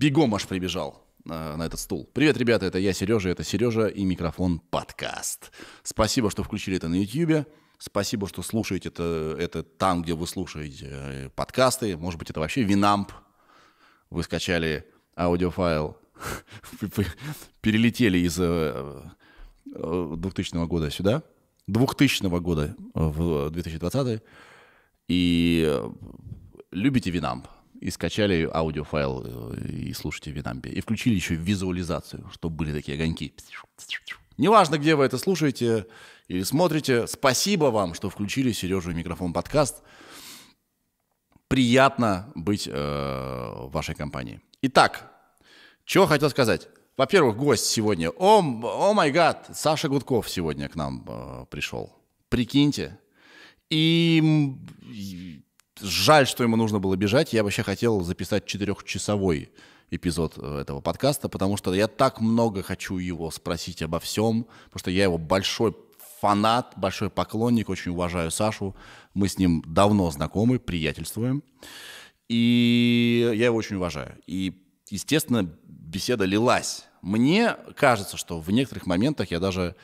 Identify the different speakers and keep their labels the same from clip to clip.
Speaker 1: бегом аж прибежал э, на этот стул. Привет, ребята, это я, Сережа, это Сережа и микрофон подкаст. Спасибо, что включили это на YouTube. Спасибо, что слушаете это, это там, где вы слушаете э, подкасты. Может быть, это вообще Винамп. Вы скачали аудиофайл, перелетели из 2000 э, года сюда, 2000 года в 2020, и любите Винамп и скачали аудиофайл э, и слушайте Винампе. И включили еще визуализацию, чтобы были такие огоньки. Неважно, где вы это слушаете или смотрите, спасибо вам, что включили Сережу и микрофон подкаст. Приятно быть э, в вашей компании. Итак, чего хотел сказать. Во-первых, гость сегодня. О, о май гад, Саша Гудков сегодня к нам э, пришел. Прикиньте. И жаль, что ему нужно было бежать. Я вообще хотел записать четырехчасовой эпизод э, этого подкаста, потому что я так много хочу его спросить обо всем, потому что я его большой фанат, большой поклонник, очень уважаю Сашу. Мы с ним давно знакомы, приятельствуем. И я его очень уважаю. И, естественно, беседа лилась. Мне кажется, что в некоторых моментах я даже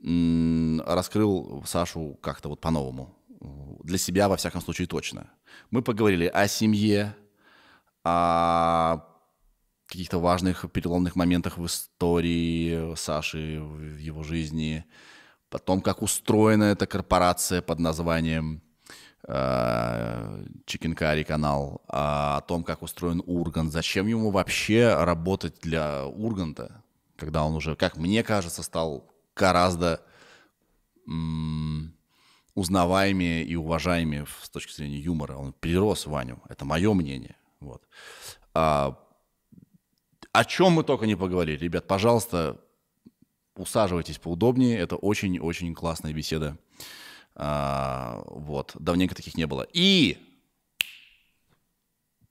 Speaker 1: раскрыл Сашу как-то вот по-новому для себя, во всяком случае, точно. Мы поговорили о семье, о каких-то важных переломных моментах в истории Саши, в его жизни, потом как устроена эта корпорация под названием э, Chicken Curry канал, а, о том, как устроен Ургант, зачем ему вообще работать для Урганта, когда он уже, как мне кажется, стал гораздо узнаваемее и уважаемее с точки зрения юмора. Он перерос Ваню. Это мое мнение. Вот. А, о чем мы только не поговорили. Ребят, пожалуйста, усаживайтесь поудобнее. Это очень-очень классная беседа. А, вот. Давненько таких не было. И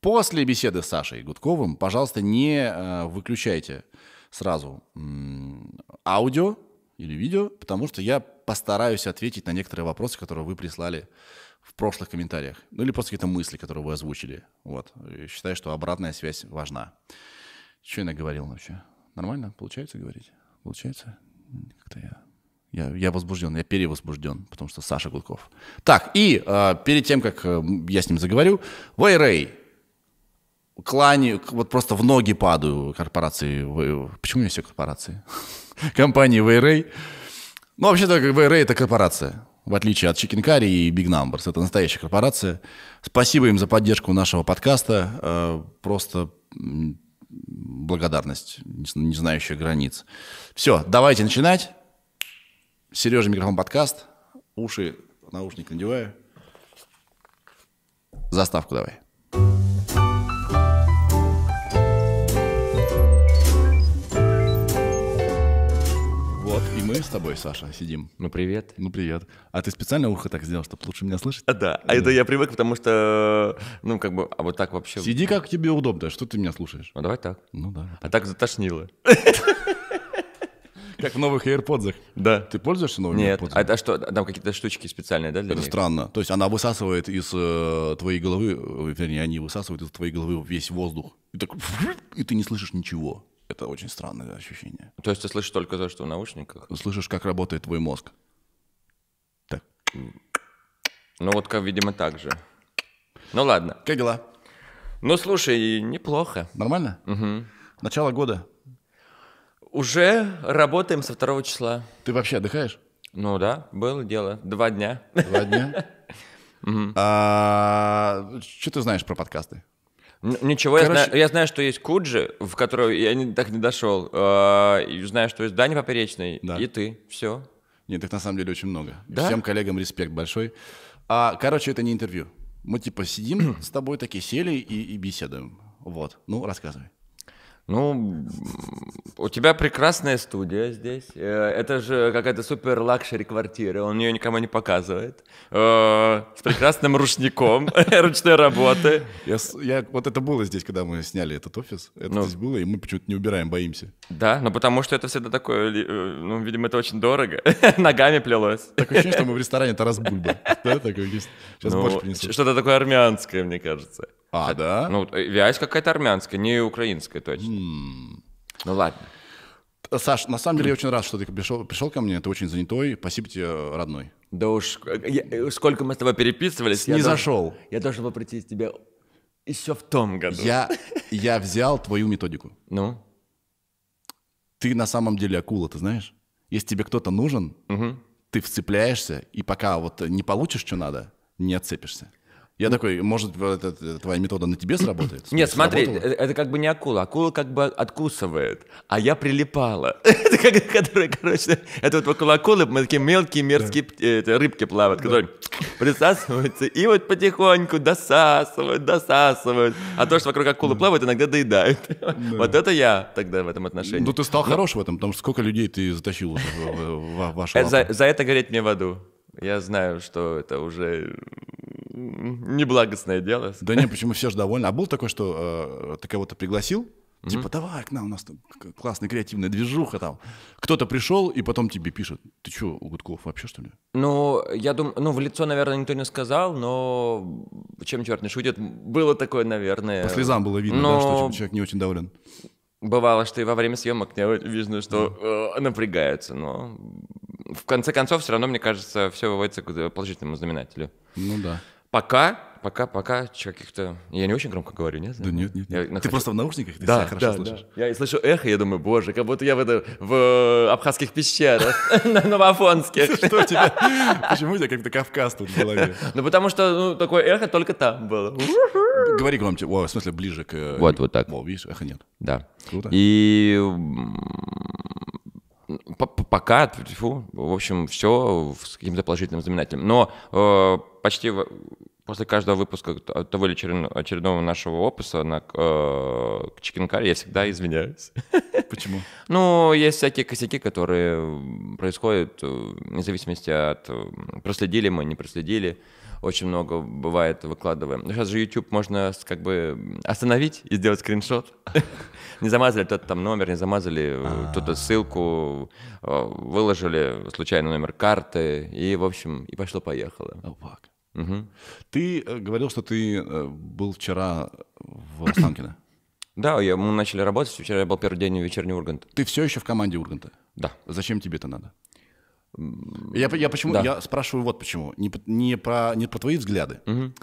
Speaker 1: после беседы с Сашей Гудковым, пожалуйста, не а, выключайте сразу м- аудио или видео, потому что я постараюсь ответить на некоторые вопросы, которые вы прислали в прошлых комментариях. Ну или просто какие-то мысли, которые вы озвучили. Вот. И считаю, что обратная связь важна. Что я наговорил вообще? Нормально? Получается говорить? Получается? Как-то я... Я, я возбужден, я перевозбужден, потому что Саша Гудков. Так, и э, перед тем, как э, я с ним заговорю, Вайрей, клане, вот просто в ноги падаю корпорации. Почему я все корпорации? Компании Вейрей. Ну, вообще-то, как бы, Ray — это корпорация. В отличие от Chicken Curry и Big Numbers. Это настоящая корпорация. Спасибо им за поддержку нашего подкаста. Э, просто благодарность, не знающая границ. Все, давайте начинать. Сережа, микрофон подкаст. Уши, наушник надеваю. Заставку давай. мы с тобой, Саша, сидим. Ну, привет. Ну, привет. А ты специально ухо так сделал, чтобы лучше меня слышать? А, да, а это
Speaker 2: я привык, потому что, ну, как бы, а вот так вообще... Сиди, как
Speaker 1: тебе удобно, что ты меня слушаешь? А давай так. Ну, да. А так затошнило. Как в новых AirPods. Да. Ты пользуешься новыми Нет. AirPods? Нет. А, а что, там какие-то штучки специальные, да, для Это них? странно. То есть она высасывает из э, твоей головы, э, вернее, они высасывают из твоей головы весь воздух. И, так, и ты не слышишь ничего. Это очень странное ощущение.
Speaker 2: То есть ты слышишь только то, что в наушниках?
Speaker 1: Слышишь, как работает твой мозг. Так.
Speaker 2: Ну вот, как, видимо, так же. Ну ладно. Как дела? Ну слушай, неплохо. Нормально? Угу. Начало года. Уже работаем со второго числа. Ты вообще отдыхаешь? Ну да, было дело. Два дня. Два дня?
Speaker 1: А, что ты знаешь про подкасты? Ничего, Короче... я, знаю,
Speaker 2: я знаю, что есть Куджи, в которую я не, так не дошел. Э, а, знаю, что есть Дани Поперечный, да. и ты. Все.
Speaker 1: Нет, их на самом деле очень много. Да? Всем коллегам респект большой. А, короче, это не интервью. Мы типа сидим с тобой, такие сели и, и
Speaker 2: беседуем.
Speaker 1: Вот. Ну, рассказывай.
Speaker 2: Ну, у тебя прекрасная студия здесь. Э, это же какая-то супер лакшери квартира. Он ее никому не показывает. Э, с прекрасным рушником ручной работы. Я, вот
Speaker 1: это было здесь, когда мы сняли этот офис. Это ну, здесь было, и мы почему-то не убираем, боимся.
Speaker 2: Да, но ну, потому что это всегда такое, э, ну, видимо, это очень дорого. Ногами плелось. Такое ощущение, что мы в ресторане Тарас
Speaker 1: Бульба. Да, такое есть. Сейчас ну, борщ принесут.
Speaker 2: Что-то такое армянское, мне кажется. А, да? Ну, вязь какая-то армянская, не украинская точно. Ну ладно. Саш,
Speaker 1: на самом деле я очень рад, что ты пришел, пришел ко мне. Ты очень занятой. Спасибо тебе, родной. Да уж,
Speaker 2: я, сколько мы с тобой переписывались. Не я зашел. Должен, я должен был прийти к тебе еще в том году. Я,
Speaker 1: я взял твою методику. Ну? Ты на самом деле акула, ты знаешь? Если тебе кто-то нужен, угу. ты вцепляешься, и пока вот не получишь, что надо, не отцепишься. Я такой, может, это, это, э, твоя метода на тебе сработает?
Speaker 2: Нет, смотри, это, э, это как бы не акула. Акула как бы откусывает, а я прилипала. это как, которая, короче, это вот около акулы мы такие мелкие мерзкие э, это, рыбки плавают, которые присасываются и вот потихоньку досасывают, досасывают. А то, что вокруг акулы плавают, иногда доедают. вот это я тогда в этом отношении. Ну, ты стал ну,
Speaker 1: хорош в этом, потому что сколько людей ты затащил в вашу за,
Speaker 2: за это гореть мне в аду. Я знаю, что это уже неблагостное дело. Да не,
Speaker 1: почему все же довольны. А был такой, что э, ты кого-то пригласил, Mm-hmm. Типа,
Speaker 2: давай к нам, у нас там
Speaker 1: классная креативная движуха там. Кто-то пришел и потом тебе пишет, ты что, у Гудков вообще, что ли?
Speaker 2: Ну, я думаю, ну, в лицо, наверное, никто не сказал, но чем черт не шутит, было такое, наверное. По слезам было видно, но... да, что типа,
Speaker 1: человек не очень доволен.
Speaker 2: Бывало, что и во время съемок я вижу, что э, напрягаются, но в конце концов, все равно, мне кажется, все выводится к положительному знаменателю. Ну да пока, пока, пока каких-то... Я не очень громко говорю, нет? Да нет, нет. нет. Я нахожу... Ты просто в наушниках, ты да, себя хорошо да, слышишь. Да. Я и слышу эхо, я думаю, боже, как будто я в, это, в э, абхазских пещерах, на новоафонских. Что тебя... Почему у тебя как-то Кавказ тут в голове? Ну, потому что ну, такое эхо только там было.
Speaker 1: Говори громче. в смысле, ближе к... Э, вот, вот так. видишь, эхо нет. Да. Круто.
Speaker 2: И Пока, фу, в общем, все с каким-то положительным знаменателем. Но э, почти после каждого выпуска того или очередного нашего опуса на э, Чикенкаре я всегда извиняюсь. Почему? Ну, есть всякие косяки, которые происходят э, вне зависимости от э, проследили мы, не проследили очень много бывает выкладываем. Но ну, сейчас же YouTube можно как бы остановить и сделать скриншот. Не замазали тот там номер, не замазали э, а. тут то ссылку, э, выложили случайно номер карты, и, в общем, и пошло-поехало. Угу. Ты э, говорил, что ты был вчера в Останкино. Да, я, мы начали работать. Вчера я был первый день в вечерний Ургант. Ты все еще в команде Урганта? Да. Зачем тебе это надо? Я, я почему да. я
Speaker 1: спрашиваю вот почему не, не про не про твои взгляды, угу.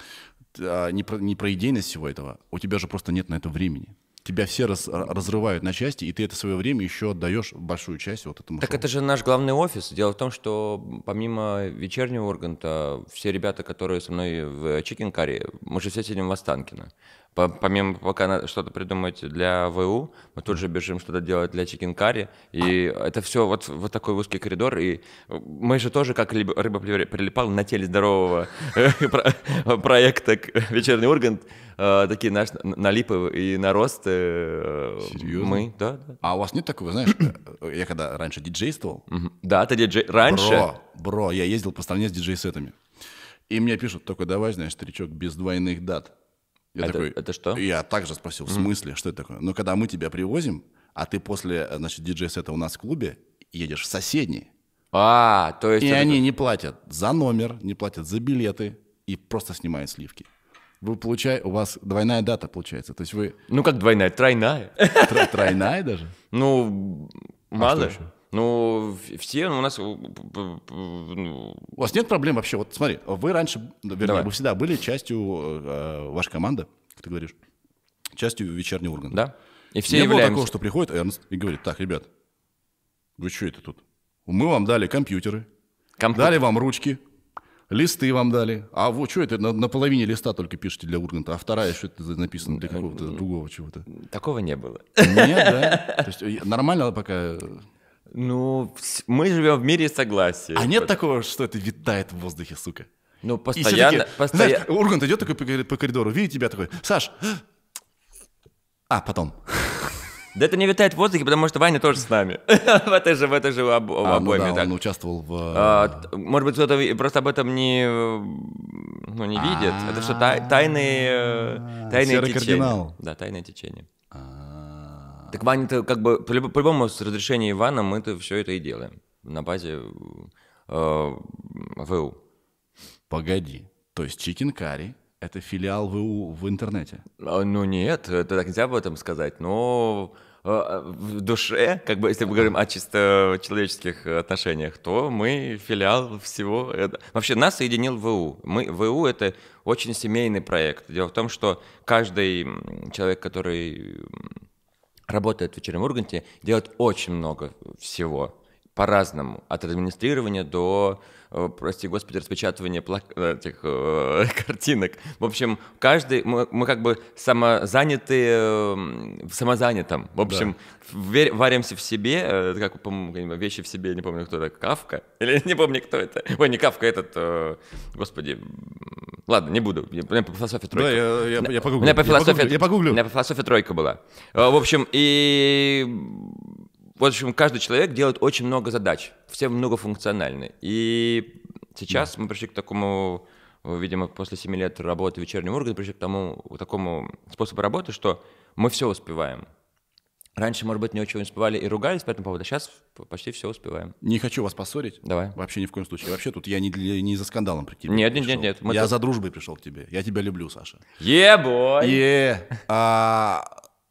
Speaker 1: а, не про не про идейность всего этого. У тебя же просто нет на это времени. Тебя все раз, разрывают на части, и ты это свое время еще отдаешь большую часть вот
Speaker 2: этому. Так шоу. это же наш главный офис. Дело в том, что помимо вечернего органта все ребята, которые со мной в Чикенкаре, мы же все сидим в Останкино помимо пока надо что-то придумать для ВУ, мы тут же бежим что-то делать для чикенкари, и это все вот, вот такой узкий коридор, и мы же тоже как рыба прилипала на теле здорового э, проекта «Вечерний Ургант», э, такие наш налипы и на э, мы, да, да. А у вас нет такого, знаешь, я
Speaker 1: когда раньше диджействовал... Да, ты диджей... Раньше? Бро, бро, я ездил по стране с диджей-сетами. И мне пишут, только давай, знаешь, старичок, без двойных дат. Я это, такой, это что? Я также спросил, в смысле, mm. что это такое? Ну, когда мы тебя привозим, а ты после, э, значит, диджей-сета у нас в клубе едешь в соседний.
Speaker 2: А, то есть... И это... они
Speaker 1: не платят за номер, не платят за билеты и просто снимают сливки. Вы получай, у вас двойная дата получается,
Speaker 2: то есть вы... Ну как двойная, тройная. тройная даже? Ну, а мало. А ну, все ну, у нас... Ну, у вас нет проблем вообще? Вот смотри,
Speaker 1: вы раньше, вернее, Давай. вы всегда были частью, э, ваша команда, как ты говоришь, частью вечернего органа. Да. И все Не являемся. было такого, что приходит Эрнст и говорит, так, ребят, вы что это тут? Мы вам дали компьютеры, Компут... дали вам ручки, листы вам дали. А вот что это, на, на половине листа только пишете для Урганта, а вторая что это написано для какого-то другого чего-то? Такого не было. Нет, да? То есть э, нормально пока... Э, ну, мы живем в мире согласия. А нет такого, что это витает в воздухе, сука? Ну, постоянно... Такие, постоянно... Знаешь, Ургант идет такой по, коридору, видит тебя такой, Саш,
Speaker 2: а, потом. Да это не витает в воздухе, потому что Ваня тоже с нами. в этой же, в этой же об, а, Ну да, он участвовал в... А, может быть, кто-то просто об этом не, ну, не видит. это что, тайные, э, тайные течения. Да, тайные течения. А-а-а. Так Ваня-то как бы по-любому с разрешения Ивана мы то все это и делаем на базе э, ВУ. Погоди, то есть Chicken Curry – это филиал ВУ в интернете? А, ну нет, это так нельзя об этом сказать, но э, в душе, как бы, если мы говорим о чисто человеческих отношениях, то мы филиал всего. Это... Вообще нас соединил ВУ. Мы ВУ это очень семейный проект. Дело в том, что каждый человек, который работает в «Вечернем Урганте», делает очень много всего по-разному, от администрирования до Э, прости господи, распечатывание плак- этих э, картинок. В общем, каждый, мы, мы как бы самозаняты э, эм, в самозанятом. В общем, да. вер, варимся в себе, э, как, по-моему, вещи в себе, не помню, кто это, Кавка? Или не помню, кто это. Ой, не Кавка, этот, э, господи, ладно, не буду, У меня по философии тройка. Да, я, я, я погуглю. У меня по философии, я погуглю. У меня по философии тройка была. Э, в общем, и в общем, каждый человек делает очень много задач, все многофункциональные. И сейчас да. мы пришли к такому, видимо, после 7 лет работы в вечернем Урганте, пришли к тому, к такому способу работы, что мы все успеваем. Раньше, может быть, не очень успевали и ругались по этому поводу, а сейчас почти все успеваем.
Speaker 1: Не хочу вас поссорить. Давай. Вообще ни в коем случае. Вообще тут я не, для, не за скандалом прийти. Нет, нет, нет, нет. Мы я тут... за дружбой пришел к тебе. Я тебя люблю, Саша.
Speaker 2: Ебой! Yeah, е!
Speaker 1: Yeah. А,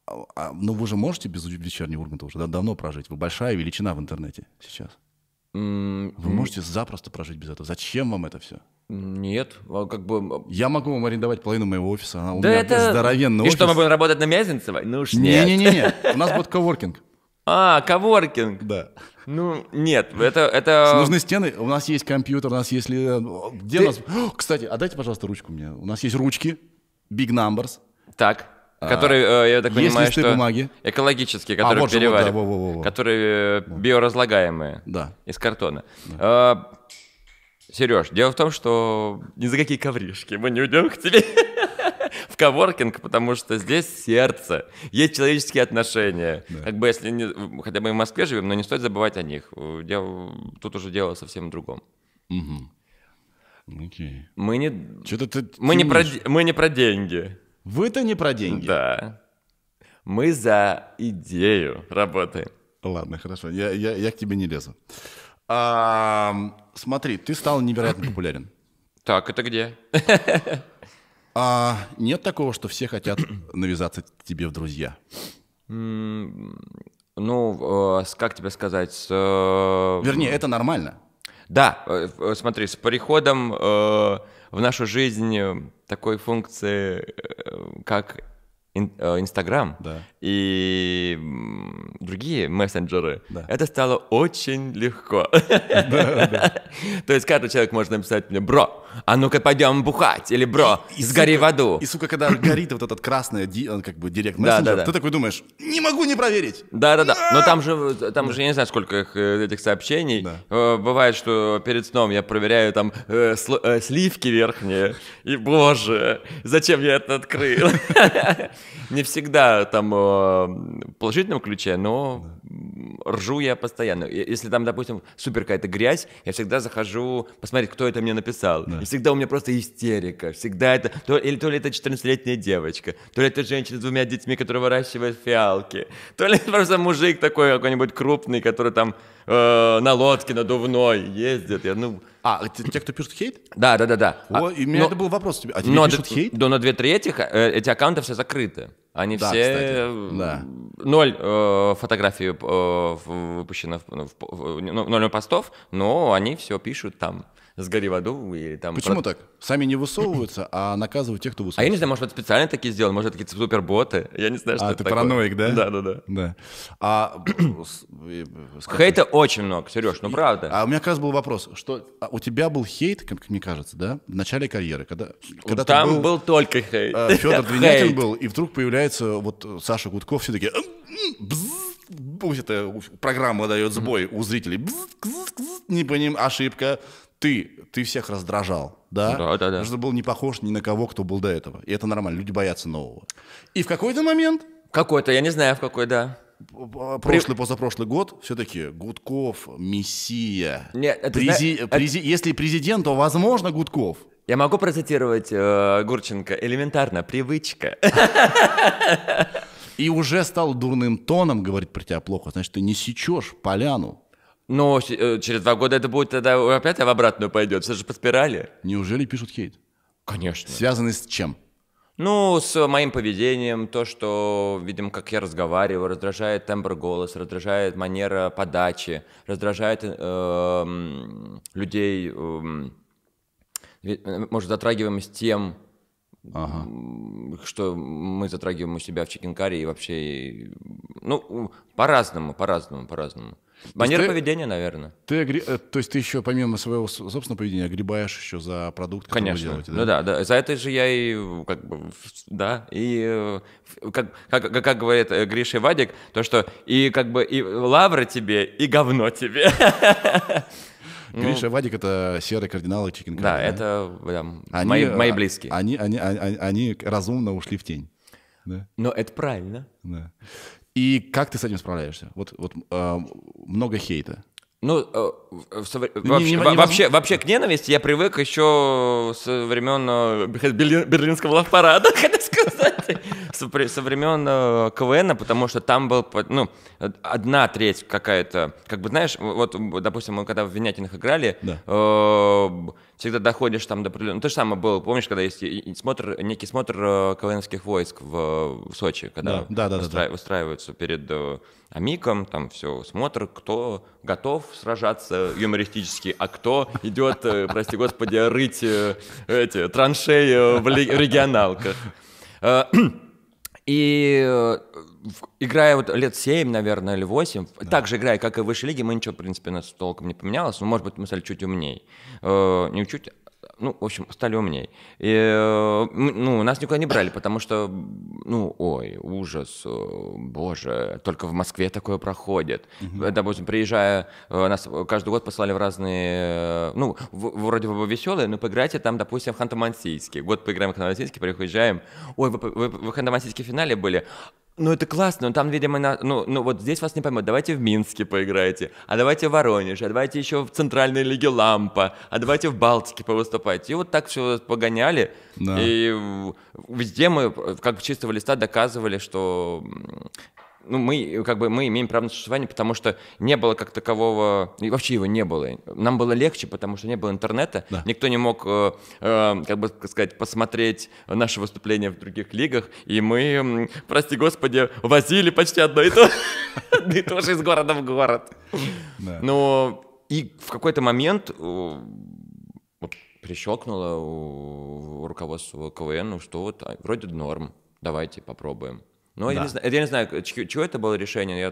Speaker 1: а, а, ну вы же можете без вечернего Урганта уже давно прожить. Вы большая величина в интернете сейчас. Вы можете запросто прожить без этого. Зачем вам это все?
Speaker 2: Нет, а как бы... Я
Speaker 1: могу вам арендовать половину моего офиса. Она да меня это... здоровенный И офис. что, мы будем
Speaker 2: работать на Мязинцевой? Ну уж нет. Не-не-не, у нас будет коворкинг. А, коворкинг. Да. Ну, нет, это... это... Нужны
Speaker 1: стены, у нас есть компьютер, у нас есть... Э, где Ты... у нас... О, кстати, отдайте, а пожалуйста, ручку мне. У нас есть ручки, big numbers. Так. А, которые, э, я так Есть понимаю, листы что... бумаги. Экологические, а, которые а, вот переваривают. Да, во, во, во.
Speaker 2: Которые э, биоразлагаемые. Да. Из картона. Да. А, Сереж, дело в том, что ни за какие ковришки мы не уйдем к тебе в коворкинг, потому что здесь сердце, есть человеческие отношения. Да. Как бы если не, хотя мы в Москве живем, но не стоит забывать о них. Э, дело, тут уже дело совсем в другом. Угу. Окей. Мы не, Что-то ты, мы, не про, мы не про деньги. Вы-то не про деньги. Да. Мы за идею работаем. Ладно, хорошо. Я, я,
Speaker 1: я к тебе не лезу. А, смотри, ты стал невероятно популярен.
Speaker 2: Так, это где?
Speaker 1: А, нет такого, что все хотят навязаться
Speaker 2: тебе в друзья? Ну, э, как тебе сказать? Вернее, э, это нормально. Да, э, смотри, с приходом в нашу жизнь э, такой функции, э, как э, Инстаграм да. и другие мессенджеры, да. это стало очень легко. То есть каждый человек может написать мне «бро», а ну-ка пойдем бухать, или бро, и, сгори сука, в аду. И, сука, когда горит вот этот красный э, как бы директ мессенджер, да, да, да. ты такой думаешь,
Speaker 1: не могу не проверить.
Speaker 2: Да-да-да, а! но там же, там же, я не знаю, сколько их, э, этих сообщений. Да. Э, бывает, что перед сном я проверяю там э, э, сливки верхние, и боже, зачем я это открыл? Не всегда там в положительном ключе, но ржу я постоянно. Если там, допустим, супер какая-то грязь, я всегда захожу посмотреть, кто это мне написал. Да. И всегда у меня просто истерика. Всегда это... То, или то ли это 14-летняя девочка, то ли это женщина с двумя детьми, которая выращивает фиалки, то ли это просто мужик такой какой-нибудь крупный, который там э, на лодке надувной ездит. Я, ну... А, а те, кто пишут хейт? Да, да, да, да. О, а, и у меня но, это был вопрос тебе. А тебе но, пишут да, хейт? Да, на две трети э, эти аккаунты все закрыты. Они да, все... Э, да. Ноль э, фотографий э, выпущено, в, в, в, ноль постов, но они все пишут там сгори в аду. Или там Почему про...
Speaker 1: так? Сами не высовываются, а наказывают тех, кто высовывается.
Speaker 2: А я не знаю, может, это специально такие сделали, может, это какие-то суперботы. Я не знаю, а, что а, это ты такое. параноик, да? Да, да, да. да. А... Э, э, Хейта очень много, Сереж, ну правда. А у
Speaker 1: меня как раз был вопрос, что а у тебя был хейт, как мне кажется, да, в начале карьеры, когда, когда Там был,
Speaker 2: был только хейт. Э, Федор Двинятин
Speaker 1: был, и вдруг появляется вот Саша Гудков, все такие пусть это программа дает сбой mm-hmm. у зрителей. Бз, кз, кз, не поним, ошибка ты, ты всех раздражал, да? Да, да, да. Потому что был не похож ни на кого, кто был до этого. И это нормально, люди боятся нового.
Speaker 2: И в какой-то момент... Какой-то, я не знаю, в какой, да. Прошлый,
Speaker 1: позапрошлый год все-таки
Speaker 2: Гудков, Мессия. Нет, это, Прези... Да, это... Если президент, то, возможно, Гудков. Я могу процитировать э, Гурченко. Элементарно, привычка.
Speaker 1: И уже стал дурным тоном говорить про тебя плохо. Значит, ты не сечешь поляну
Speaker 2: но э, через два года это будет тогда опять а в обратную пойдет. Все же по спирали. Неужели
Speaker 1: пишут хейт? Конечно. Связанный с чем?
Speaker 2: Ну, с моим поведением, то, что, видим, как я разговариваю, раздражает тембр голоса, раздражает манера подачи, раздражает э, людей, э, э, может, затрагиваемость тем, ага. что мы затрагиваем у себя в Чикенкаре и вообще, ну, по-разному, по-разному, по-разному. Манера поведения, наверное.
Speaker 1: Ты, э, то есть ты еще помимо своего собственного поведения огребаешь еще за продукт,
Speaker 2: который Конечно. вы делаете, да? Ну да, да. За это же я и как бы, да, и э, как, как, как, как говорит э, Гриша и Вадик, то, что и как бы и лавры тебе, и говно тебе. Гриша ну,
Speaker 1: Вадик — это серые кардиналы Чикен Да, это прям они, мои, мои близкие. Они, они, они, они разумно ушли в тень. Да? Но это правильно. Да. И как ты с этим справляешься? Вот, вот э, много хейта.
Speaker 2: Ну, э, совре... вообще, не, не, вообще, вообще, вообще к ненависти я привык еще со времен э, Берлинского лав-парада, хотел сказать со времен э, КВН, потому что там был, ну, одна треть какая-то, как бы, знаешь, вот, допустим, мы когда в Винятинах играли, да. Э, всегда доходишь там до определенного... Ну, то же самое было, помнишь, когда есть смотр, некий смотр э, КВНских войск в, в Сочи, когда да, да, устра... да, да. устраиваются перед амиком, там все, смотр, кто готов сражаться юмористически, а кто идет, прости господи, рыть эти траншеи в регионалках. И э, играя вот лет 7, наверное, или 8, да. так играя, как и в высшей лиге, мы ничего, в принципе, нас толком не поменялось, но, может быть, мы стали чуть умней. Э, не чуть, ну, в общем, стали умнее. И, э, ну, нас никуда не брали, потому что, ну, ой, ужас, э, боже, только в Москве такое проходит. Угу. Допустим, приезжая, э, нас каждый год посылали в разные, ну, в, вроде бы веселые, но поиграйте там, допустим, в Ханты-Мансийске. Год поиграем в Ханты-Мансийске, приезжаем, ой, вы, вы, вы в Ханты-Мансийске финале были, ну, это классно, но там, видимо, на... ну, ну, вот здесь вас не поймут, давайте в Минске поиграйте, а давайте в Воронеж, а давайте еще в Центральной Лиге Лампа, а давайте в Балтике повыступать. И вот так все погоняли, да. и везде мы, э, как чистого листа, доказывали, что ну, мы, как бы, мы имеем право на существование, потому что не было как такового, и вообще его не было. Нам было легче, потому что не было интернета, да. никто не мог, э, э, как бы сказать, посмотреть наши выступления в других лигах, и мы, прости господи, возили почти одно и то, же из города в город. Но и в какой-то момент э, прищелкнуло у руководства КВН, ну, что вот, а, вроде норм, давайте попробуем. Ну, да. я, не знаю, я не знаю, чье, это было решение. Я,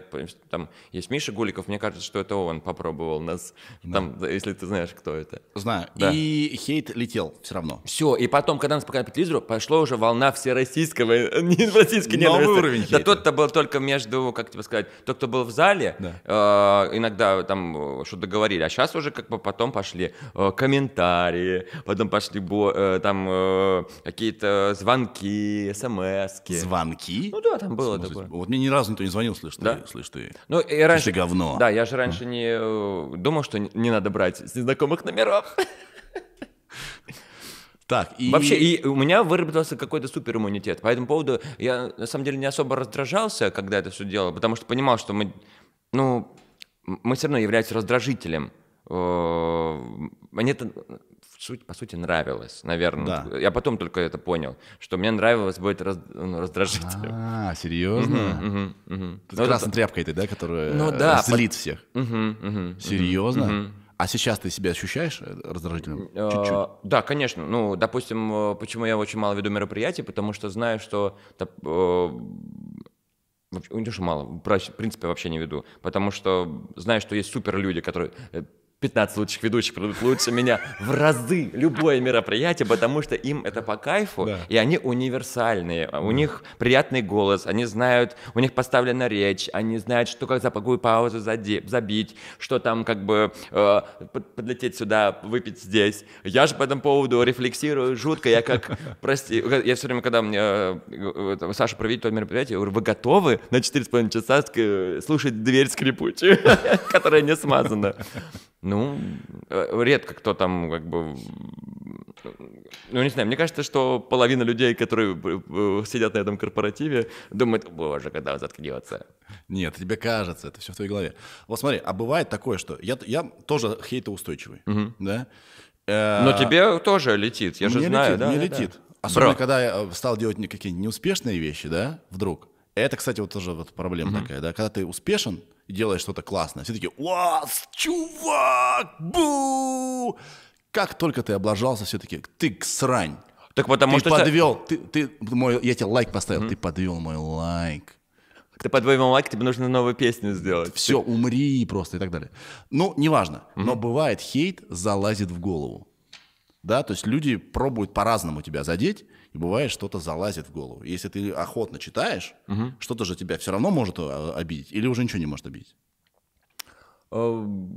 Speaker 2: там есть Миша Гуликов, мне кажется, что это он попробовал нас. Да. Там, если ты знаешь, кто это. Знаю. Да. И хейт летел все равно. Все, и потом, когда нас показали по телевизору, пошла уже волна всероссийского, э, не российской ненависти. Новый уровень хейта. Да тот, то был только между, как тебе сказать, тот, кто был в зале, да. э, иногда там э, что-то говорили, а сейчас уже как бы потом пошли э, комментарии, потом пошли э, там э, какие-то звонки, смс -ки. Звонки? Ну да было там, было смысле, такое. Вот мне ни разу никто не звонил, слышь ты, слышь ты. Ну, и раньше... ты говно. Да, я же раньше не э, думал, что не надо брать с незнакомых номеров. Так, и... Вообще, и у меня выработался какой-то супер иммунитет. По этому поводу я, на самом деле, не особо раздражался, когда это все делал, потому что понимал, что мы, ну, мы все равно являемся раздражителем. Э, мне это суть, по сути, нравилось, наверное. Да. Я потом только это понял, что мне нравилось будет раз, ну, раздражителем. А, серьезно? Угу, угу, угу. Ну, красной это... тряпкой ты, да, которая ну, да, злит под... всех? Угу, угу, серьезно? Угу.
Speaker 1: А сейчас ты себя ощущаешь э, раздражительным? Э, Чуть-чуть.
Speaker 2: Да, конечно. Ну, допустим, э, почему я очень мало веду мероприятий, потому что знаю, что Вообще, ну, не то, что мало, в принципе, вообще не веду. Потому что знаю, что есть супер люди, которые 15 лучших ведущих придут лучше меня в разы любое мероприятие, потому что им это по кайфу, да. и они универсальные. У да. них приятный голос, они знают, у них поставлена речь, они знают, что как за какую паузу зади, забить, что там как бы э, подлететь сюда, выпить здесь. Я же по этому поводу рефлексирую жутко, я как, прости, я все время, когда мне э, Саша проведет то мероприятие, я говорю, вы готовы на 4,5 часа слушать дверь скрипучую, которая не смазана? Ну, э, редко кто там как бы... Ну, не знаю, мне кажется, что половина людей, которые э, э, сидят на этом корпоративе, думают, боже, когда заткнется.
Speaker 1: Нет, тебе кажется, это все в твоей голове. Вот смотри, а бывает такое, что я, я тоже хейтоустойчивый, угу. да? Но тебе тоже летит, я мне же знаю. Летит, да, мне да, летит, да. Особенно, Бро. когда я стал делать какие-то неуспешные вещи, да, вдруг. Это, кстати, вот тоже вот проблема mm-hmm. такая, да, когда ты успешен и делаешь что-то классное, все такие, вау, чувак, бу! Как только ты облажался, все таки ты срань. Так потому ты что... подвел, ты, ты, мой, я тебе лайк поставил, mm-hmm. ты подвел мой лайк. Ты подвел лайк, тебе нужно новую песню сделать. Все, ты... умри просто и так далее. Ну, неважно, mm-hmm. но бывает, хейт залазит в голову. Да, то есть люди пробуют по-разному тебя задеть, и бывает, что-то залазит в голову. если ты охотно читаешь, угу. что-то же тебя все равно может э, обидеть, или уже ничего не может обидеть.
Speaker 2: Эм,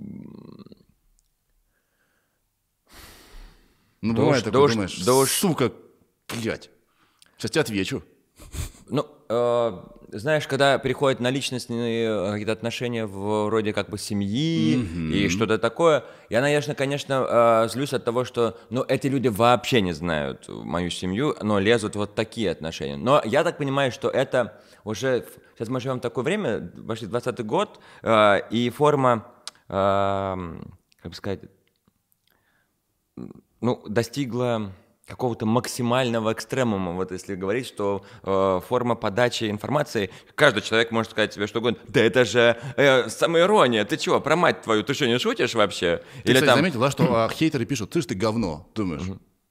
Speaker 1: ну, да бывает уж, такое, да думаешь,
Speaker 2: да сука, блядь, сейчас тебе отвечу. Ну, Э, знаешь, когда переходят на личностные э, какие-то отношения вроде как бы семьи mm-hmm. и что-то такое, я, наверное, конечно, э, злюсь от того, что, ну, эти люди вообще не знают мою семью, но лезут вот такие отношения. Но я так понимаю, что это уже... Сейчас мы живем в такое время, почти 20-й год, и форма, как бы сказать, ну, достигла какого-то максимального экстремума. Вот если говорить, что э, форма подачи информации, каждый человек может сказать себе, что угодно. Да это же э, самоирония. Ты чего, про мать твою, ты что, не шутишь вообще? Ты, Или кстати, там... заметила,
Speaker 1: что а, хейтеры пишут, ты ж ты говно, думаешь.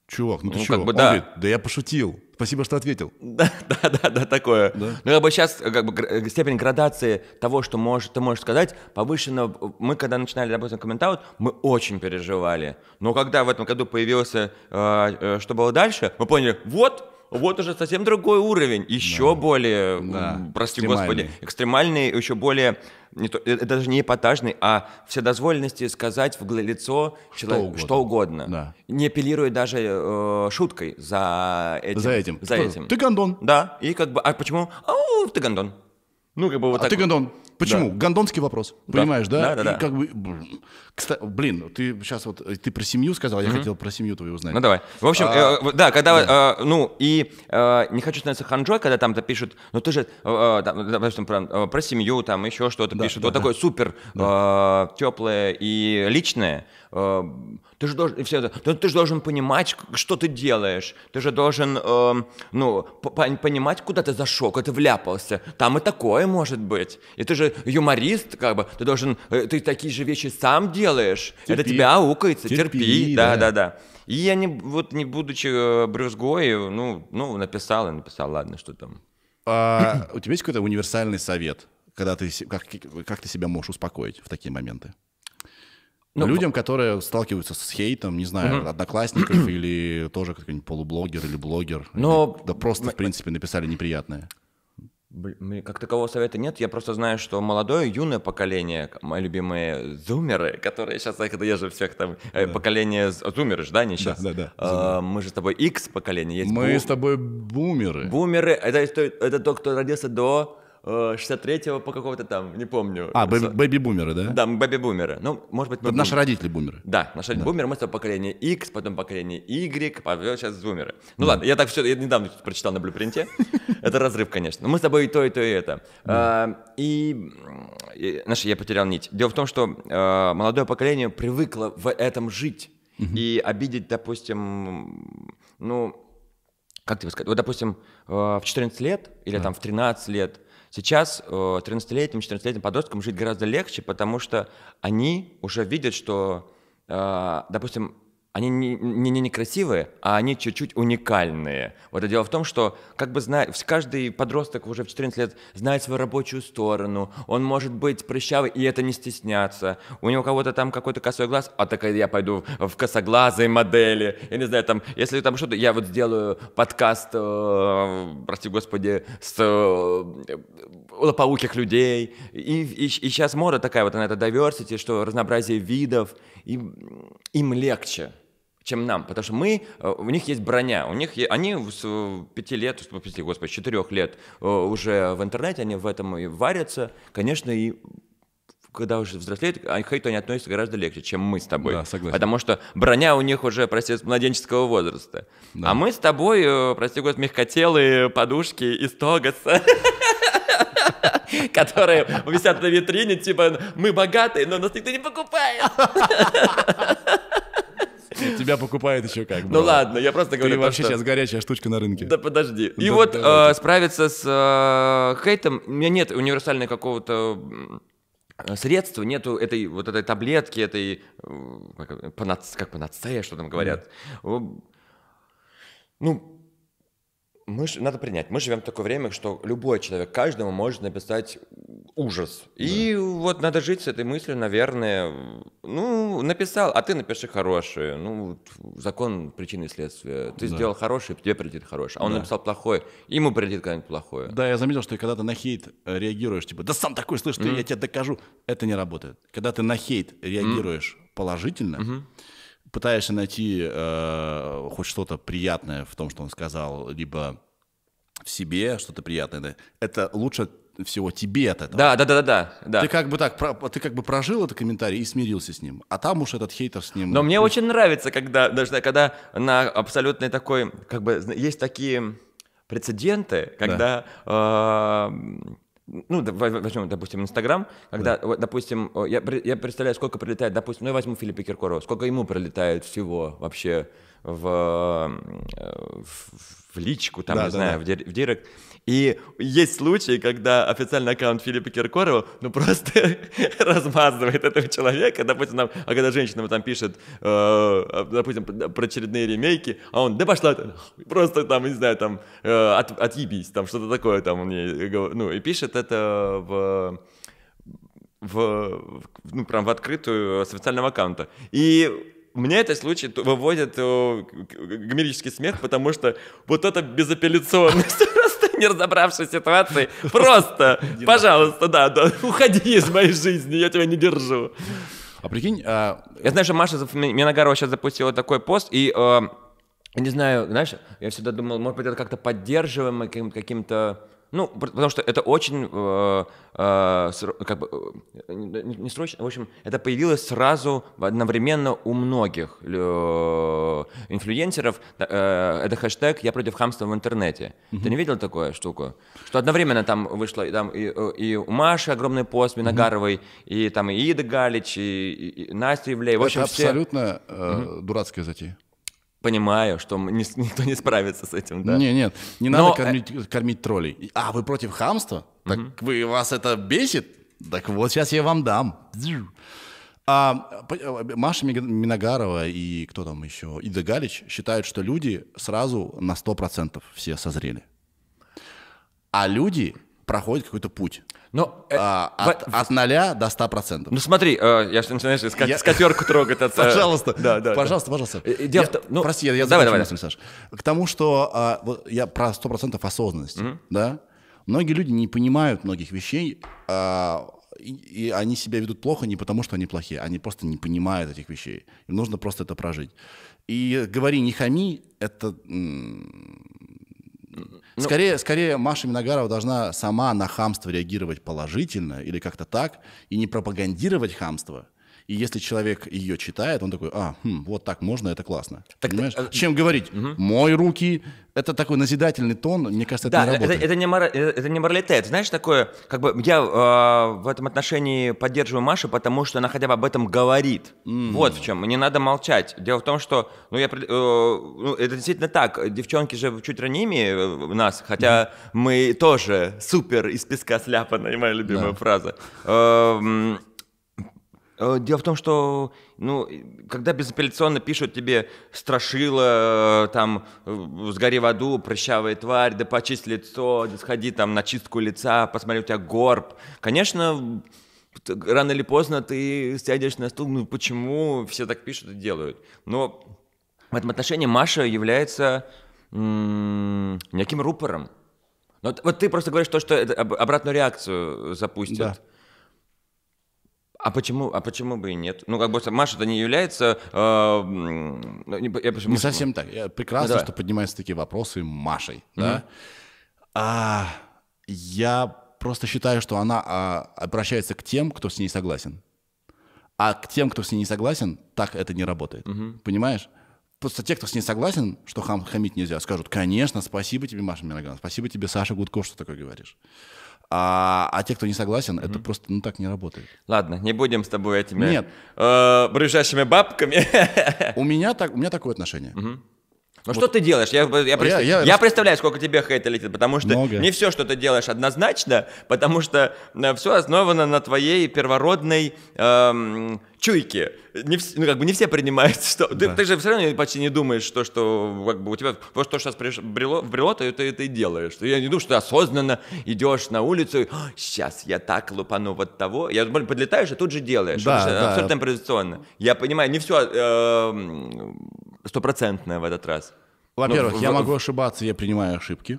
Speaker 1: Чувак, ну ты ну, чего? Как бы, Он да. говорит, да я пошутил. Спасибо, что ответил. Да, да,
Speaker 2: да, да, такое. Да? Ну, как бы сейчас как бы, степень градации того, что можешь, ты можешь сказать, повышена. Мы, когда начинали, допустим, комментаут, мы очень переживали. Но когда в этом году появился, э, э, что было дальше, мы поняли, вот, вот уже совсем другой уровень, еще да. более, да. прости господи, экстремальный, еще более, не то, это даже не эпатажный, а вседозволенности сказать в лицо что человек, угодно, что угодно да. не апеллируя даже э, шуткой за этим. За этим. За этим. Ты гондон. Да, и как бы, а почему? Ау, ты гондон. Ну, как бы вот а так. ты гондон. Почему? Да.
Speaker 1: Гондонский вопрос. Понимаешь, да? Да, да, да. И как бы, кстати, блин, ну ты сейчас вот э, ты про семью сказал, я mm-hmm. хотел про семью твою узнать. Ну давай. В общем, а, э, да, когда, да.
Speaker 2: Э, ну и э, не хочу становиться ханжой, когда там-то пишут, ну ты же, э, э там, про, э, про семью, там еще что-то да, пишут, да, вот да. такое супер да. э, теплое и личное. Э, ты же должен, все это, ты же должен понимать, что ты делаешь. Ты же должен, э, ну, понимать, куда ты зашел, куда ты вляпался. Там и такое может быть. И ты же юморист, как бы, ты должен, э, ты такие же вещи сам делаешь. Терпи. Это тебя аукается, терпи. терпи да, да, да. да. И я не, вот не будучи э, брюзгой, ну, ну, написал и написал, ладно, что там.
Speaker 1: А, у тебя есть какой-то универсальный совет, когда ты, как, как ты себя можешь успокоить в такие моменты? Ну, Людям, которые сталкиваются с хейтом, не знаю, угу. одноклассников или тоже какой-нибудь полублогер или блогер. Но... Или, да просто, в принципе, написали неприятное.
Speaker 2: как такового совета нет. Я просто знаю, что молодое, юное поколение, мои любимые зумеры, которые сейчас, я же всех там, э, да. поколение зумеры да, не сейчас? Да, да, да. А, мы же с тобой X поколение. Есть мы бу... с
Speaker 1: тобой бумеры.
Speaker 2: Бумеры, это, это, это то, кто родился до 63-го э, по какого-то там, не помню. А,
Speaker 1: бэби-бумеры, да? Да,
Speaker 2: мы бэби-бумеры. Ну, может быть, мы... Это наши родители бумеры. Да, наши родители да. бумеры, мы с поколение X, потом поколение Y, потом сейчас бумеры Ну да. ладно, я так все, я недавно прочитал на блюпринте. Это разрыв, конечно. Мы с тобой и то, и то, и это. Э, и, знаешь, я потерял нить. Дело в том, что э, молодое поколение привыкло в этом жить. И обидеть, допустим, ну, как тебе сказать, вот, допустим, в 14 лет или да. там в 13 лет Сейчас 13-летним, э, 14-летним подросткам жить гораздо легче, потому что они уже видят, что, э, допустим, они не, не, не красивые, а они чуть-чуть уникальные. Вот и дело в том, что как бы знает, каждый подросток уже в 14 лет знает свою рабочую сторону, он может быть прыщавый, и это не стесняться. У него кого-то там какой-то косой глаз, а так я пойду в косоглазые модели, я не знаю, там, если там что-то, я вот сделаю подкаст, э, прости господи, с э, лопоуких людей, и, и, и сейчас мода такая вот, она это diversity, что разнообразие видов, и, им легче чем нам, потому что мы, э, у них есть броня, у них, они с 5 лет, 5, господи, 4 лет э, уже в интернете, они в этом и варятся, конечно, и когда уже взрослеют, а к хейту они относятся гораздо легче, чем мы с тобой. Да, согласен. Потому что броня у них уже, прости, с младенческого возраста. Да. А мы с тобой, э, прости господи, мягкотелые подушки из тогаса которые висят на витрине, типа, мы богатые, но нас никто не покупает. если
Speaker 1: тебя покупают еще как бы. Ну ладно, я просто говорю... Ты вообще сейчас горячая штучка на рынке. Да подожди. И вот э,
Speaker 2: справиться с э, хейтом, у меня нет универсальной какого-то средства, нету этой вот этой таблетки, этой э, как, панаце, панацея, что там говорят. Ну, мы ж, надо принять, мы живем в такое время, что любой человек, каждому может написать ужас. Да. И вот надо жить с этой мыслью, наверное, ну, написал, а ты напиши хорошее. Ну, закон причины и следствия. Ты да. сделал хорошее, тебе придет хорошее. А он да. написал плохое, ему придет когда-нибудь плохое. Да, я заметил, что когда ты
Speaker 1: на хейт э, реагируешь, типа, да сам такой, слышь, mm. ты, я тебе докажу. Это не работает. Когда ты на хейт реагируешь mm. положительно, mm-hmm пытаешься найти э, хоть что-то приятное в том, что он сказал, либо в себе что-то приятное, это лучше всего тебе от этого. Да, да, да, да, да. Ты как бы так, ты как бы прожил этот комментарий и смирился с ним, а там уж этот хейтер с ним. Но мне
Speaker 2: очень нравится, когда даже когда на абсолютной такой, как бы есть такие прецеденты, когда да. э, ну, возьмем, допустим, Инстаграм, когда, да. допустим, я, я представляю, сколько прилетает, допустим, ну, я возьму Филиппа Киркорова, сколько ему прилетает всего вообще в, э, в, в личку, там, да, не да, знаю, да. в директ. И есть случаи, когда официальный аккаунт Филиппа Киркорова, ну, просто размазывает этого человека, допустим, нам, а когда женщина там пишет, э, а, допустим, про очередные ремейки, а он, да пошла ты, просто там, не знаю, там, э, от, отъебись, там, что-то такое там мне, ну, и пишет это в в, ну, прям в открытую с официального аккаунта. И мне этот случай выводит э, гомерический смех, потому что вот это безапелляционность не разобравшись в ситуации, просто, пожалуйста, да, да, уходи из моей жизни, я тебя не держу. А прикинь... А... Я знаю, что Маша Миногарова сейчас запустила такой пост, и... Э, не знаю, знаешь, я всегда думал, может быть, это как-то поддерживаемый каким-то ну, потому что это очень, э, э, как бы, э, не срочно, в общем, это появилось сразу одновременно у многих э, инфлюенсеров. Э, это хэштег «Я против хамства в интернете». Угу. Ты не видел такую штуку? Что одновременно там вышло и, там, и, э, и у Маши огромный пост Виногаровой, угу. и там и Ида Галич, и, и, и Настя Ивлеева. Это общем, абсолютно все... э, угу. дурацкая затея. Понимаю, что никто не справится с этим, да? Нет, нет, не Но... надо э, кормить, кормить троллей. А, вы против хамства?
Speaker 1: Так угу. вы, вас это бесит? Так вот, сейчас я вам дам. А, э, Маша Миногарова и кто там еще, Ида Галич считают, что люди сразу на 100% все созрели. А люди проходят какой-то путь. Но, э, а, от, в... от 0 до 100%.
Speaker 2: Ну смотри, э, я что начинаю скат, я... скатерку трогать. От, э, пожалуйста, да, да, пожалуйста, да. пожалуйста. Э, э, я, в... ну, прости, я, я давай, давай. мысль, Саш.
Speaker 1: К тому, что а, вот, я про 100% осознанность, mm-hmm. да? Многие люди не понимают многих вещей, а, и, и они себя ведут плохо не потому, что они плохие, они просто не понимают этих вещей. Им нужно просто это прожить. И говори не хами, это ну... Скорее, скорее Маша Миногарова должна сама на хамство реагировать положительно или как-то так, и не пропагандировать хамство, и если человек ее читает, он такой, а, хм, вот так можно, это классно. Так, э, Понимаешь? Ты, э, Чем говорить, угу. мой руки, это такой назидательный тон, мне кажется, это да, не работает. Это,
Speaker 2: это, не мор, э, это не моралитет. Знаешь, такое, как бы я э, в этом отношении поддерживаю Машу, потому что она хотя бы об этом говорит. Mm. Вот в чем. Не надо молчать. Дело в том, что, ну, я, э, ну, это действительно так. Девчонки же чуть ранимее нас, хотя mm. мы тоже супер из песка сляпаны, моя любимая да. фраза. Э, Э, дело в том, что, ну, когда безапелляционно пишут тебе «страшила», э, там, «сгори в аду», «прыщавая тварь», «да почисти лицо», «да сходи там на чистку лица», «посмотри, у тебя горб», конечно, рано или поздно ты сядешь на стул, ну, почему все так пишут и делают? Но в этом отношении Маша является м -м, неким рупором. Вот, вот ты просто говоришь то, что обратную реакцию запустят. Да. А почему, а почему бы и нет? Ну, как бы Маша-то не является... Э, не, я почему, не совсем так. Прекрасно, ну, что
Speaker 1: поднимаются такие вопросы Машей, mm-hmm. да? А, я просто считаю, что она а, обращается к тем, кто с ней согласен. А к тем, кто с ней не согласен, так это не работает. Mm-hmm. Понимаешь? Просто те, кто с ней согласен, что хам, хамить нельзя, скажут, конечно, спасибо тебе, Маша Мироган, спасибо тебе, Саша Гудков, что такое говоришь. А, а те, кто не согласен, mm-hmm. это просто ну так не работает.
Speaker 2: Ладно, не будем с тобой этими Нет. Э, брыжащими бабками. У меня, так, у меня такое отношение. Mm-hmm. Ну вот. что ты делаешь? Я, я, я, я, я представляю, сколько тебе хейта летит, потому что много. не все, что ты делаешь, однозначно, потому что э, все основано на твоей первородной эм, чуйке. Не, ну, как бы не все принимают, что... Да. Ты, ты же все равно почти не думаешь, что, что как бы у тебя... то что сейчас брело, брело, то это и делаешь. Я не думаю, что ты осознанно идешь на улицу и... Сейчас я так лупану вот того. Я подлетаешь и тут же делаешь. Да, да. Абсолютно импровизационно. Я понимаю, не все... Э, стопроцентная в этот раз. Ну, Во-первых, ну, я в... могу
Speaker 1: ошибаться, я принимаю ошибки.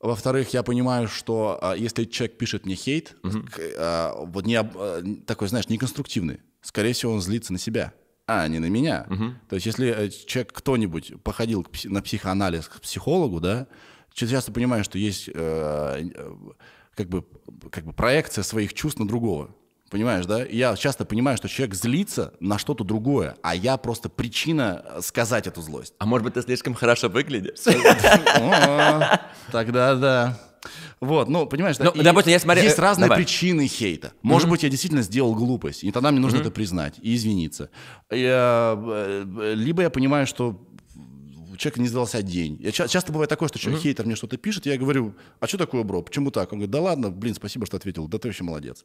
Speaker 1: Во-вторых, я понимаю, что а, если человек пишет мне хейт, угу. а, вот не а, такой, знаешь, неконструктивный, скорее всего, он злится на себя, а не на меня. Угу. То есть, если э, человек кто-нибудь походил на психоанализ к психологу, да, часто понимаю, что есть э, э, как бы как бы проекция своих чувств на другого. Понимаешь, да? Я часто понимаю, что человек злится на что-то другое, а я просто причина э, сказать эту злость. А может быть, ты слишком хорошо выглядишь? Тогда да. Вот, ну, понимаешь, ну, да, допустим, я смотрю, есть э, разные давай. причины хейта. Может mm-hmm. быть, я действительно сделал глупость, и тогда мне нужно mm-hmm. это признать и извиниться. Я, э, либо я понимаю, что человек не задался день. Я, часто бывает такое, что человек mm-hmm. хейтер мне что-то пишет, я говорю, а что такое, бро, почему так? Он говорит, да ладно, блин, спасибо, что ответил, да ты вообще молодец.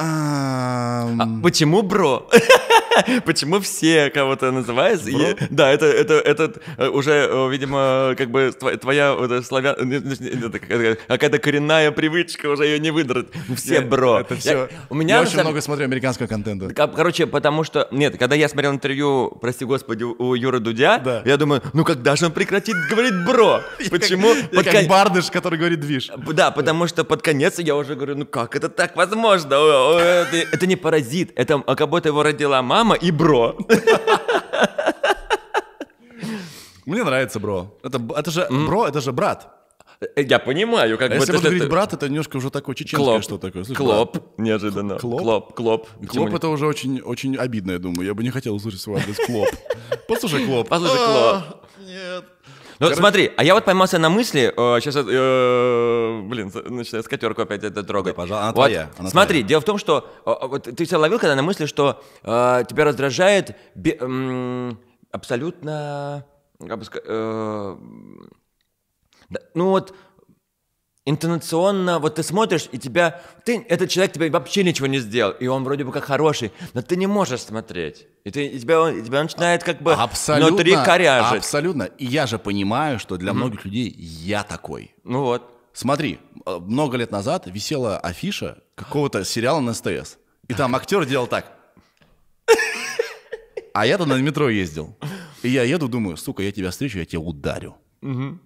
Speaker 1: А почему бро?
Speaker 2: Почему все кого-то называют? И, да, это, это, это э, уже, э, видимо, как бы твоя э, это, славян... какая-то коренная привычка, уже ее не выдрать. Ну, все бро. Это все. Я, у меня я очень самом... много
Speaker 1: смотрю американского контента.
Speaker 2: Короче, потому что... Нет, когда я смотрел интервью, прости господи, у Юры Дудя, да. я думаю, ну когда же он прекратит говорить бро? Почему? под... я как бардыш, который говорит движ. Да, потому что под конец я уже говорю, ну как это так возможно? это, это не паразит, это как будто его родила мама и бро. Мне нравится бро. Это, это же mm. бро, это же брат. Э, я понимаю, как а бы... Если это, говорить это... брат,
Speaker 1: это немножко уже такое чеченское клоп. что такое. Слушай, клоп,
Speaker 2: брат. неожиданно. Клоп? Клоп, клоп. Клоп
Speaker 1: это уже очень, очень
Speaker 2: обидно, я думаю. Я бы не хотел услышать свой адрес клоп. Послушай, клоп. Послушай, клоп. А, нет. Ну, Короче... смотри, а я вот поймался на мысли, э, сейчас, э, блин, начинаю скатерку опять это трогать. Да, пожалуйста, она вот, твоя. Она смотри, твоя. дело в том, что э, э, вот, ты себя ловил когда на мысли, что э, тебя раздражает бе, э, абсолютно... Э, э, ну вот интонационно, вот ты смотришь, и тебя, ты, этот человек тебе вообще ничего не сделал, и он вроде бы как хороший, но ты не можешь смотреть. И, ты, и тебя, и тебя начинает как бы абсолютно, внутри коряжить. Абсолютно. И
Speaker 1: я же понимаю, что для mm-hmm. многих людей я такой. Ну вот. Смотри, э, много лет назад висела афиша какого-то сериала на СТС. И там актер делал так. А я-то на метро ездил. И я еду, думаю, сука, я тебя встречу, я тебя ударю. Угу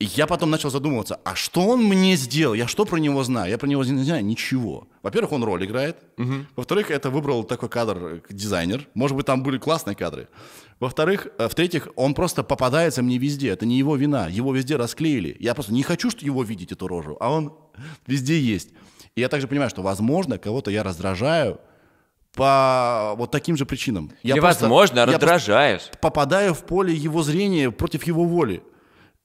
Speaker 1: я потом начал задумываться, а что он мне сделал? Я что про него знаю? Я про него не знаю ничего. Во-первых, он роль играет. Угу. Во-вторых, это выбрал такой кадр дизайнер. Может быть, там были классные кадры. Во-вторых, э, в-третьих, он просто попадается мне везде. Это не его вина. Его везде расклеили. Я просто не хочу что его видеть, эту рожу. А он везде есть. И я также понимаю, что, возможно, кого-то я раздражаю, по вот таким же причинам. Я Или, просто, возможно, раздражаешь. Я попадаю в поле его зрения против его
Speaker 2: воли.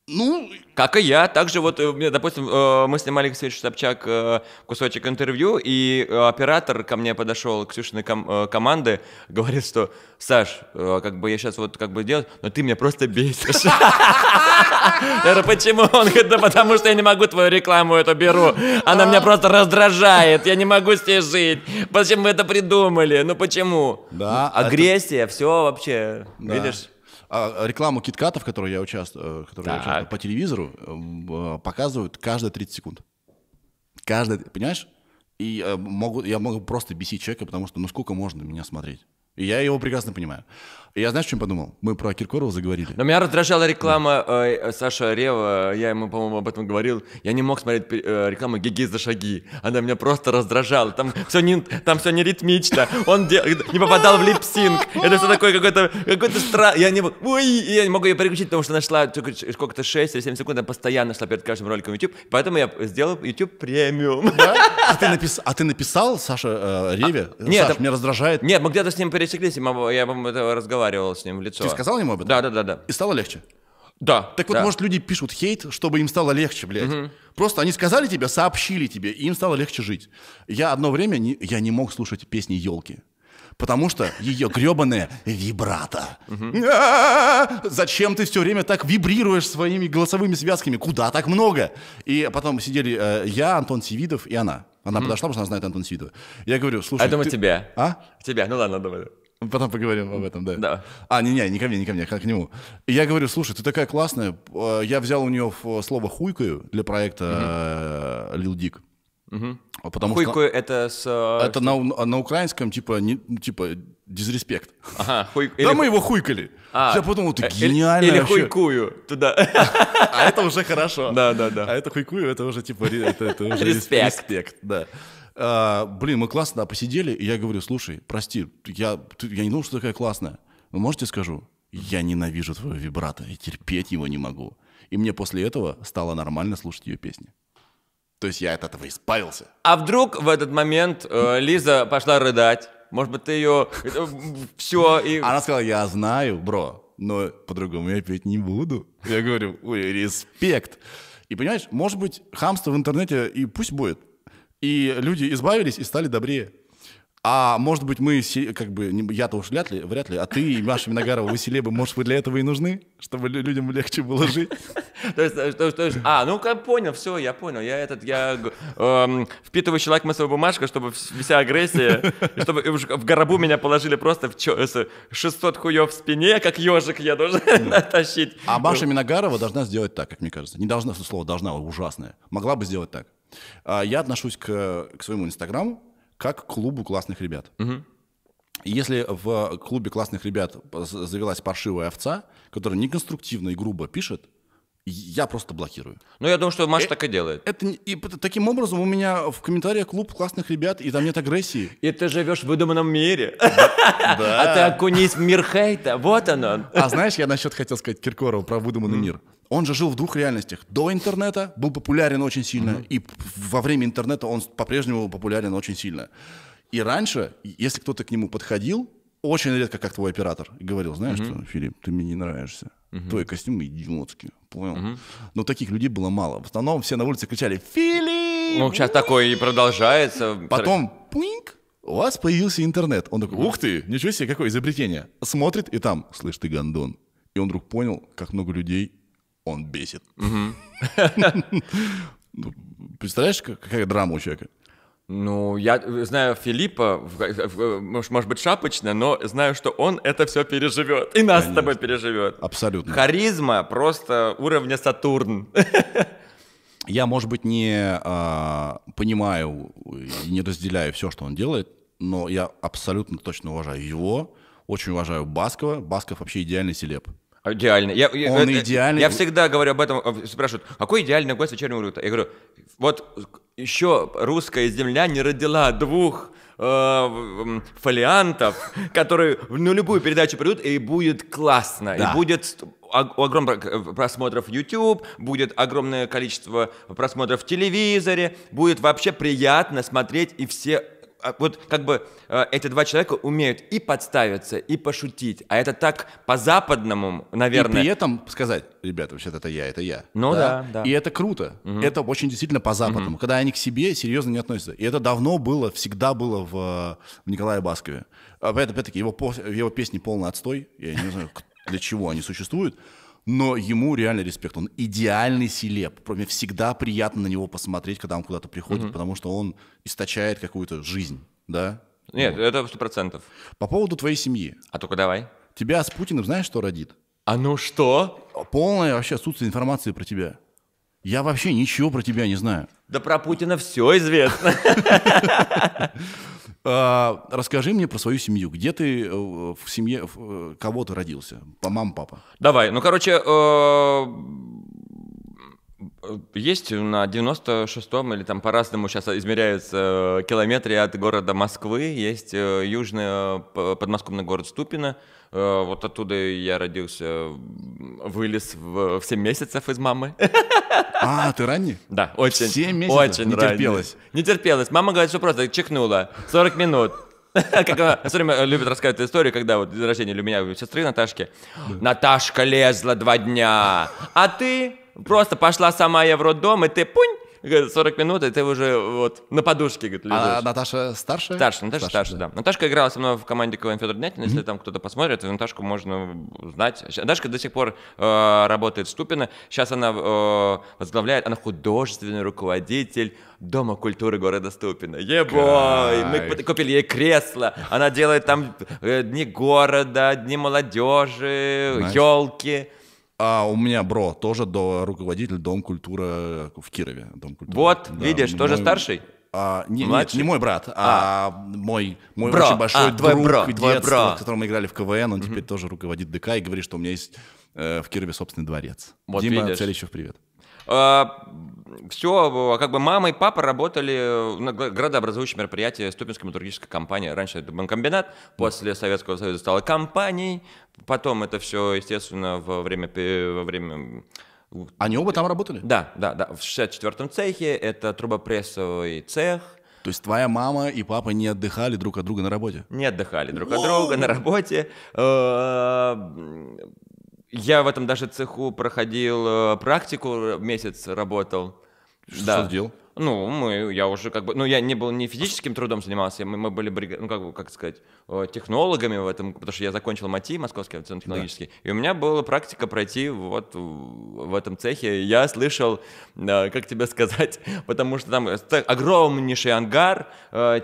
Speaker 2: Ну, как и я, также вот, э, допустим, э, мы снимали Ксюша Собчак э, кусочек интервью, и оператор ко мне подошел, Ксюшиной ком- команды, говорит, что, Саш, как бы я сейчас вот как бы делаю, но ты меня просто бесишь. Я почему? Он говорит, да потому что я не могу твою рекламу эту беру, она меня просто раздражает, я не могу с ней жить. Почему вы это придумали? Ну почему? Да. А Агрессия, все вообще, видишь?
Speaker 1: А, а рекламу киткатов, в которой я участвую, по телевизору, э, э, показывают каждые 30 секунд. Каждый, понимаешь? И э, могу, я могу просто бесить человека, потому что ну сколько можно меня смотреть? И я его прекрасно понимаю. Я знаешь, чем подумал? Мы про Киркорова заговорили. Но
Speaker 2: меня раздражала реклама да. э, Саша Рева, я ему, по-моему, об этом говорил. Я не мог смотреть э, рекламу «Гиги за шаги». Она меня просто раздражала. Там все не, там все не ритмично. Он дел, не попадал в липсинг. Это все такое какое-то какой то странное. Я не, ой, я не могу ее переключить, потому что нашла сколько-то 6 или 7 секунд. Я постоянно шла перед каждым роликом YouTube. Поэтому я сделал YouTube премиум. Да?
Speaker 1: А, ты напис, а ты написал Саша э, Реве? А, нет, Саш, это...
Speaker 2: меня раздражает. Нет, мы где-то с ним пересеклись, я, по-моему, этого разговаривал разговаривал с ним в лицо. Ты сказал ему об этом? Да, да, да, да. И стало легче? Да. Так вот, да. может,
Speaker 1: люди пишут хейт, чтобы им стало легче, блядь. Угу. Просто они сказали тебе, сообщили тебе, и им стало легче жить. Я одно время не, я не мог слушать песни елки. Потому что ее гребаная вибрато. А, зачем ты все время так вибрируешь своими голосовыми связками? Куда так много? И потом сидели э, я, Антон Севидов и она. Она подошла, потому что она знает Антон Севидова. Я говорю, слушай... Я думаю, тебя.
Speaker 2: А? Тебя, ну ладно, давай.
Speaker 1: Потом поговорим об этом, да. Да. А, не-не, не ко мне, не ко мне, к нему. И я говорю, слушай, ты такая классная. Э, я взял у нее э, слово «хуйкаю» для проекта э, «Лил Дик». Угу. Потому хуйкую что... это с... Это на, на украинском типа, не, типа дизреспект. Ага, хуй... Да или... мы его хуйкали. А, Я подумал, ты гениально Или, или
Speaker 2: хуйкую
Speaker 1: туда. А это уже хорошо. Да, да, да. А это хуйкую, это уже типа... респект. Респект, да. А, блин, мы классно посидели, и я говорю, слушай, прости, я, я не думал, что ты такая классная. Вы можете скажу? Я ненавижу твоего вибрато и терпеть его не могу. И мне после этого стало нормально слушать ее песни. То есть я от этого
Speaker 2: избавился. А вдруг в этот момент э, Лиза пошла рыдать? Может быть, ты ее... Все, и... Она
Speaker 1: сказала, я знаю, бро, но по-другому я петь не буду. Я говорю, ой, респект. И понимаешь, может быть, хамство в интернете и пусть будет. И люди избавились и стали добрее. А может быть, мы, как бы, я-то уж вряд ли, вряд ли, а ты и Маша Миногарова, вы селебы, может, вы для этого и нужны, чтобы людям легче
Speaker 2: было жить? То есть, э, то, то есть, а, ну как понял, все, я понял, я этот, я эм, впитываю человек массовую бумажку, чтобы вся агрессия, чтобы в горобу меня положили просто в чё, 600 э, хуев в спине, как ежик я должен тащить. А Маша
Speaker 1: Миногарова должна сделать так, как мне кажется. Не должна, слово должна, ужасное. Могла бы сделать так. А, я отношусь к, к своему Инстаграму как к клубу классных ребят. Угу. Если в клубе классных ребят завелась паршивая овца, которая неконструктивно и грубо
Speaker 2: пишет, я просто блокирую. Ну, я думаю, что Маша э- так и делает.
Speaker 1: Это, и, таким образом у меня в комментариях клуб классных ребят, и там нет агрессии. И ты живешь в выдуманном мире. А
Speaker 2: ты окунись в мир хейта, вот оно.
Speaker 1: А знаешь, я насчет хотел сказать Киркорова про выдуманный мир он же жил в двух реальностях. До интернета был популярен очень сильно, mm-hmm. и во время интернета он по-прежнему был популярен очень сильно. И раньше, если кто-то к нему подходил, очень редко как твой оператор говорил, знаешь mm-hmm. что, Филипп, ты мне не нравишься. Mm-hmm. Твои костюмы идиотские, понял? Mm-hmm. Но таких людей было мало. В основном все на улице кричали «Филипп!» Ну, сейчас такое
Speaker 2: и продолжается. Потом «Пуинк!»
Speaker 1: у вас появился интернет. Он такой, ух ты, ничего себе, какое изобретение. Смотрит и там, слышь, ты Гандон, И он вдруг понял, как много людей он бесит. Ну, представляешь, какая драма у человека? Ну,
Speaker 2: я знаю Филиппа, может быть, шапочно, но знаю, что он это все переживет. И нас с тобой переживет. Абсолютно. Харизма просто уровня Сатурн.
Speaker 1: Я, может быть, не а, понимаю и не разделяю все, что он делает, но я абсолютно точно уважаю его, очень уважаю Баскова. Басков вообще идеальный селеп.
Speaker 2: Идеально. Я, Он это, э, идеальный. Я всегда говорю об этом, э, спрашивают, какой идеальный гость вечернего уюта? Я говорю, вот еще русская земля не родила двух э, фолиантов, которые на любую передачу придут, и будет классно, да. и будет огромное э, просмотров YouTube, будет огромное количество просмотров в телевизоре, будет вообще приятно смотреть, и все а, вот как бы э, эти два человека умеют и подставиться, и пошутить. А это так по-западному, наверное. И при этом сказать, ребята, вообще-то это я, это я. Ну да, да. да. И
Speaker 1: это круто. Угу. Это очень действительно по-западному. Угу. Когда они к себе серьезно не относятся. И это давно было, всегда было в, в Николае Баскове. А опять-таки, его, его песни полный отстой. Я не знаю, для чего они существуют но ему реально респект. Он идеальный селеп. Мне всегда приятно на него посмотреть, когда он куда-то приходит, mm-hmm. потому что он источает какую-то жизнь, да?
Speaker 2: Нет, вот. это сто процентов. По
Speaker 1: поводу твоей семьи. А только давай. Тебя с Путиным знаешь, что родит? А ну что? Полное вообще отсутствие информации про тебя. Я вообще ничего про тебя не знаю.
Speaker 2: Да про Путина все известно.
Speaker 1: А, расскажи мне про свою семью. Где ты э, в семье, э, кого ты родился? По мам, папа?
Speaker 2: Давай. Ну, короче, э, есть на 96-м или там по-разному сейчас измеряются э, километры от города Москвы. Есть э, южный э, подмосковный город Ступино. Вот оттуда я родился, вылез в 7 месяцев из мамы. А, ты ранний? Да, очень. 7 месяцев? Очень Не терпелось? Не терпелось. Мама говорит, что просто чихнула. 40 минут. Как она все время любит рассказывать эту историю, когда вот день рождения у меня у сестры Наташки. Наташка лезла два дня, а ты просто пошла сама я в роддом, и ты пунь, 40 минут, и ты уже вот на подушке говорит, а лежишь. А Наташа старше? Старше, Наташа старше, старше да. да. Наташка играла со мной в команде КВН Федор Днятин, mm-hmm. если там кто-то посмотрит, то Наташку можно знать. Наташка до сих пор э, работает в Ступино, сейчас она э, возглавляет, она художественный руководитель Дома культуры города Ступина. Ебой! Мы купили ей кресло. Она делает там э, дни города, дни молодежи, nice. елки. А у меня, бро,
Speaker 1: тоже до, руководитель Дом культуры э, в Кирове. Дом культуры. Вот, да, видишь, мой... тоже старший? А, не, нет, не мой брат, а, а мой, мой бро. очень большой а, друг твой бро, детства, бро. с которым мы играли в КВН, он mm теперь тоже руководит ДК и говорит, что у меня есть э, в Кирове собственный дворец. Вот Дима видишь. Целищев, привет.
Speaker 2: А, все, а как бы мама и папа работали на градообразующем мероприятии Ступинская металлургическая компания. Раньше это был комбинат, после Советского Союза стало компанией, потом это все, естественно, во время, во время они оба там работали? Да, да, да. В 64-м цехе это трубопрессовый цех.
Speaker 1: То есть твоя мама и папа не отдыхали друг от друга на работе? Не отдыхали друг от друга на
Speaker 2: работе. А, я в этом даже цеху проходил э, практику, э, месяц работал. Что да. делал? Ну, мы, я уже как бы, ну, я не был не физическим трудом занимался, мы, мы были, ну, как бы, как сказать, э, технологами в этом, потому что я закончил МАТИ, Московский центр технологический, да. и у меня была практика пройти вот в этом цехе. Я слышал, э, как тебе сказать, потому что там э, огромнейший ангар,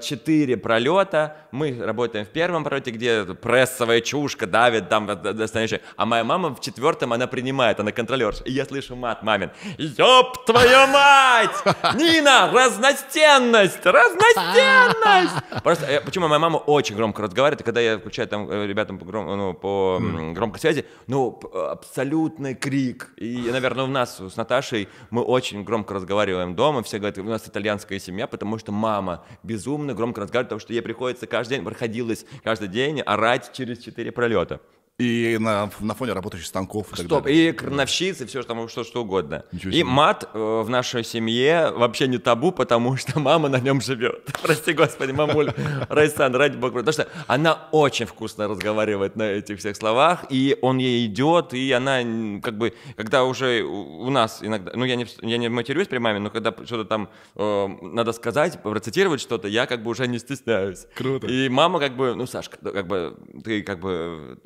Speaker 2: четыре пролета, мы работаем в первом пролете, где прессовая чушка давит там, а моя мама в четвертом, она принимает, она контролерша, и я слышу мат мамин, ёб твою мать! Не причина – разностенность, разностенность. Просто, э, почему моя мама очень громко разговаривает, и когда я включаю там э, ребятам по, гром, ну, по громкой связи, ну, э, абсолютный крик. И, наверное, у нас с Наташей мы очень громко разговариваем дома, все говорят, у нас итальянская семья, потому что мама безумно громко разговаривает, потому что ей приходится каждый день, проходилось каждый день орать через четыре пролета.
Speaker 1: И на, на фоне работающих станков.
Speaker 2: И Стоп, далее. и крановщицы, все что, что, что угодно. И мат э, в нашей семье вообще не табу, потому что мама на нем живет. Прости, господи, мамуль, Райсан, ради бога. Потому что она очень вкусно разговаривает на этих всех словах, и он ей идет, и она как бы, когда уже у нас иногда, ну я не, я не матерюсь при маме, но когда что-то там э, надо сказать, процитировать что-то, я как бы уже не стесняюсь. Круто. И мама как бы, ну Сашка, как бы, ты как бы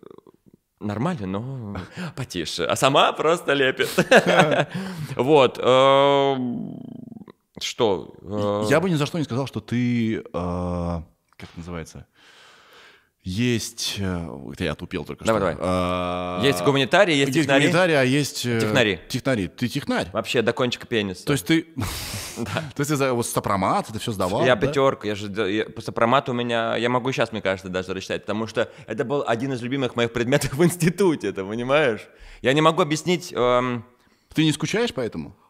Speaker 2: нормально, но потише. А сама просто лепит. Вот. Эм, что? Э, Я бы
Speaker 1: ни за что не сказал, что ты... Э, как это называется? Есть... Э, я отупел только давай, что. Давай, давай. Есть гуманитарии, есть, технари. гуманитарии, а есть... Э, технари. Технари. Ты технарь? Вообще до кончика пениса. То есть ты... То есть ты вот сопромат, это все сдавал, Я пятерка,
Speaker 2: я же... по Сопромат у меня... Я могу сейчас, мне кажется, даже рассчитать, потому что это был один из любимых моих предметов в институте, ты понимаешь? Я не могу объяснить... Эм, ты не
Speaker 1: скучаешь поэтому? этому?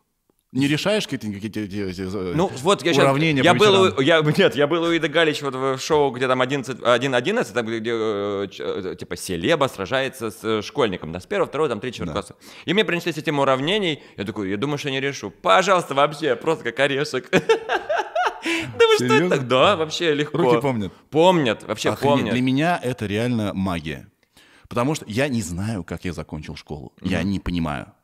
Speaker 1: Не решаешь какие-то какие, -то,
Speaker 2: э, ну, вот я уравнения сейчас, я был, я, Нет, я был у Ида Галич вот в шоу, где там 1-11, там, где, э, э, типа, селеба сражается с э, школьником, да, с первого, второго, там, третьего да. класса. И мне принесли систему уравнений, я такой, я думаю, что не решу. Пожалуйста, вообще, просто как орешек. Да вы что это? Да, вообще легко. Руки помнят. Помнят, вообще помнят. Для меня это реально
Speaker 1: магия. Потому что я не знаю, как я закончил школу. Я не понимаю.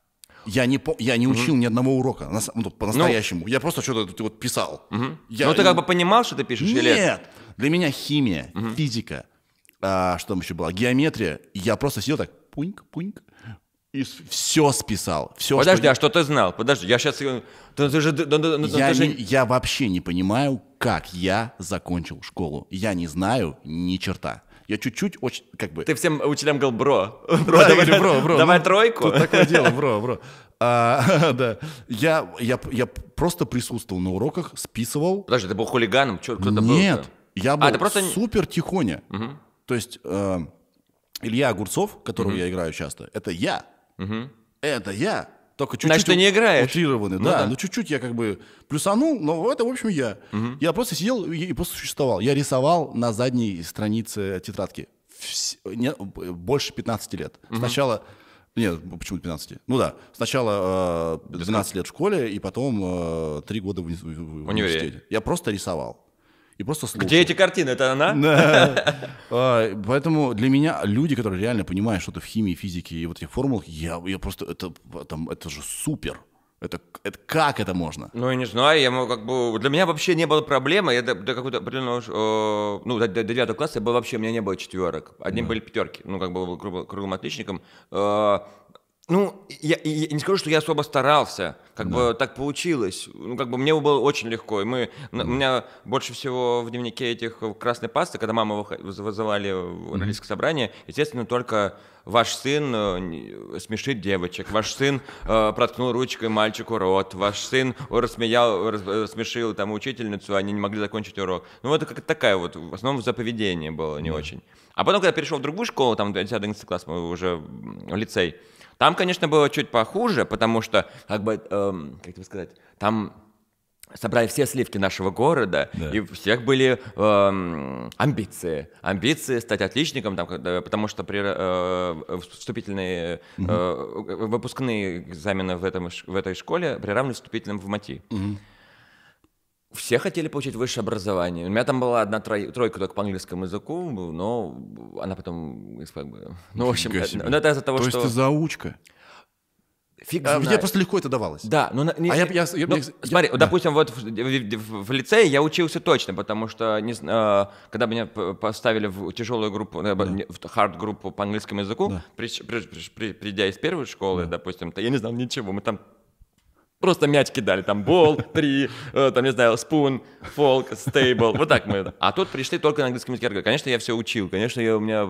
Speaker 1: Я не, по, я не учил ни одного урока на, ну, по-настоящему. Ну, я просто что-то вот писал. Mm-hmm. Но ну, ты как бы
Speaker 2: понимал, что ты пишешь? Нет. Или...
Speaker 1: Для меня химия, mm физика, а, что там еще было, геометрия. Я просто сидел так,
Speaker 2: пуньк, пуньк.
Speaker 1: И все списал. Все, Подожди, что... а
Speaker 2: что ты знал? Подожди, я сейчас... Ты, ты же, ты, ты, я, ты же... не,
Speaker 1: я вообще не понимаю, как я закончил школу. Я не знаю ни черта. Я чуть-чуть очень, как бы...
Speaker 2: Ты всем учителям говорил, бро, бро, да, давай, бро, бро, давай ну, тройку. Тут такое дело, бро, бро.
Speaker 1: А, да. Я, я, я просто присутствовал на уроках, списывал. Подожди,
Speaker 2: ты был хулиганом? чё? кто-то был? Нет, я а, был а, просто...
Speaker 1: супер тихоня. Угу. То есть э, Илья Огурцов, которого угу. я играю часто, это я. Угу. Это я. Только чуть-чуть. Значит, ты не играешь. Утрированный, ну да. да. Ну, чуть-чуть я как бы плюсанул, но это, в общем, я. Угу. Я просто сидел и просто существовал. Я рисовал на задней странице тетрадки. Вс... Не... Больше 15 лет. Угу. Сначала... Нет, почему 15? Ну да, сначала э, 12 лет в школе, и потом э, 3 года в, уни- в университете. Я просто рисовал и просто слушал. Где эти
Speaker 2: картины? Это она? Да.
Speaker 1: А, поэтому для меня люди, которые реально понимают что-то в химии, физике и вот этих формулах, я, я просто, это, там, это же супер. Это, это как это можно?
Speaker 2: Ну, я не знаю, я могу как бы... Для меня вообще не было проблемы. Я до, до какого-то определенного... Э, ну, до, до 9 класса я был вообще... У меня не было четверок. Одни да. были пятерки. Ну, как бы был круглым отличником. Э, ну, я, я не скажу, что я особо старался, как да. бы так получилось. Ну, как бы мне было очень легко. И мы, mm-hmm. У меня больше всего в дневнике этих красной пасты, когда мама вызывали в родительское mm-hmm. собрание, естественно, только ваш сын э, э, смешит девочек, ваш сын э, проткнул ручкой мальчику рот, ваш сын рассмеял, рассмешил э, там учительницу, они не могли закончить урок. Ну, это как то такая вот, в основном за поведение было не mm-hmm. очень. А потом, когда перешел в другую школу, там 10-11 класс, мы уже в лицей, там, конечно, было чуть похуже, потому что, как бы, эм, как бы сказать, там собрали все сливки нашего города, да. и у всех были эм, амбиции. Амбиции стать отличником, там, потому что при, э, вступительные, э, выпускные экзамены в, этом, в этой школе приравнены вступительным в МАТИ. Угу все хотели получить высшее образование. У меня там была одна трой, тройка только по английскому языку, но она потом... Ну, в общем, э, ну, это из-за того, То что... То есть ты
Speaker 1: заучка?
Speaker 2: Фиг а, Мне просто легко
Speaker 1: это давалось. Да, но... Ну, не, а я, я, я, ну, я, смотри, я, допустим,
Speaker 2: да. вот в, в, в лицее я учился точно, потому что не, э, когда меня поставили в тяжелую группу, э, да. в хард-группу по английскому языку, да. при, при, при, придя из первой школы, да. допустим, то я не знал ничего, мы там Просто мяч кидали, там, бол, три, э, там, не знаю, спун, фолк, стейбл, вот так мы. А тут пришли только на английском языке. Конечно, я все учил, конечно, я у меня,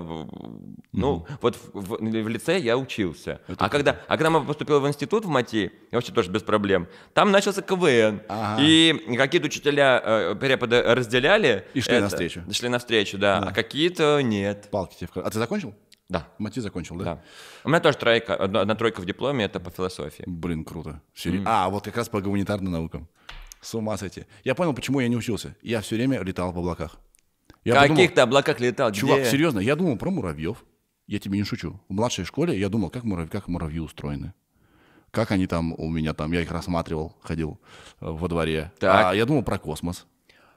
Speaker 2: ну, вот в, в, в лице я учился. Это а когда, а когда мы поступил в институт в МАТИ, я вообще тоже без проблем, там начался КВН, ага. и какие-то учителя э, преподы разделяли. И шли это, навстречу. Шли навстречу, да, да. а какие-то нет. Палки тебе в... А ты закончил? Да. Мати закончил, да? Да. У меня тоже тройка, одна, тройка в дипломе, это по философии. Блин, круто. Сери... Mm. А,
Speaker 1: вот как раз по гуманитарным наукам. С ума сойти. Я понял, почему я не учился. Я все время летал в облаках.
Speaker 2: Я Каких подумал, ты облаках летал? Чувак, Где?
Speaker 1: серьезно, я думал про муравьев. Я тебе не шучу. В младшей школе я думал, как муравьи, как муравьи устроены. Как они там у меня там, я их рассматривал, ходил э, во дворе. А так. А я думал про космос.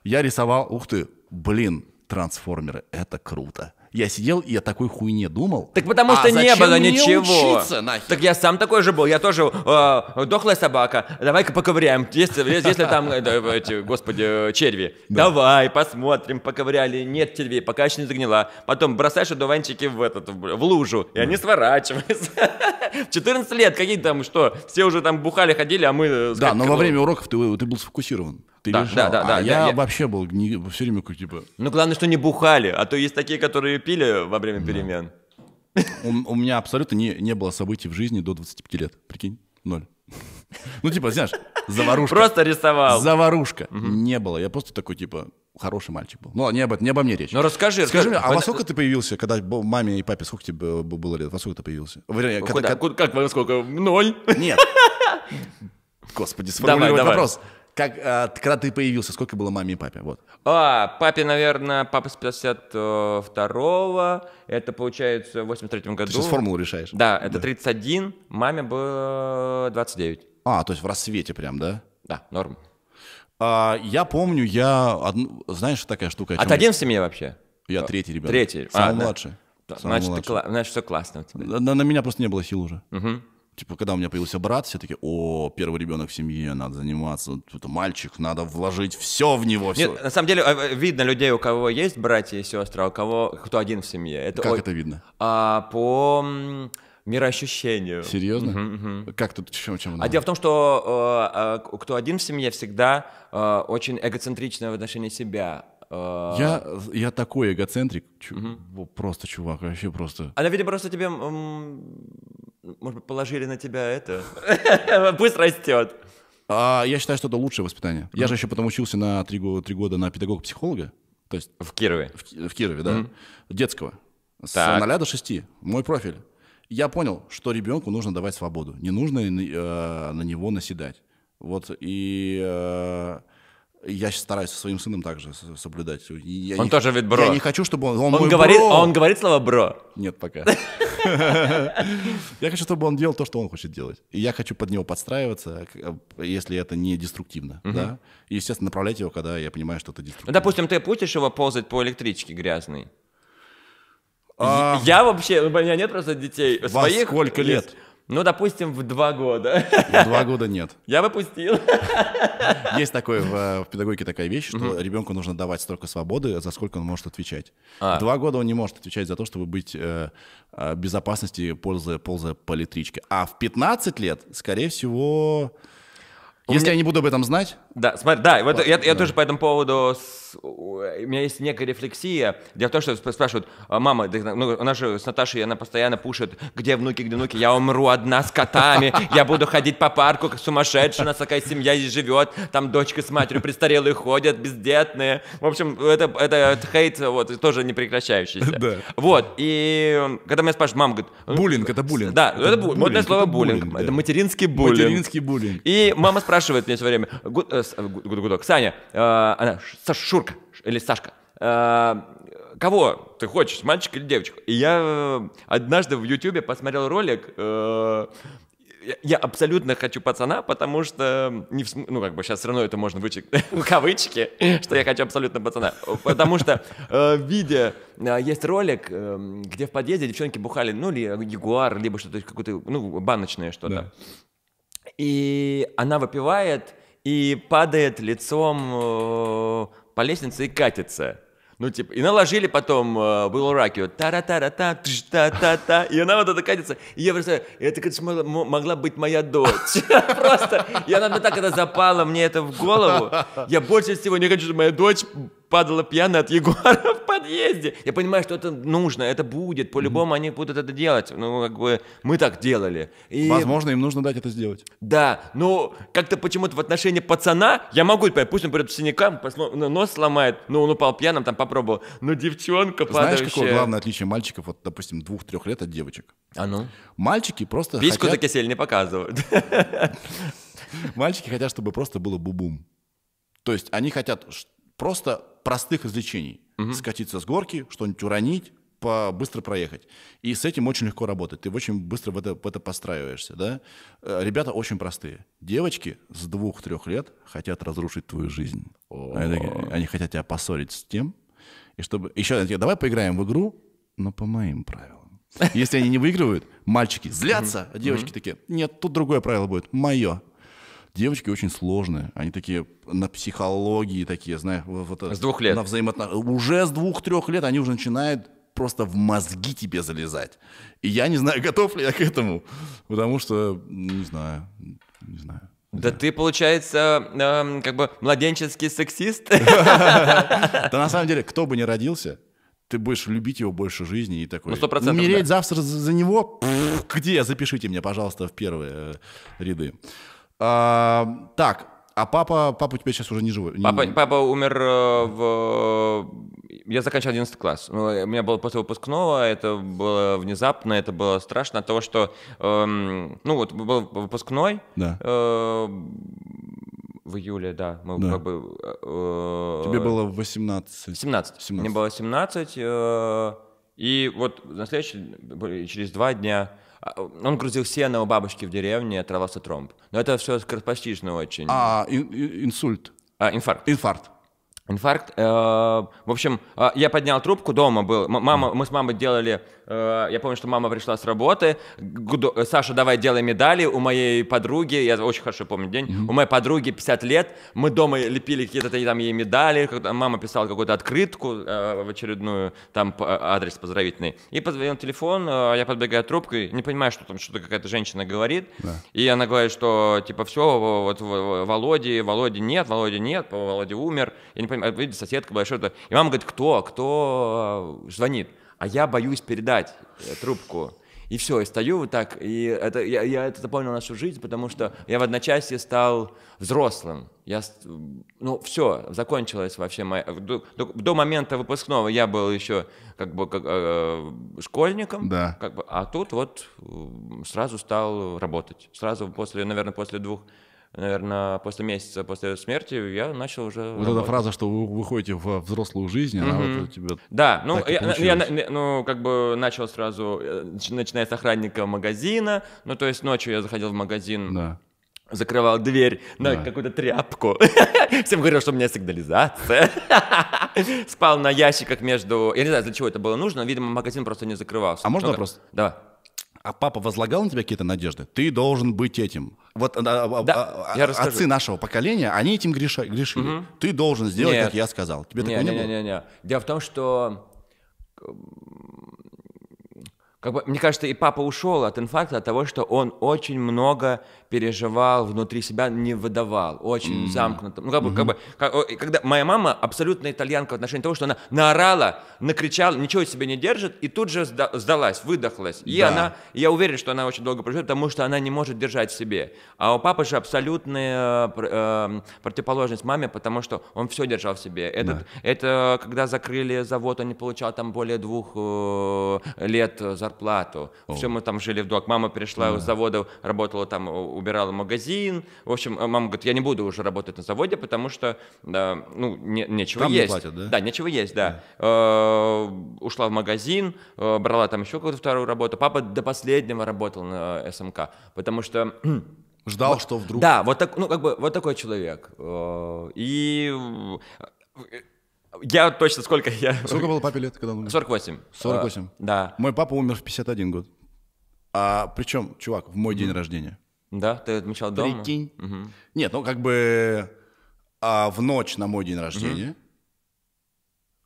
Speaker 1: Я рисовал, ух ты, блин, трансформеры, это круто. Я сидел и о такой хуйне думал. Так потому а что не было ничего. Учиться,
Speaker 2: нахер? Так я сам такой же был. Я тоже э, дохлая собака. Давай-ка поковыряем. Если, если там, э, э, эти, господи, э, черви. Давай, посмотрим. Поковыряли. Нет червей, пока еще не загнила. Потом бросаешь одуванчики в, этот, в лужу. И они сворачиваются. 14 лет, какие там, что, все уже там бухали, ходили, а мы... Да, но во время
Speaker 1: уроков ты был сфокусирован пережал. Да, да, да. А да я, я вообще был не, все время как типа...
Speaker 2: Ну, главное, что не бухали, а то есть такие, которые пили во время да. перемен.
Speaker 1: У, у меня абсолютно не, не было событий в жизни до 25 лет. Прикинь, ноль. Ну, типа, знаешь, заварушка. Просто рисовал. Заварушка. Угу. Не было. Я просто такой, типа, хороший мальчик был. Ну, не об этом, не обо мне речь. Ну, расскажи. Скажи мне, а во сколько ты появился, когда маме и папе, сколько тебе было лет? Во сколько ты появился? Вернее, когда, как, во сколько? Ноль? Нет. Господи, сформулировать давай, давай. вопрос. Как, а, когда ты появился, сколько было маме и папе? Вот.
Speaker 2: А, папе, наверное, папа с 52-го, это получается в 83-м году. Ты сейчас формулу решаешь. Да, это да. 31, маме было 29.
Speaker 1: А, то есть в рассвете прям, да? Да, норм.
Speaker 2: А, я помню, я...
Speaker 1: Одну... Знаешь, такая штука... А ты один в семье вообще? Я О, третий, ребенок. Третий. Самый а, младший. Да. Самый значит,
Speaker 2: младший. Ты, значит, все классно у тебя.
Speaker 1: На, на меня просто не было сил уже. Угу. Типа, когда у меня появился брат, все таки о, первый ребенок в семье, надо заниматься, это мальчик, надо вложить все в него. Все. Нет,
Speaker 2: на самом деле а, а, видно людей, у кого есть братья и сестры, а у кого кто один в семье. Это как о... это видно? А, по мироощущению. Серьезно? Угу, угу. Как тут чем чем? А дело в том, что э, а, кто один в семье всегда э, очень эгоцентричное в отношении себя. Э. Я,
Speaker 1: я такой эгоцентрик, угу. просто чувак, вообще просто.
Speaker 2: А, видимо, просто тебе может быть, положили на тебя это? Пусть растет.
Speaker 1: А, я считаю, что это лучшее воспитание. Я же еще потом учился на три года на педагога-психолога. То есть в Кирове. В, в Кирове, да. Mm-hmm. Детского. С так. 0 до 6. Мой профиль. Я понял, что ребенку нужно давать свободу. Не нужно э, на него наседать. Вот и э, я стараюсь со своим сыном также соблюдать. Я он не, тоже ведь бро. Я не хочу, чтобы он... Он, он говорит, бро. он говорит слово бро? Нет, пока. Я хочу, чтобы он делал то, что он хочет делать. И я хочу под него подстраиваться, э, если это не деструктивно. да. И, естественно, направлять его, когда я понимаю,
Speaker 2: что это деструктивно. Ну, допустим, ты пустишь его ползать по электричке грязный. А. Я вообще, у меня нет просто детей. Во сколько лет? Ну, допустим, в два года. В два года нет. Я выпустил.
Speaker 1: Есть такое в, э, в педагогике такая вещь, что угу. ребенку нужно давать столько свободы, за сколько он может отвечать. А. Два года он не может отвечать за то, чтобы быть э, э безопасности, ползая, ползая по электричке. А в 15 лет, скорее всего, у если меня... я не буду об этом знать.
Speaker 2: Да, смотри, да, вот, я, да. тоже по этому поводу с у меня есть некая рефлексия. Дело в том, что спрашивают, «А, мама, ну, нас же с Наташей, она постоянно пушит, где внуки, где внуки, я умру одна с котами, я буду ходить по парку, как сумасшедшая, у нас такая семья здесь живет, там дочка с матерью престарелые ходят, бездетные. В общем, это, это, это хейт вот, тоже не прекращающийся. Да. Вот, и когда меня спрашивают, мама говорит... «Ну, буллинг, это буллинг. Да, это, это буллинг, модное слово это буллинг, буллинг да. это материнский буллинг. Материнский буллинг. И мама спрашивает меня все время, э, э, гудок, Саня, э, она, Сашур, или Сашка, э, кого ты хочешь, мальчик или девочку? И я э, однажды в Ютубе посмотрел ролик, э, я абсолютно хочу пацана, потому что, не в, ну, как бы сейчас все равно это можно вычесть в кавычки, что я хочу абсолютно пацана. Потому что э, виде э, есть ролик, э, где в подъезде девчонки бухали, ну, ли ягуар, либо что-то, какое-то, ну, баночное что-то. Да. И она выпивает и падает лицом по лестнице и катится. Ну, типа, и наложили потом э, был раки вот та ра та ра та та та та и она вот это катится, и я просто это, конечно, могла, могла быть моя дочь. Просто, и она мне так это запала, мне это в голову. Я больше всего не хочу, чтобы моя дочь падала пьяная от Ягуара в подъезде. Я понимаю, что это нужно, это будет, по-любому mm-hmm. они будут это делать. Ну, как бы мы так делали. И... Возможно,
Speaker 1: им нужно дать это сделать.
Speaker 2: Да, но как-то почему-то в отношении пацана я могу понять, пусть он придет с синякам, ну, нос сломает, ну, он упал пьяным, там попробовал, но девчонка падающая... Знаешь, какое главное
Speaker 1: отличие мальчиков, вот, допустим, двух-трех лет от девочек? А ну? Мальчики просто Письку хотят... за кисель
Speaker 2: не показывают.
Speaker 1: Мальчики хотят, чтобы просто было бубум. То есть они хотят, просто простых извлечений. Угу. Скатиться с горки, что-нибудь уронить, по быстро проехать. И с этим очень легко работать. Ты очень быстро в это, в это постраиваешься. Да? Э, ребята очень простые. Девочки с двух-трех лет хотят разрушить твою жизнь. А они, они хотят тебя поссорить с тем, и чтобы... Еще давай поиграем в игру, но по моим правилам. Если они не выигрывают, мальчики злятся, а девочки такие, нет, тут другое правило будет, мое. Девочки очень сложные. Они такие на психологии такие, знаешь, вот, с двух лет. На взаимоотношениях. Уже с двух-трех лет они уже начинают просто в мозги тебе
Speaker 2: залезать. И я не знаю, готов ли я к этому. Потому что, не знаю, не знаю. Да, да ты, получается, э, как бы младенческий сексист. Да
Speaker 1: на самом деле, кто бы ни родился, ты будешь любить его больше жизни и такой. Ну, 100%, Умереть да. завтра за него? Пфф, где? Запишите меня, пожалуйста, в первые э, ряды.
Speaker 2: А, так,
Speaker 1: а папа, папа у тебя сейчас уже не живой. Папа, не...
Speaker 2: папа умер э, в... Я заканчивал 11 класс. Ну, э, у меня было после выпускного, это было внезапно, это было страшно от того, что... Эм, ну вот, был выпускной. Да. Э, в июле, да. Мы да. как бы... Э, Тебе было
Speaker 1: 18. 17. 17. Мне
Speaker 2: было 17. Э, и вот на следующий, через два дня а, он грузил сено у бабушки в деревне, отравился тромб. Но это все скоропостижно очень. А, ин- инсульт? А, инфаркт. Инфаркт. Инфаркт. Э, в общем, э, я поднял трубку, дома был. Мама, мы с мамой делали, э, я помню, что мама пришла с работы. Саша, давай делай медали. У моей подруги, я очень хорошо помню день, mm-hmm. у моей подруги 50 лет. Мы дома лепили какие-то там ей медали. Мама писала какую-то открытку в очередную, там а, адрес поздравительный. И позвонил телефон, а я подбегаю трубкой, не понимаю, что там что-то какая-то женщина говорит. Yeah. И она говорит, что типа все, вот Володи, Володи нет, Володи нет, Володя умер. Я не видит соседка была то И мама говорит, кто, кто а, звонит? А я боюсь передать э, трубку. И все, и стою вот так, и это, я, я это запомнил нашу жизнь, потому что я в одночасье стал взрослым. Я, ну, все, закончилось вообще моя... До, до, до момента выпускного я был еще как бы как, э, школьником, да. как бы, а тут вот сразу стал работать. Сразу после, наверное, после двух наверное, после месяца после смерти я начал уже. Вот работать. эта фраза,
Speaker 1: что вы выходите в э, взрослую жизнь, она mm-hmm. вот у тебя. Да, ну я, я, я
Speaker 2: ну как бы начал сразу, э, начиная с охранника магазина, ну то есть ночью я заходил в магазин. Да закрывал дверь на да. какую-то тряпку. Всем говорил, что у меня сигнализация. Спал на ящиках между... Я не знаю, для чего это было нужно. Видимо, магазин просто не закрывался. А можно вопрос?
Speaker 1: Да а папа возлагал на тебя какие-то надежды, ты должен быть этим. Вот
Speaker 2: а, а, а, да, а, я отцы
Speaker 1: нашего поколения, они этим греша, грешили. Угу. Ты должен сделать, Нет. как я сказал. Тебе не, такого не, не было? Не,
Speaker 2: не, не. Дело в том, что э, как бы, мне кажется, и папа ушел от инфаркта от того, что он очень много переживал внутри себя, не выдавал, очень mm-hmm. замкнуто. Ну, как бы, mm-hmm. как бы, как, когда моя мама абсолютно итальянка в отношении того, что она наорала, накричала, ничего из себя не держит, и тут же сдалась, выдохлась. И да. она, я уверен, что она очень долго проживет, потому что она не может держать в себе. А у папы же абсолютная э, противоположность маме, потому что он все держал в себе. Этот, да. Это когда закрыли завод, он не получал там более двух э, лет э, зарплаты зарплату. О. Все, мы там жили в долг. Мама пришла да. с завода, работала там, убирала магазин. В общем, э, мама говорит, я не буду уже работать на заводе, потому что, да, ну, не, нечего там есть. Не платят, да? Да, нечего есть, да. да. Э, ушла в магазин, э, брала там еще какую-то вторую работу. Папа до последнего работал на СМК, эм потому что... Ждал, вот, что вдруг. Да, вот так, ну как бы вот такой человек. Э, и э, я точно сколько я... Сколько было папе лет, когда он умер? 48. 48? А, да.
Speaker 1: Мой папа умер в 51 год. А причем, чувак, в мой mm день
Speaker 2: рождения. Да, ты отмечал дома? Прикинь. Угу.
Speaker 1: Нет, ну как бы а, в ночь на мой день рождения, угу.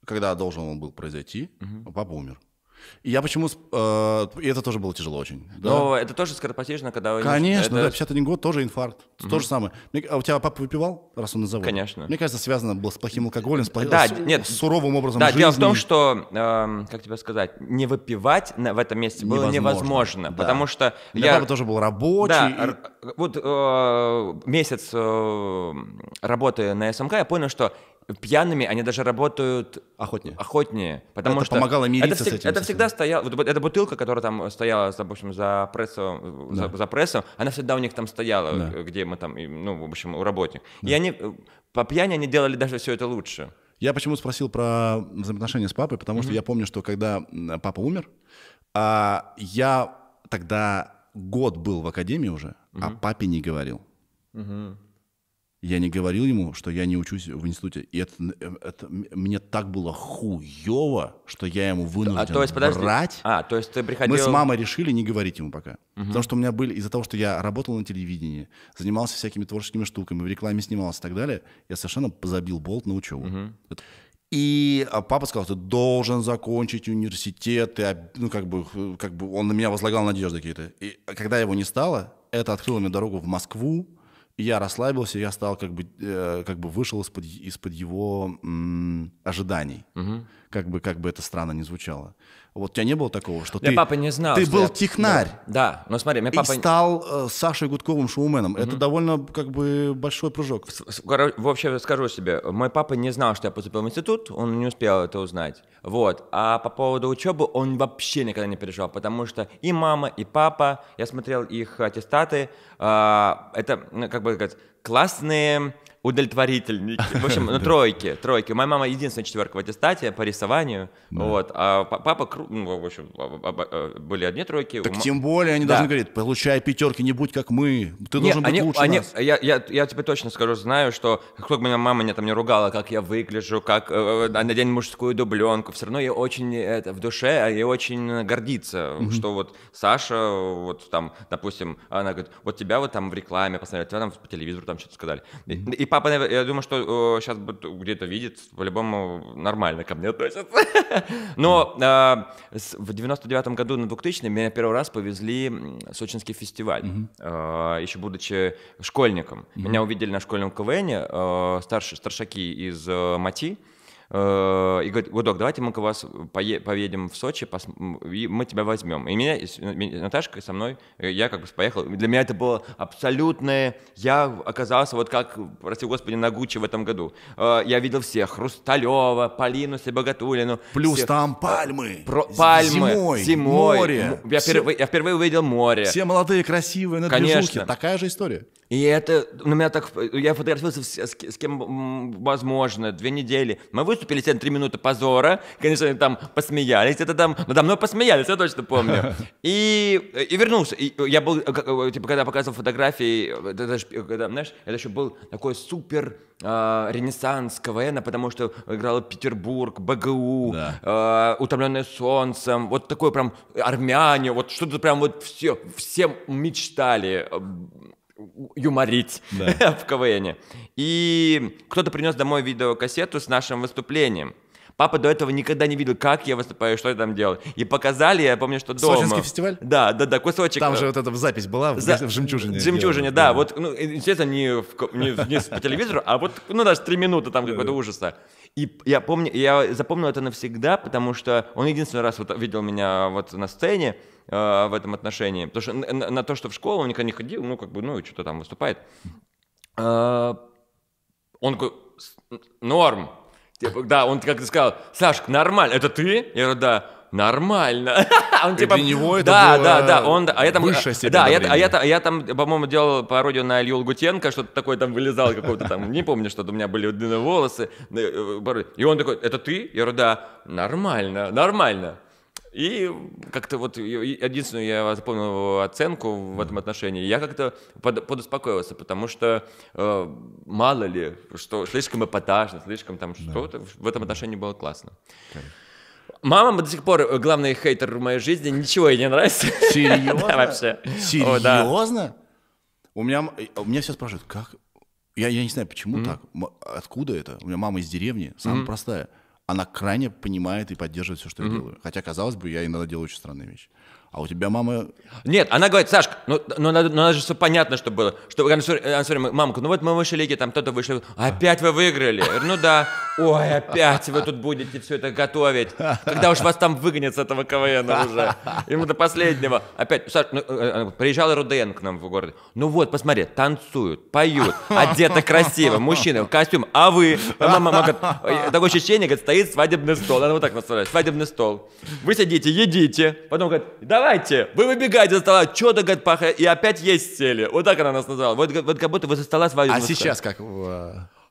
Speaker 1: когда должен он был произойти, угу. папа умер я почему... Э, и это тоже было тяжело очень. Да?
Speaker 2: это тоже скоропостижно, когда... Конечно, это... да,
Speaker 1: 51 год, тоже инфаркт. Угу. То же самое. а у тебя папа выпивал, раз он на заводе? Конечно. Мне кажется, связано было с плохим алкоголем, с, плохим, да, с, нет, с суровым образом да, жизни. дело в том,
Speaker 2: что, э, как тебе сказать, не выпивать на, в этом месте было невозможно, невозможно да. потому что... Мне я... папа тоже был рабочий. Да, и... вот э, месяц э, работы на СМК я понял, что пьяными они даже работают охотнее, охотнее потому это что помогало мириться это, с этим. Это всегда стояла, вот эта бутылка, которая там стояла, допустим, за прессом, да. за, за прессом, она всегда у них там стояла, да. Э, где мы там, ну, в общем, у работник. Да. И они э, по пьяни они делали даже все это лучше.
Speaker 1: Я почему спросил про взаимоотношения с папой, потому mm-hmm. что я помню, что когда папа умер, а, я тогда год был в академии уже, mm-hmm. а папе не говорил. Mm-hmm. Я не говорил ему, что я не учусь в институте. И это, э, это мне так было хуево, что я ему вынужден а, то есть, подожди. врать.
Speaker 2: А, то есть ты приходил... Мы с мамой
Speaker 1: решили не говорить ему пока. Угу. Потому что у меня были... Из-за того, что я работал на телевидении, занимался всякими творческими штуками, в рекламе снимался и так далее, я совершенно позабил болт на учебу. Угу. И а, папа сказал, ты должен закончить университет. Ты, ну, как бы, как бы он на меня возлагал надежды какие-то. И когда его не стало, это открыло мне дорогу в Москву, я расслабился, я стал как бы, э, как бы вышел из-под, из-под его м, ожиданий, угу. как, бы, как бы это странно не звучало. Вот у тебя не было такого, что меня ты... папа не знал. Ты был я... технарь.
Speaker 2: Да, да, но смотри, меня папа... И
Speaker 1: стал э, Сашей Гудковым шоуменом. Угу. Это довольно, как бы, большой прыжок.
Speaker 2: Вообще, скажу себе, мой папа не знал, что я поступил в институт, он не успел это узнать. Вот. А по поводу учебы он вообще никогда не переживал, потому что и мама, и папа, я смотрел их аттестаты, э, это, ну, как бы, как, классные удовлетворительный, В общем, на ну, тройке, тройке. Моя мама единственная четверка в аттестате по рисованию, вот, а папа, ну, в общем, а, а, а, были одни тройки. Так тем более они должны
Speaker 1: говорить, получай пятерки, не будь как мы, ты должен быть лучше нас.
Speaker 2: Я я, я тебе точно скажу, знаю, что как меня мама меня там не ругала, как я выгляжу, как э, э, на день мужскую дубленку, все равно я очень в душе, я очень гордится, что вот Саша, вот там, допустим, она говорит, вот тебя вот там в рекламе посмотрели, тебя там по телевизору там что-то сказали. И папа, я думаю, что сейчас где-то видит, по-любому нормально ко мне относится. Но а, в 99-м году, на 2000 меня первый раз повезли в Сочинский фестиваль, а, еще будучи школьником. Меня увидели на школьном КВН, а, старшаки из э, МАТИ, Э, и говорит, Гудок, давайте мы к вас поедем в Сочи, и мы тебя возьмем. И меня, Наташка со мной, э, я как бы поехал. Для меня это было абсолютное... Я оказался вот как, прости господи, на Гуччи в этом году. Э, я видел всех. Хрусталева, Полину Себогатулину. Плюс всех. там пальмы. Про, пальмы. Зимой. Зимой. Море. Я, все... впервые, я впервые увидел море. Все молодые, красивые, на Конечно. Такая же история. И это, на ну, меня так, я фотографировался с, с, с кем возможно, две недели. Мы вы, выступили три минуты позора. Конечно, они там посмеялись. Это там, надо мной посмеялись, я точно помню. И, и вернулся. И э, я был, э, э, типа, когда показывал фотографии, это, когда, знаешь, это еще был такой супер э, ренессанс КВН, а потому что играл Петербург, БГУ, да. э, а, «Утомленное солнцем», вот такое прям армяне, вот что-то прям вот все, всем мечтали юморить да. в КВНе. И кто-то принес домой видеокассету с нашим выступлением. Папа до этого никогда не видел, как я выступаю, что я там делаю И показали, я помню, что дома. Сочинский фестиваль? Да, да, да, кусочек. Там же вот эта запись была в, За... в «Жемчужине». В «Жемчужине», да. да. Вот, ну, естественно, не, в, не, не по телевизору, а вот, ну, даже три минуты там какой-то ужаса. И я помню, я запомнил это навсегда, потому что он единственный раз вот видел меня вот на сцене, Э, в этом отношении. Потому что на, на то, что в школу он никогда не ходил, ну, как бы, ну, и что-то там выступает. Э, он такой, норм. Типа, да, он как-то сказал, Сашка, нормально, это ты? Я говорю, да нормально. он, типа, для него это да, было да, да, он, а я там, высшая степень да, я, а я, а, а я там, по-моему, делал пародию на Илью Лгутенко, что-то такое там вылезал какого-то там, не помню, что-то у меня были длинные волосы, э, и он такой, это ты? Я говорю, да, нормально, нормально. И как-то вот единственную я запомнил оценку в этом отношении. Я как-то под, подуспокоился, потому что э, мало ли, что слишком эпатажно, слишком там что-то. В этом отношении было классно. Okay. Мама до сих пор э, главный хейтер в моей жизни, ничего ей не нравится. Серьезно? Да, вообще. Серьезно? У меня, э, у
Speaker 1: меня все спрашивают, как... Я, я не знаю, почему mm-hmm. так, откуда это. У меня мама из деревни, самая mm-hmm. простая она крайне понимает и поддерживает все, что mm-hmm. я делаю. Хотя, казалось бы, я иногда делаю очень странные вещи. А у тебя мама...
Speaker 2: Нет, она говорит, Сашка, ну, ну, надо, ну надо же все понятно, что было. Что Ансори, мамка, ну вот мы вышли лиги, там кто-то вышел. Опять вы выиграли. Ну да. Ой, опять вы тут будете все это готовить. Когда уж вас там выгонят с этого КВН уже. Ему до последнего. Опять, Саш, ну, э, э, приезжал РУДН к нам в город. Ну вот, посмотри, танцуют, поют, одеты красиво, мужчины, в костюм. А вы? Мама, мама говорит, э, такое ощущение, говорит, стоит свадебный стол. Она вот так наставляет, свадебный стол. Вы сидите, едите. Потом говорит, да давайте, вы выбегаете за стола, что-то, говорит, пахать, и опять есть сели. Вот так она нас назвала. Вот, вот как будто вы со стола свалили. А сейчас как?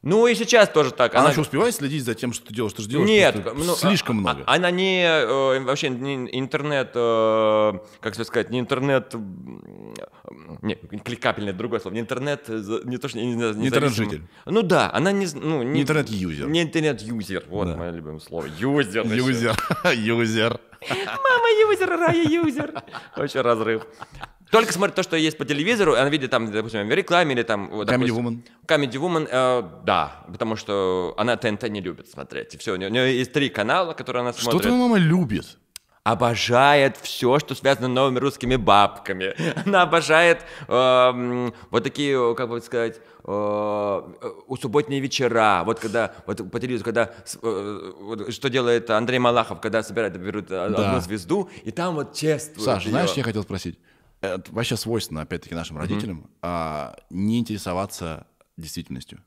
Speaker 2: Ну и сейчас тоже так. Она, она же
Speaker 1: успевает следить за тем, что
Speaker 2: ты делаешь? Ты же делаешь Нет, ну, слишком а, много. А, она не э, вообще не интернет, э, как сказать, не интернет, не кликапельное другое слово, не интернет, э, не то что не, не интернет-житель. Ну да, она не, ну, не, не интернет-юзер. Не интернет-юзер, вот да. мое любимое слово, юзер. Юзер, юзер. Мама юзер, Рая юзер. Очень разрыв. Только смотрит то, что есть по телевизору, она видит там, допустим, в рекламе или там... Вот, Comedy допустим, Woman. Comedy Woman, э, да, потому что она ТНТ не любит смотреть. И все, у нее, у нее есть три канала, которые она смотрит. Что твоя мама любит? обожает все, что связано с новыми русскими бабками. Она обожает э, вот такие, э, как бы сказать, э, э, у субботние вечера. Вот когда вот по телевизору, когда э, вот, что делает Андрей Малахов, когда собирает берут э, да. одну звезду, и там вот чествуют. Саша, ее. знаешь, я хотел
Speaker 1: спросить это вообще свойственно, опять-таки, нашим mm-hmm. родителям, а, не интересоваться действительностью.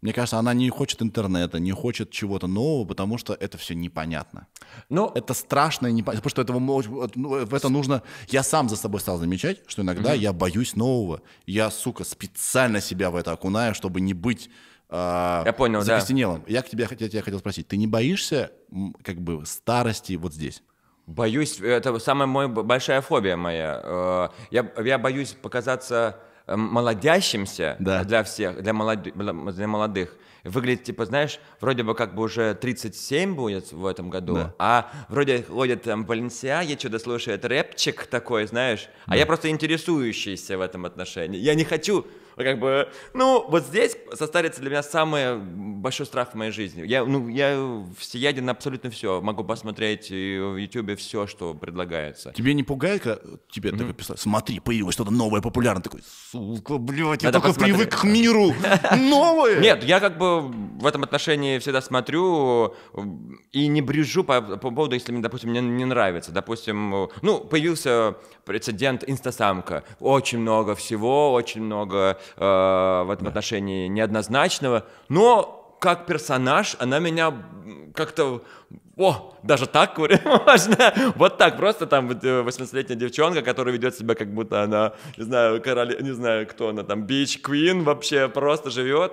Speaker 1: Мне кажется, она не хочет интернета, не хочет чего-то нового, потому что это все непонятно. Но... Ну, это страшно и непонятно, потому что этого, ну, в это нужно... Я сам за собой стал замечать, что иногда угу. я боюсь нового. Я, сука, специально себя в это окунаю, чтобы не быть э, я понял, закостенелым. Да. Я к тебе, я тебя хотел спросить, ты не боишься как бы старости вот здесь?
Speaker 2: Боюсь, это самая моя большая фобия моя. Э, я, я боюсь показаться э, молодящимся да. для всех, для, молод... для молодых. Выглядит, типа, знаешь, вроде бы как бы уже 37 будет в этом году, да. а вроде ходит там я что-то слушаю, это рэпчик такой, знаешь, да. а я просто интересующийся в этом отношении. Я не хочу как бы, ну, вот здесь состариться для меня самый большой страх в моей жизни. Я, ну, я всеяден на абсолютно все. Могу посмотреть э, в Ютубе все, что предлагается.
Speaker 1: Тебе не пугает, когда тебе mm-hmm. такое писали, смотри, появилось что-то новое, популярное. Такой,
Speaker 2: сука, блядь, я только посмотреть. привык к миру. Новое! Нет, я как бы в этом отношении всегда смотрю и не брежу по, по поводу, если, мне, допустим, мне не нравится. Допустим, ну, появился прецедент «Инстасамка». Очень много всего, очень много э, в этом да. отношении неоднозначного, но как персонаж она меня как-то о, даже так говорю, можно, вот так, просто там 18-летняя э, девчонка, которая ведет себя как будто она, не знаю, короле, не знаю, кто она там, бич-квин вообще просто живет,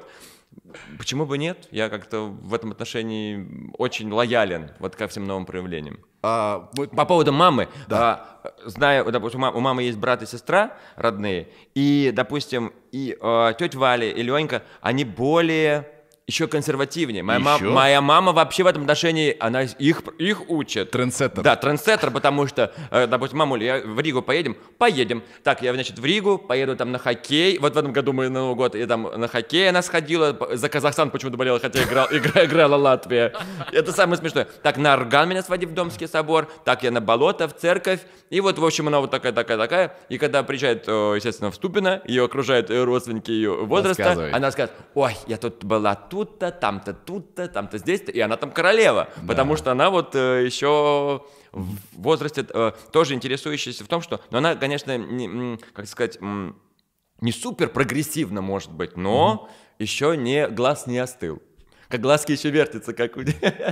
Speaker 2: Почему бы нет? Я как-то в этом отношении очень лоялен вот ко всем новым проявлениям. А, вот... По поводу мамы. Да. А, знаю, допустим, у мамы есть брат и сестра родные, и, допустим, и а, тетя Валя и Ленька, они более еще консервативнее. Моя, еще? Мам, моя мама вообще в этом отношении, она их, их учит. Трендсеттер. Да, трендсеттер, потому что, э, допустим, мамуль, я в Ригу поедем? Поедем. Так, я, значит, в Ригу, поеду там на хоккей. Вот в этом году мы на Новый год, я там на хоккей она сходила. За Казахстан почему-то болела, хотя играл, игра, играла Латвия. Это самое смешное. Так, на орган меня своди в Домский собор. Так, я на болото, в церковь. И вот, в общем, она вот такая, такая, такая. И когда приезжает, э, естественно, в Ступино, ее окружают э, родственники ее возраста, она скажет, ой, я тут была тут тут-то, там-то, тут-то, там-то, здесь-то, и она там королева, да. потому что она вот э, еще в возрасте э, тоже интересующаяся в том, что, но ну, она, конечно, не, как сказать, не супер прогрессивно может быть, но угу. еще не глаз не остыл, как глазки еще вертятся, как у,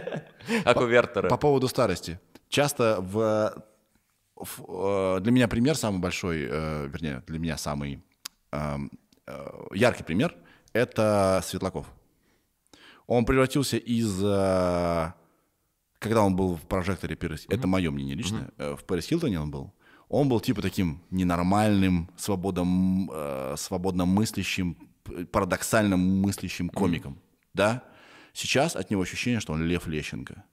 Speaker 2: как у Вертера. По
Speaker 1: поводу старости, часто в э, для меня пример самый большой, э, вернее, для меня самый эм, э, яркий пример – это Светлаков. Он превратился из... Э, когда он был в прожекторе Пирос, mm-hmm. это мое мнение личное, mm-hmm. Э, в Пэрис Хилтоне он был, он был типа таким ненормальным, свободом, э, свободно мыслящим, парадоксально мыслящим комиком, mm-hmm. да? Сейчас от него ощущение, что он Лев Лещенко.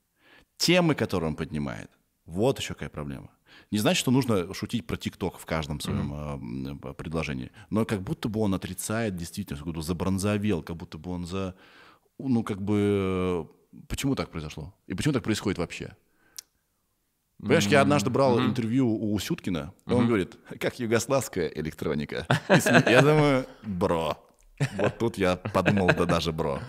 Speaker 1: Темы, которые он поднимает, вот еще какая проблема. Не значит, что нужно шутить про ТикТок в каждом своем mm-hmm. э, предложении, но как будто бы он отрицает действительность, как будто забронзовел, как будто бы он за ну, как бы, э, почему так произошло? И почему так происходит вообще? Понимаешь, mm-hmm. я однажды брал mm-hmm. интервью у Сюткина, и mm-hmm. он говорит, как югославская электроника. Я думаю, бро, вот тут я подумал, да даже бро,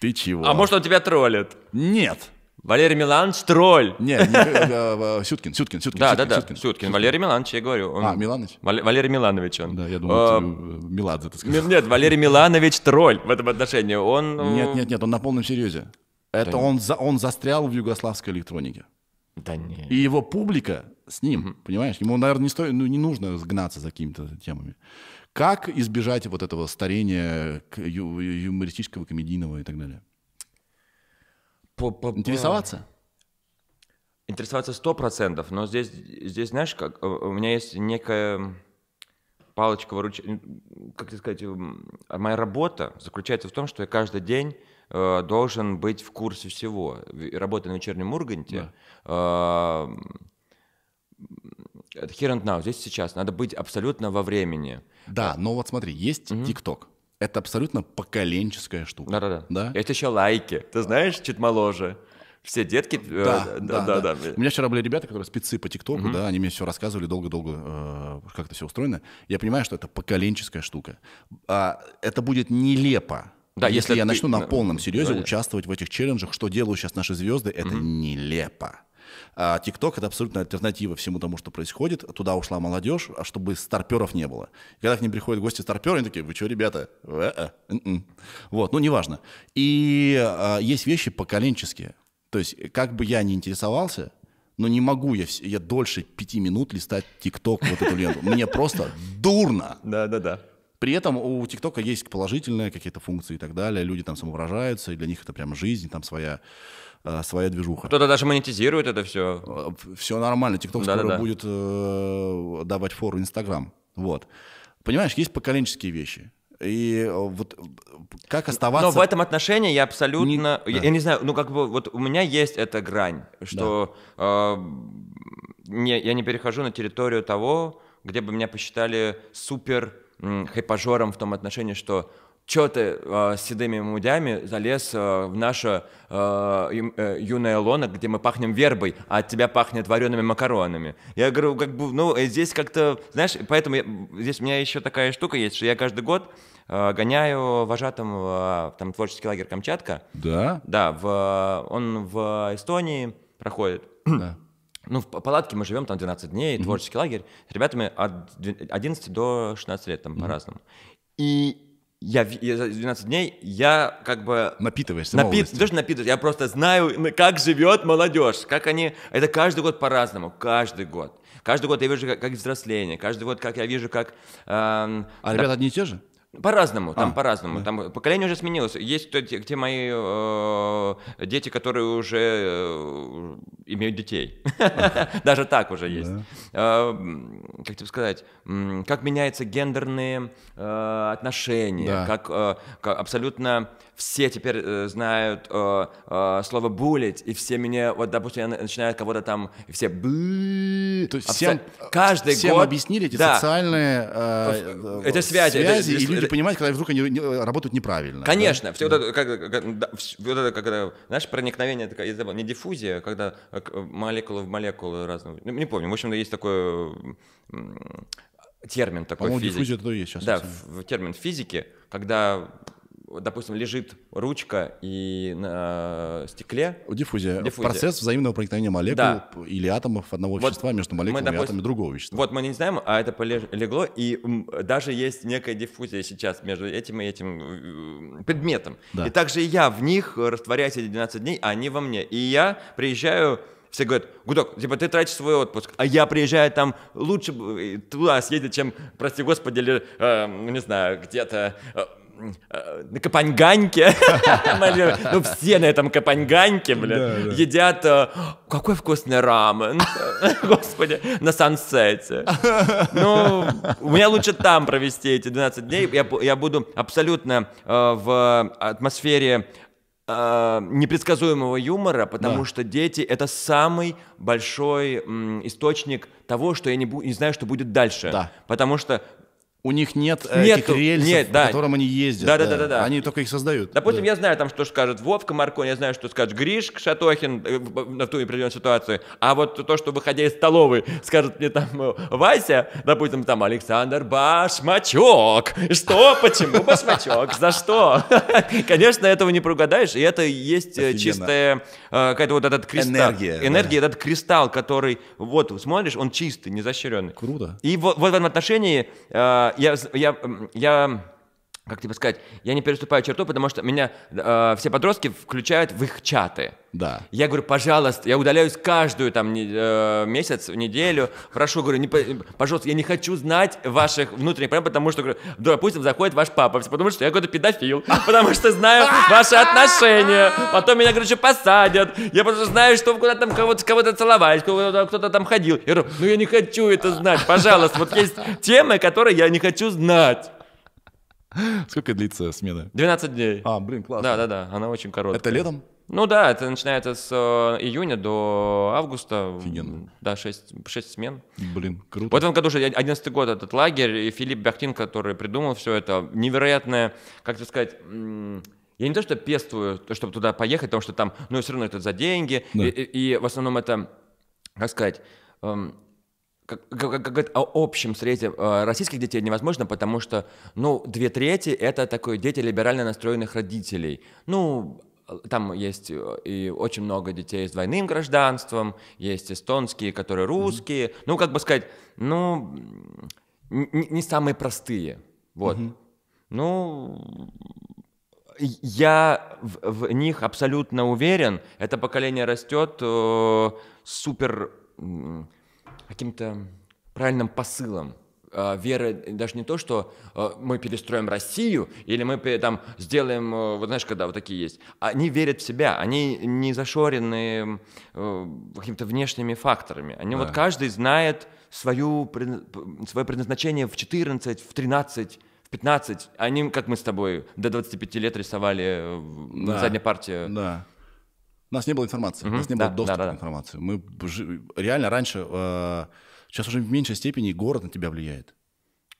Speaker 1: ты чего? А может,
Speaker 2: он тебя троллит? Нет, Валерий Миланович тролль. Не, э, э, э, Сюткин, Сюткин, Сюткин. Да, да, да, Сюткин. Сюткин. Валерий Миланович, я говорю. А, Миланович? Валерий Миланович он. Да, я думал, а... Миладзе, ты сказал. Нет, Валерий Миланович тролль в этом отношении. Он... Нет, нет,
Speaker 1: нет, он на полном серьезе. Это он, за, он застрял в югославской электронике. Да нет. И его публика с ним, понимаешь? Ему, наверное, не, стоит, ну, не нужно сгнаться за какими-то темами. Как избежать вот этого старения юмористического, комедийного и так далее?
Speaker 2: Интересоваться? Интересоваться сто процентов, но здесь, здесь, знаешь, как э, у меня есть некая палочка выручения, как сказать, эм, моя работа заключается в том, что я каждый день э, должен быть в курсе всего. Работая на вечернем Урганте, да. э, here and now, здесь сейчас, надо быть абсолютно во времени. Да, но вот смотри, есть ТикТок. Угу это абсолютно поколенческая штука. Да-да-да. Да? Это еще лайки. Ты знаешь, чуть моложе. Все детки... Э, да, э, да, да, да, да. У
Speaker 1: меня вчера были ребята, которые спецы по ТикТоку, угу. да, они мне все рассказывали долго-долго, э, как это все устроено. Я понимаю, что это поколенческая штука. А, это будет нелепо.
Speaker 2: Да, если, если я ты... начну на полном серьезе да, участвовать
Speaker 1: в этих челленджах, что делают сейчас наши звезды, это угу. нелепо. Тикток а это абсолютно альтернатива всему тому, что происходит. Туда ушла молодежь, а чтобы старперов не было. И когда к ним приходят гости старперы, они такие, вы что, ребята? Э, э, м-м». Вот, ну, неважно. И а, есть вещи поколенческие. То есть, как бы я ни интересовался, но не могу я, я дольше пяти минут листать ТикТок вот эту ленту. Мне просто дурно. Да-да-да. При этом у ТикТока есть положительные какие-то функции и так далее. Люди там самовыражаются, и для них это прям жизнь, там своя э, своя движуха.
Speaker 2: Кто-то даже монетизирует это все. Э, все нормально. ТикТок скоро да, да. будет
Speaker 1: э, давать фору Инстаграм. Вот. Понимаешь, есть поколенческие вещи. И э, вот как оставаться... Но в этом
Speaker 2: отношении я абсолютно... Не... Да. Я, не знаю, ну как бы вот у меня есть эта грань, что да. э, не, я не перехожу на территорию того, где бы меня посчитали супер хайпажором в том отношении, что что ты а, с седыми мудями залез а, в наше а, э, юное лоно, где мы пахнем вербой, а от тебя пахнет вареными макаронами. Я говорю, как бы, ну, э, здесь как-то, знаешь, поэтому я, здесь у меня еще такая штука есть, что я каждый год гоняю вожатым в там, творческий лагерь Камчатка. Да? Да, в, он в Эстонии проходит. Да. Ну, в палатке мы живем там 12 дней, mm-hmm. творческий лагерь, с ребятами от 11 до 16 лет, там mm-hmm. по-разному. И я, я за 12 дней, я как бы... Напитываешься напи... Даже напитываюсь. Я просто знаю, как живет молодежь, как они... Это каждый год по-разному, каждый год. Каждый год я вижу как, как взросление, каждый год как я вижу как... Эм, а ребята одни и те же? По-разному, там а, по-разному. Да. Там поколение уже сменилось. Есть те, где, мои э, дети, которые уже э, имеют детей. Даже так уже есть. Э, как тебе сказать, как меняются гендерные э, отношения, как э, абсолютно все теперь э, знают э, э, слово булить, и все меня, вот, допустим, я начинаю кого-то там, и все бы. То есть а всем, каждый всем год... объяснили эти да. социальные э, э, э, э это связи, связи это, и люди это, понимают, когда вдруг
Speaker 1: они не, работают неправильно. Конечно, да? все, да. Вот
Speaker 2: это, как, как, да, все вот это, когда, знаешь, проникновение, я забыл, не диффузия, а когда молекулы в молекулы разного, ну, не помню, в общем-то есть такое термин такой По-моему, диффузия это есть сейчас. Да, в термин физики, когда допустим, лежит ручка и на стекле.
Speaker 1: Диффузия. Диффузия. Процесс взаимного проникновения молекул да. или атомов одного вот вещества между молекулами мы, допустим, и атомами другого вещества.
Speaker 2: Вот мы не знаем, а это полегло, и даже есть некая диффузия сейчас между этим и этим э, э, предметом. Да. И также я в них растворяюсь эти 12 дней, а они во мне. И я приезжаю все говорят, Гудок, типа ты тратишь свой отпуск, а я приезжаю там лучше э, туда съездить, чем, прости господи, или, э, не знаю, где-то Э, на Капанганьке, ну все на этом Капанганьке, блин, едят э, какой вкусный рамен, господи, на Сансете. Ну, у меня лучше там провести эти 12 дней, я буду абсолютно э, в атмосфере непредсказуемого юмора, потому да. что дети это самый большой м, источник того, что я не, бу- не знаю, что будет дальше. Да. Потому что у них нет э, Нету, этих рельсов, нет, да. которым они ездят. Да, да, да, да, Они только их создают. Допустим, да. я знаю там, что скажет Вовка Маркон, я знаю, что скажет Гриш Шатохин э, в той определенной ситуации. А вот то, что выходя из столовой, скажет мне там э, Вася, допустим, там Александр Башмачок. Что? Почему Башмачок? За что? Конечно, этого не прогадаешь. И это есть Офигенно. чистая какая-то вот этот кристалл. Энергия. Энергия, этот кристалл, который вот смотришь, он чистый, незащищенный. Круто. И вот в этом отношении я, я, я как тебе сказать, я не переступаю черту, потому что меня э, все подростки включают в их чаты. Да. Я говорю, пожалуйста, я удаляюсь каждую там не, э, месяц, неделю, прошу, говорю, не, пожалуйста, я не хочу знать ваших внутренних проблем, потому что, говорю, допустим, заходит ваш папа, потому что я какой-то педофил, потому что знаю ваши отношения, потом меня, короче, посадят, я просто знаю, что вы куда-то там кого-то, кого целовались, кого-то, кто-то там ходил. Я говорю, ну я не хочу это знать, пожалуйста, вот есть темы, которые я не хочу знать. Сколько
Speaker 1: длится смена?
Speaker 2: 12 дней. А, блин, классно. Да, да, да, она очень короткая. Это летом? Ну да, это начинается с э, июня до августа. Офигенно. Да, 6, 6 смен. Блин, круто. Вот В этом году уже 11 год этот лагерь, и Филипп Бяхтин, который придумал все это, невероятное, как сказать, я не то что пествую, чтобы туда поехать, потому что там, ну, все равно это за деньги, да. и, и, и в основном это, как сказать, эм, как, как, как говорят, о общем срезе э, российских детей невозможно, потому что, ну, две трети — это такое дети либерально настроенных родителей. Ну, там есть э, и очень много детей с двойным гражданством, есть эстонские, которые русские. Mm-hmm. Ну, как бы сказать, ну, не, не самые простые. Вот. Mm-hmm. Ну, я в, в них абсолютно уверен. Это поколение растет э, супер... Э, каким-то правильным посылом. А, вера даже не то, что а, мы перестроим Россию или мы там сделаем, а, вот знаешь, когда вот такие есть. Они верят в себя, они не зашорены какими-то внешними факторами. Они да. вот каждый знает свою, свое предназначение в 14, в 13, 15, они, как мы с тобой, до 25 лет рисовали э, да. задней партии. Да.
Speaker 1: У нас не было информации, угу. у нас не да, было доступа да, да, к информации. Мы реально раньше, э, сейчас уже в меньшей степени город на тебя влияет.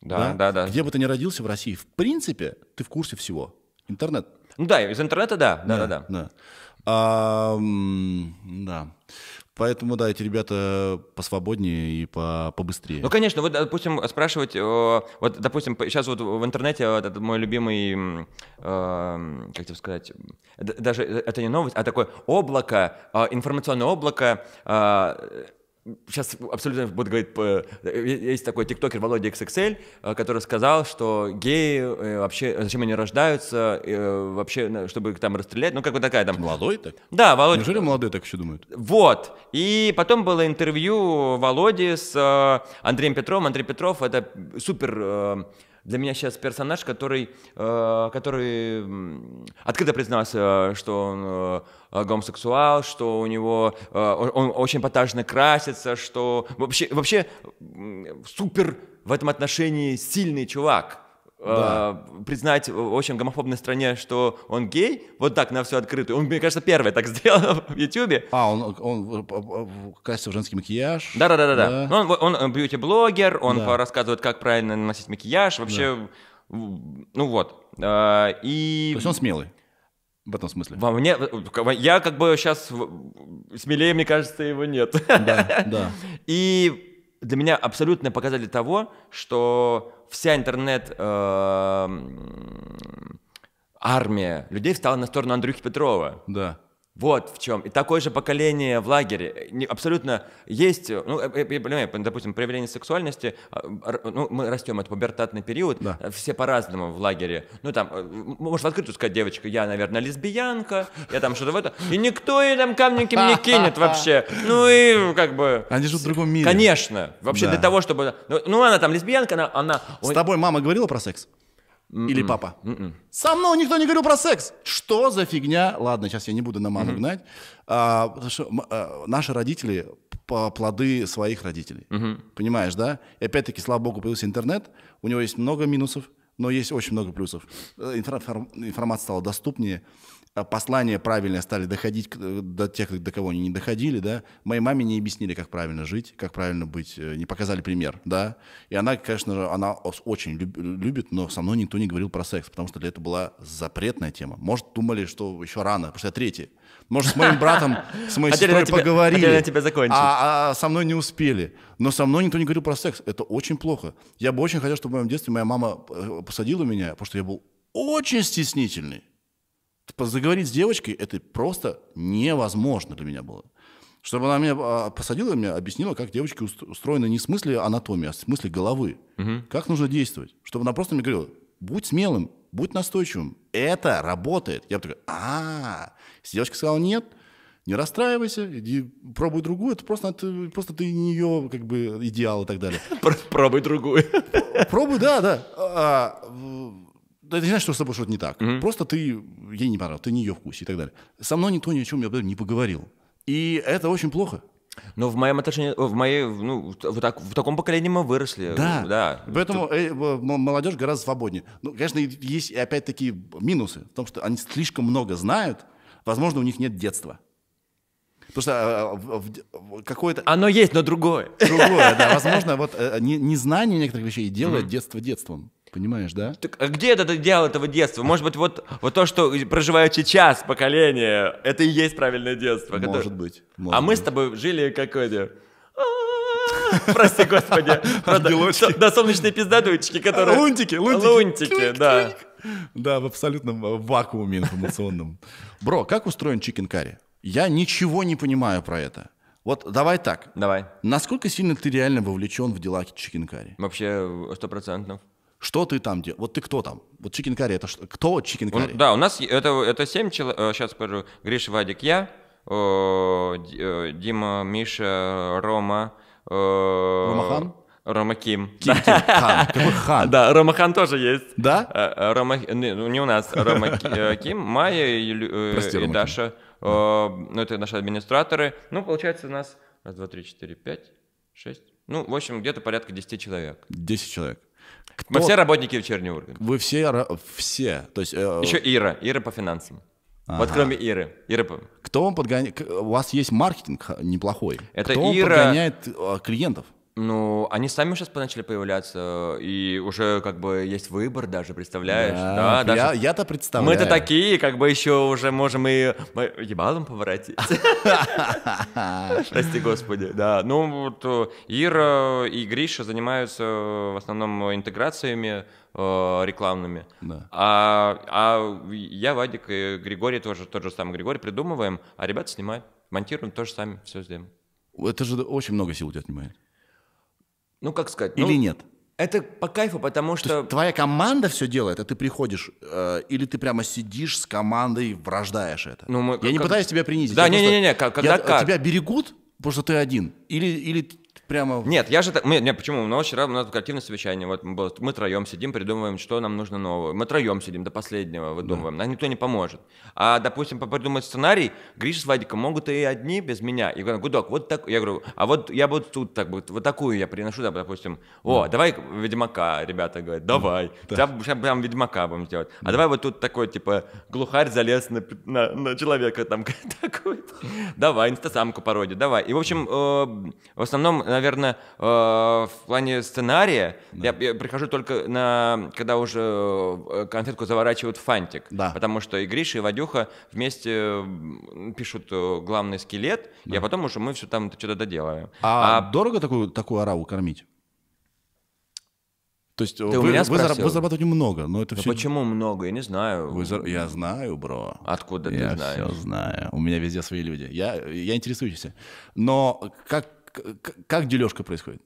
Speaker 1: Да, да, да, да. Где бы ты ни родился в России, в принципе, ты в курсе всего. Интернет. Ну да, из интернета да, да, да, да. Да. да. А, да. Поэтому, да, эти ребята посвободнее и по, побыстрее.
Speaker 2: Ну, конечно, вот допустим, спрашивать, э, вот, допустим, сейчас вот в интернете вот этот мой любимый, э, как тебе сказать, даже это не новость, а такое облако, э, информационное облако, э, сейчас абсолютно буду говорить, э, есть такой тиктокер Володя XXL, э, который сказал, что геи э, вообще, зачем они рождаются, вообще, чтобы их там расстрелять, ну, как вот такая там... Молодой так? Да, Володя. Неужели
Speaker 1: молодые так еще думают?
Speaker 2: Вот. И потом было интервью Володи с Андреем Петровым. Андрей Петров — это супер для меня сейчас персонаж, который, э, который открыто признался, что он э, гомосексуал, что у него э, он, он очень потажно красится, что вообще, вообще супер в этом отношении сильный чувак. Э, да. признать в очень гомофобной стране, что он гей, вот так на все открыто. Он, мне кажется, первый так сделал в
Speaker 1: Ютубе. А, он, он, он кастил женский макияж. Да, да, да, да.
Speaker 2: да. Он, он э, бьюти-блогер, он да. рассказывает, как правильно наносить макияж. Вообще, да. ну вот. Э, и... То есть он смелый. В этом смысле. Во мне, я как бы сейчас смелее, мне кажется, его нет. Да, да. И для меня абсолютно показатель того, что вся интернет э, армия людей встала на сторону Андрюхи Петрова. Да. Вот в чем. И такое же поколение в лагере. Не, абсолютно есть, ну, э, э, ну допустим, проявление сексуальности, а, ну, мы растем, это пубертатный период, да. Э, все по-разному в лагере. Ну, там, может, в открытую сказать, девочка, я, наверное, лесбиянка, я там что-то в этом. И никто и там камники не кинет вообще. Ну, и как бы... Они живут в другом мире. Конечно. Вообще да. для того, чтобы... Ну, ну, она там лесбиянка, она... она... С тобой мама говорила про секс? Mm-mm. М-м-м. Или папа. Mm-mm.
Speaker 1: М-м. Со мной никто не говорил про секс. Что за фигня? Ладно, сейчас я не буду на маму mm-hmm. гнать. А, что а, наши родители плоды своих родителей. Mm-hmm. Понимаешь, да? И опять-таки, слава богу, появился интернет. У него есть много минусов, но есть очень много плюсов. Э, информ- информация стала доступнее. Э, послания правильные стали доходить э, до тех, до кого они не доходили, да. Моей маме не объяснили, как правильно жить, как правильно быть, э, не показали пример, да. И она, конечно же, она очень любит, но со мной никто не говорил про секс, потому что для этого была запретная тема. Может, думали, что еще рано, потому что я третий. Может, с моим братом, с моей а сестрой а поговорили, а, а со мной не успели. Но со мной никто не говорил про секс. Это очень плохо. Я бы очень хотел, чтобы в моем детстве моя мама посадила меня, потому что я был очень стеснительный заговорить с девочкой, это просто невозможно для меня было. Чтобы она меня а, посадила, мне объяснила, как девочки устроены не в смысле анатомии, а в смысле головы. Угу. Как нужно действовать. Чтобы она просто мне говорила, будь смелым, будь настойчивым. Это работает. Я бы такой, а, -а, -а. Если девочка сказала нет, не расстраивайся, иди, пробуй другую, это просто, ты, просто ты не ее как бы идеал и так далее.
Speaker 2: Пробуй другую.
Speaker 1: Пробуй, да, да. А, это не значит, что с тобой что-то не так. mm Просто ты ей не понравился, ты не ее вкус и так далее. Со мной никто ни о чем не поговорил. И это очень плохо. Но в моем отношении, в моей, ну, в, так, в таком поколении мы выросли. Да. да. Поэтому Тут... э, молодежь гораздо свободнее. Ну, конечно, есть опять-таки минусы в том, что они слишком много знают. Возможно, у них нет детства.
Speaker 2: Потому что а, а какое-то... Оно есть, но другое. Другое, да. Возможно,
Speaker 1: вот э, не незнание некоторых вещей делает детство детством. Понимаешь, да? Так
Speaker 2: а где этот идеал этого детства? Может быть, вот, вот то, что проживают сейчас поколение, это и есть правильное детство. Может которое... быть. Может а быть. мы с тобой жили какой то «А, Прости, господи. До солнечной пиздадуечки, которая. Лунтики, лунтики. Лунтики, да.
Speaker 1: Да, в абсолютном э, вакууме информационном. Бро, как устроен чикен карри? Я ничего не понимаю про это. Вот давай так. Давай. Насколько сильно ты реально вовлечен в дела чикен карри? Вообще, э, сто процентов. Что ты там делал? Вот ты кто там? Вот Чикен Карри, это что? Кто Чикен Карри?
Speaker 2: Да, у нас это, это семь человек, сейчас э, скажу, Гриш, Вадик, я, э, э, Дима, Миша, Рома. Э, Ромахан? Рома Ким. Ким, Ким. Хан. Какой хан? Да, Рома Хан тоже есть. Да? Э, Рома... Не, ну, не у нас, Рома Ким, Майя и, Прости, и Рома Даша. Э, ну, это наши администраторы. Ну, получается у нас раз, два, три, четыре, пять, шесть. Ну, в общем, где-то порядка десяти человек. Десять человек. Кто... Мы все работники вечернего урганта.
Speaker 1: Вы все, все. То есть, э... Еще
Speaker 2: Ира, Ира по финансам. Ага. Вот кроме Иры. Иры...
Speaker 1: Кто вам подгоняет? У вас есть маркетинг неплохой. Это Кто Ира... подгоняет
Speaker 2: э, клиентов? Ну, они сами сейчас начали появляться, и уже как бы есть выбор даже, представляешь? Да, да я, даже... я-то представляю. Мы-то такие, как бы еще уже можем и Мы ебалом поворотить. Прости господи, да. Ну, вот э, Ира и Гриша занимаются э, в основном интеграциями э, рекламными. Да. А, а я, Вадик и Григорий тоже тот же самый. Григорий придумываем, а ребята снимают, монтируем, тоже сами все сделаем.
Speaker 1: Это же очень много сил у тебя отнимает. Ну, как сказать? Или ну, нет? Это
Speaker 2: по кайфу, потому что... Есть, твоя команда все делает, а ты приходишь, э,
Speaker 1: или ты прямо сидишь с командой, враждаешь это.
Speaker 2: Ну, мы, я как... не пытаюсь тебя принизить. Да, не-не-не, когда я, как? Тебя берегут, потому
Speaker 1: что ты один. Или, или прямо...
Speaker 2: Нет, я же... Мы, нет, почему? У нас вчера у нас коллективное совещание, вот мы, мы троем сидим, придумываем, что нам нужно нового. Мы троем сидим до последнего, выдумываем. Да. Нам никто не поможет. А, допустим, придумать сценарий, Гриша с Вадиком могут и одни без меня. И говорят, Гудок, вот так... Я говорю, а вот я вот тут так вот, вот такую я приношу, да, допустим. О, да. давай Ведьмака, ребята говорят, давай. Да. Сейчас прям Ведьмака будем делать. А да. давай вот тут такой, типа, глухарь залез на, на, на человека там такой. Давай, инстасамку пародию, давай. И, в общем, э, в основном э, наверное, э, в плане сценария да. я, я прихожу только на, когда уже э, конфетку заворачивают в фантик, да. потому что и Гриша, и Вадюха вместе пишут э, главный скелет, да. и а потом уже мы все там что-то доделаем. А, а
Speaker 1: дорого такую, такую араву кормить? То есть э, Ты вы, вы, зараб- вы зарабатываете много, но это да все... Почему много? Я не знаю. Вы зар... Я знаю, бро. Откуда я ты знаешь? Я все знаю. У меня везде свои люди. Я, я интересующийся. Но как, как дележка происходит?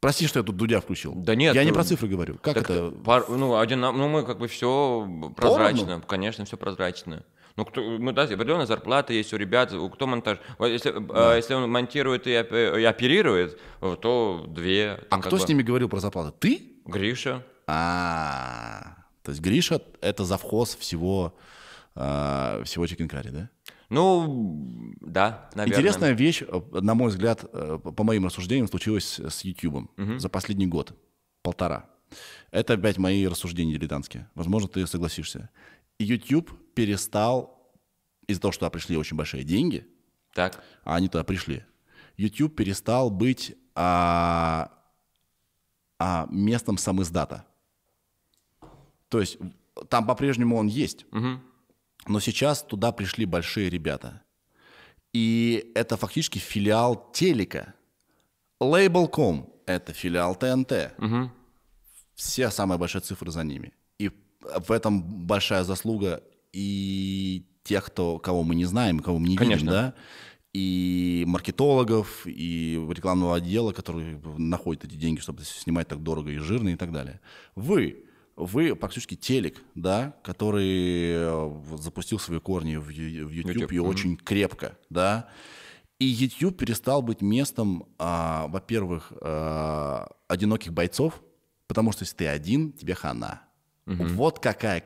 Speaker 1: Прости, что я тут Дудя включил. Да нет. Я не э, про цифры говорю. Как это?
Speaker 2: Пар, ну, один, ну, мы как бы все прозрачно. Поровну? Конечно, все прозрачно. Ну, кто, ну да, определенная зарплата есть у ребят, у кто монтаж. Если, э, да. а, если он монтирует и, и оперирует, то две. а кто бы... с ними
Speaker 1: говорил про зарплату? Ты?
Speaker 2: Гриша.
Speaker 1: А, то есть Гриша это завхоз всего, э, всего Chicken Curry, да? Ну,
Speaker 2: да, наверное. Интересная
Speaker 1: вещь, э, на мой взгляд, э, по моим рассуждениям, случилась с YouTube угу. за последний год, полтора. Это опять мои рассуждения дилетантские. Возможно, ты согласишься. YouTube перестал, из-за того, что пришли очень большие деньги, так. а они туда пришли, YouTube перестал быть а, а, местом самоиздата. То есть там по-прежнему он есть. Угу но сейчас туда пришли большие ребята. И это фактически филиал телека. Label.com — это филиал ТНТ. Угу. Все самые большие цифры за ними. И в этом большая заслуга и тех, кто, кого мы не знаем, кого мы не Конечно. видим, да? и маркетологов, и рекламного отдела, который находит эти деньги, чтобы снимать так дорого и жирно и так далее. Вы вы практически телек, да, который э, запустил свои корни в, в YouTube, YouTube. и mm очень крепко, да. И YouTube перестал быть местом, а, во-первых, а, одиноких бойцов, потому что если ты один, тебе хана. Угу. Вот какая...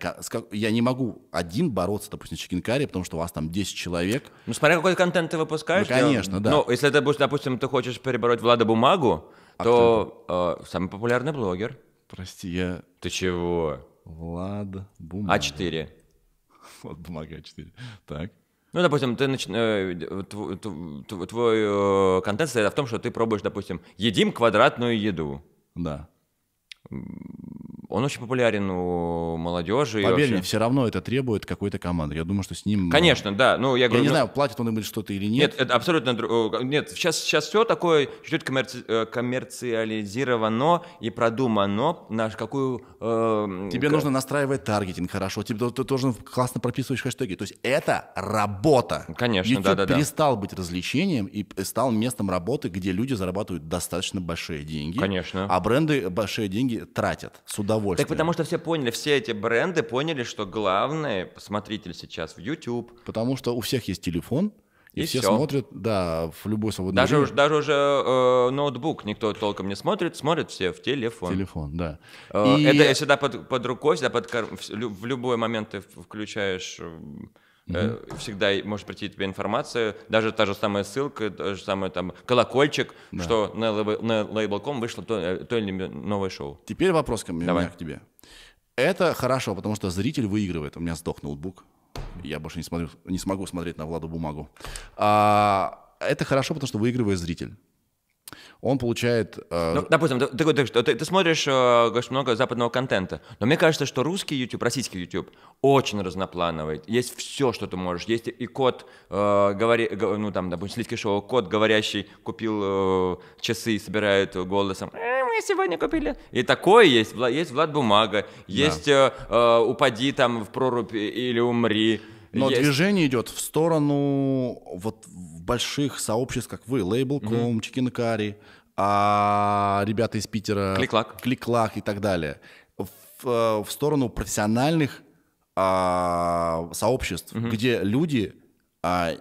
Speaker 1: Я не могу один бороться, допустим, с Чикинкари, потому что у вас там 10 человек. Ну, смотря
Speaker 2: какой контент ты выпускаешь. Ну, конечно, я... да. Ну, если, ты, допустим, ты хочешь перебороть Влада Бумагу, а то э, самый популярный блогер. Прости, я... Ты чего? Влад Бумага. А4. Влад Бумага А4. Так. Ну, допустим, ты нач... Э, твой, твой, э, твой контент состоит в том, что ты пробуешь, допустим, едим квадратную еду. Да. Он очень популярен у молодежи. Поверь мне, все
Speaker 1: равно это требует какой-то команды. Я думаю, что с ним... Э, Конечно,
Speaker 2: да. Ну, я, говорю, я не ну... знаю, платит он им что-то или нет. Нет, это абсолютно... Нет, сейчас, сейчас все такое чуть-чуть коммерци... Э, коммерциализировано и продумано на какую... Э... Тебе как... нужно
Speaker 1: настраивать таргетинг хорошо. Тебе ты должен классно прописывать хэштеги. То есть
Speaker 2: это работа. Конечно, да, да, да, перестал да. быть
Speaker 1: развлечением и стал местом работы, где люди зарабатывают достаточно большие деньги. Конечно. А бренды большие деньги тратят с удовольствием удовольствие. Так потому
Speaker 2: что все поняли, все эти бренды поняли, что главный посмотритель сейчас в YouTube. Потому что у всех есть
Speaker 1: телефон, и, и все, все смотрят, да, в любой свободный даже, время.
Speaker 2: Даже уже э, ноутбук никто толком не смотрит, смотрят все в телефон. Телефон, да. Э, и... Это всегда под, под рукой, всегда под, в любой момент ты включаешь эм, Mm-hmm. Всегда может прийти тебе информация, даже та же самая ссылка, та же самая там колокольчик, да. что на, лейбл, на Label.com вышло то, э, то или иное новое шоу.
Speaker 1: Теперь вопрос ко мне, Давай. у меня к тебе. Это хорошо, потому что зритель выигрывает. У меня сдох ноутбук. Я больше не, смотрю, не смогу смотреть на Владу бумагу. А, это хорошо, потому что выигрывает зритель он получает... Э... Ну,
Speaker 2: допустим, ты, ты, ты, ты, смотришь э, говоришь, много западного контента, но мне кажется, что русский YouTube, российский YouTube очень разноплановый. Есть все, что ты можешь. Есть и кот, э, говори, ну там, допустим, сливки шоу, кот говорящий, купил э, часы и собирает голосом. Э, мы сегодня купили. И такое есть. Вла, есть Влад Бумага, есть да. э, э, Упади там в прорубь или умри. Но есть. движение
Speaker 1: идет в сторону вот больших сообществ, как вы, Label.com, mm-hmm. Chicken а ребята из Питера... Кликлак. Кликлак и так далее. В, э, в сторону профессиональных а, сообществ, mm-hmm. где люди... А,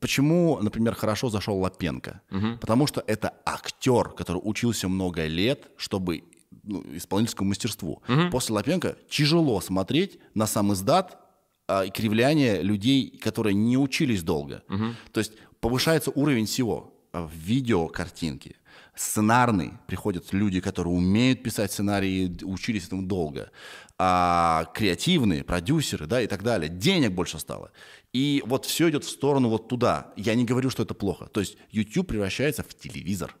Speaker 1: почему, например, хорошо зашел Лапенко? Угу. Потому что это актер, который учился много лет, чтобы ну, исполнительскому мастерству. Угу. После Лапенко тяжело смотреть на сам издат а, и кривляние людей, которые не учились долго. Угу. То есть повышается уровень всего. А в видеокартинке. сценарный. Приходят люди, которые умеют писать сценарии, учились этому долго. А, креативные, продюсеры, да, и так далее. Денег больше стало. И вот все идет в сторону вот туда. Я не говорю, что это плохо. То есть YouTube превращается в телевизор.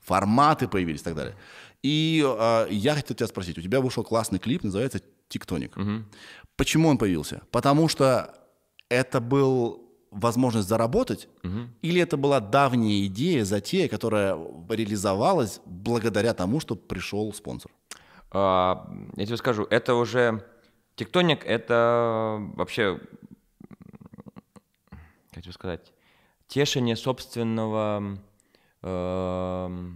Speaker 1: Форматы появились и так далее. И э, я хотел тебя спросить, у тебя вышел классный клип, называется «Тектоник». Угу. Почему он появился? Потому что это был возможность заработать, угу. или это была давняя идея, затея, которая реализовалась благодаря тому, что пришел спонсор?
Speaker 2: А, я тебе скажу, это уже тектоник, это вообще, как тебе сказать, тешение собственного э,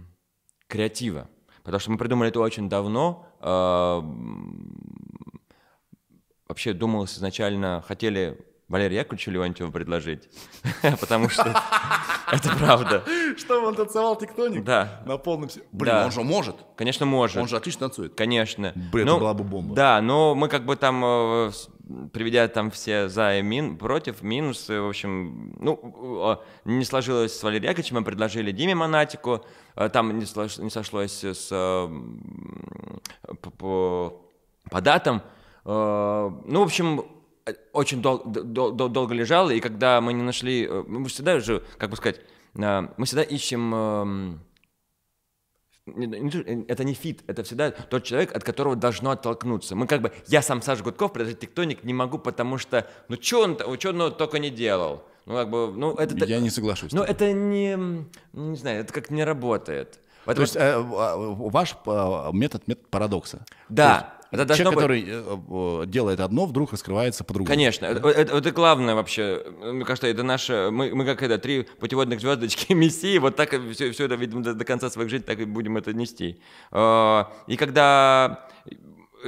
Speaker 2: креатива, потому что мы придумали это очень давно. А, вообще думалось изначально, хотели Валерий Яковлевича Леонтьева предложить, потому что это правда.
Speaker 1: Что он танцевал тектоник? Да. На полном... Блин, он же может.
Speaker 2: Конечно, может. Он же отлично танцует. Конечно. Это ну, была бы бомба. Да, но мы как бы там э, приведя там все за и мин, против, минусы, в общем, ну, э, не сложилось с Валерием Яковлевичем, мы предложили Диме Монатику, э, там не, сошлось с по датам, Э, ну, в общем, э, очень дол- дол- дол- долго лежала, и когда мы не нашли... Э, мы всегда же, как бы сказать, мы всегда ищем... Эм, это не фит, это всегда тот человек, от которого должно оттолкнуться. Мы как бы, я сам Саша Гудков, даже тектоник не могу, потому что, ну что он, что он только не делал? Ну как бы, ну это... Я не соглашусь. Ну это не, ну, не знаю, это как не работает. Потому... То есть э,
Speaker 1: а, ваш метод метод парадокса. Да. Это Человек, быть... который
Speaker 2: э,
Speaker 1: э, делает одно, вдруг раскрывается по-другому. Конечно, да? Э, это,
Speaker 2: это главное вообще. Мне кажется, это наше... Мы, мы как это, три путеводных звездочки миссии. вот так все, все это, видимо, до, до конца своих жизней так и будем это нести. А, и когда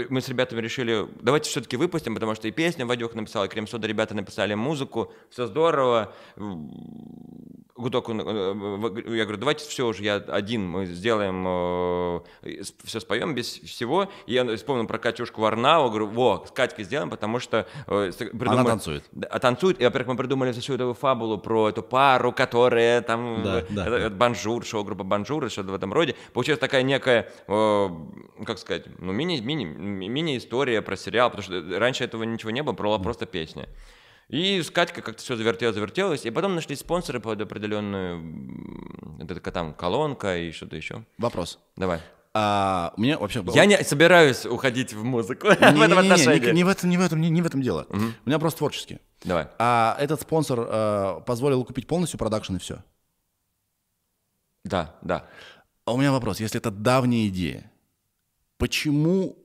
Speaker 2: мы с ребятами решили, давайте все-таки выпустим, потому что и песня Вадюк написал, и Крем Сода ребята написали музыку, все здорово гудок, э, я говорю, давайте все уже, я один, мы сделаем, э, все споем без всего. И я вспомнил про Катюшку Варнау, говорю, во, с Катькой сделаем, потому что... Э, придумали... Она танцует. А танцует, и, во-первых, мы придумали всю эту фабулу про эту пару, которая там... Да, да, это, да. Банжур, шоу-группа Банжур, что-то в этом роде. Получилась такая некая, как сказать, ну, мини-история мини, мини, мини про сериал, потому что раньше этого ничего не было, была просто песня. И с Катькой как-то все завертелось, завертелось. И потом нашли спонсоры под определенную вот это, там колонка и что-то еще. Вопрос. Давай. А, у меня вообще был. Я не собираюсь уходить в музыку не, в этом не, отношении. Не,
Speaker 1: в этом, дело. У меня просто творческий. Давай. А этот спонсор э, позволил купить полностью продакшн и все? Да, да. А у меня вопрос. Если это давняя идея, почему...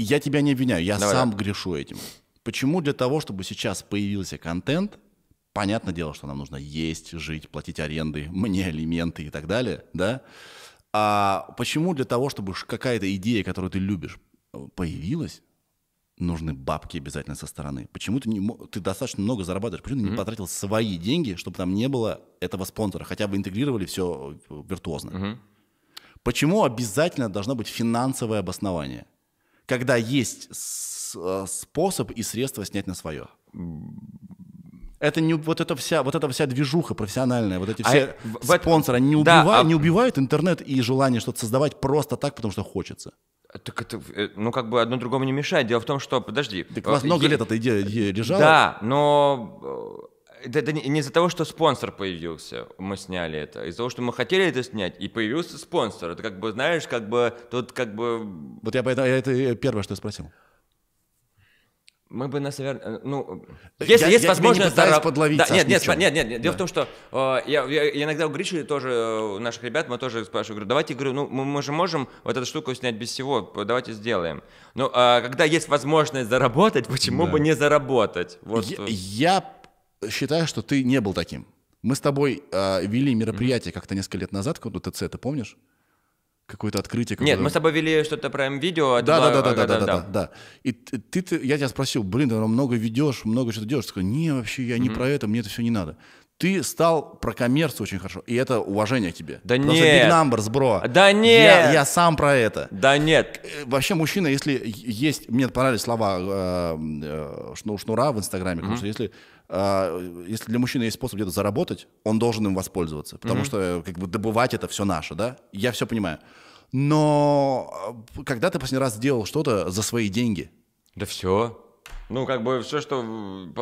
Speaker 1: Я тебя не обвиняю, я сам грешу этим. Почему для того, чтобы сейчас появился контент, понятное дело, что нам нужно есть, жить, платить аренды, мне алименты и так далее, да? А почему для того, чтобы какая-то идея, которую ты любишь, появилась, нужны бабки обязательно со стороны. Почему ты, не, ты достаточно много зарабатываешь? Почему ты mm-hmm. не потратил свои деньги, чтобы там не было этого спонсора? Хотя бы интегрировали все э, виртуозно. Mm-hmm. Почему обязательно должно быть финансовое обоснование? Когда есть Э, способ и средство снять на свое. Это не вот эта вся, вот эта вся движуха профессиональная, вот эти а все а спонсоры, они не, убива, да, а... не убивают интернет и желание что-то создавать просто так, потому что хочется.
Speaker 2: Так это, э, ну как бы одно другому не мешает. Дело в том, что, подожди. Так у вас э, много е... лет эта идея лежала. Да, но это, это не из-за того, что спонсор появился, мы сняли это. А из-за того, что мы хотели это снять, и появился спонсор. Это как бы, знаешь, как бы, тут как бы...
Speaker 1: Вот я, я это первое, что я спросил
Speaker 2: мы бы, наверное, э, ну, э, если я, есть я возможность... Тебя не дара... подловить, да, Саш, нет, нет, нет, нет, нет, дело да. в том, что э, я, я иногда у Гриши тоже, э, у наших ребят, мы тоже спрашиваю, говорю, давайте, говорю, ну, мы, мы же можем вот эту штуку снять без всего, давайте сделаем. Но э, когда есть возможность заработать, почему да. бы не заработать? Вот. Я, я считаю, что ты не был
Speaker 1: таким. Мы с тобой э, вели мероприятие mm-hmm. как-то несколько лет назад, в ТЦ, ты помнишь? какое-то открытие. Какое Нет, мы с
Speaker 2: тобой вели что-то про М-видео. Эм да, да, да, да, да, да, да,
Speaker 1: да. И ты, ты, я тебя спросил, блин, ты много ведешь, много что-то делаешь. Ты такой, не, вообще, я не mm-hmm. про это, мне это все не надо ты стал про коммерцию очень хорошо, и это уважение к тебе. Да Потому нет. Потому big numbers, бро. Да нет. Я, я сам про это. Да нет. Э, вообще, мужчина, если есть... Мне понравились слова э, э, Шнура в Инстаграме, mm-hmm. потому что если э, если для мужчины есть способ где-то заработать, он должен им воспользоваться, потому mm-hmm. что э, как бы добывать это все наше, да? Я все понимаю. Но э, когда ты последний раз сделал что-то за свои деньги? Да
Speaker 2: все. Ну, как бы все, что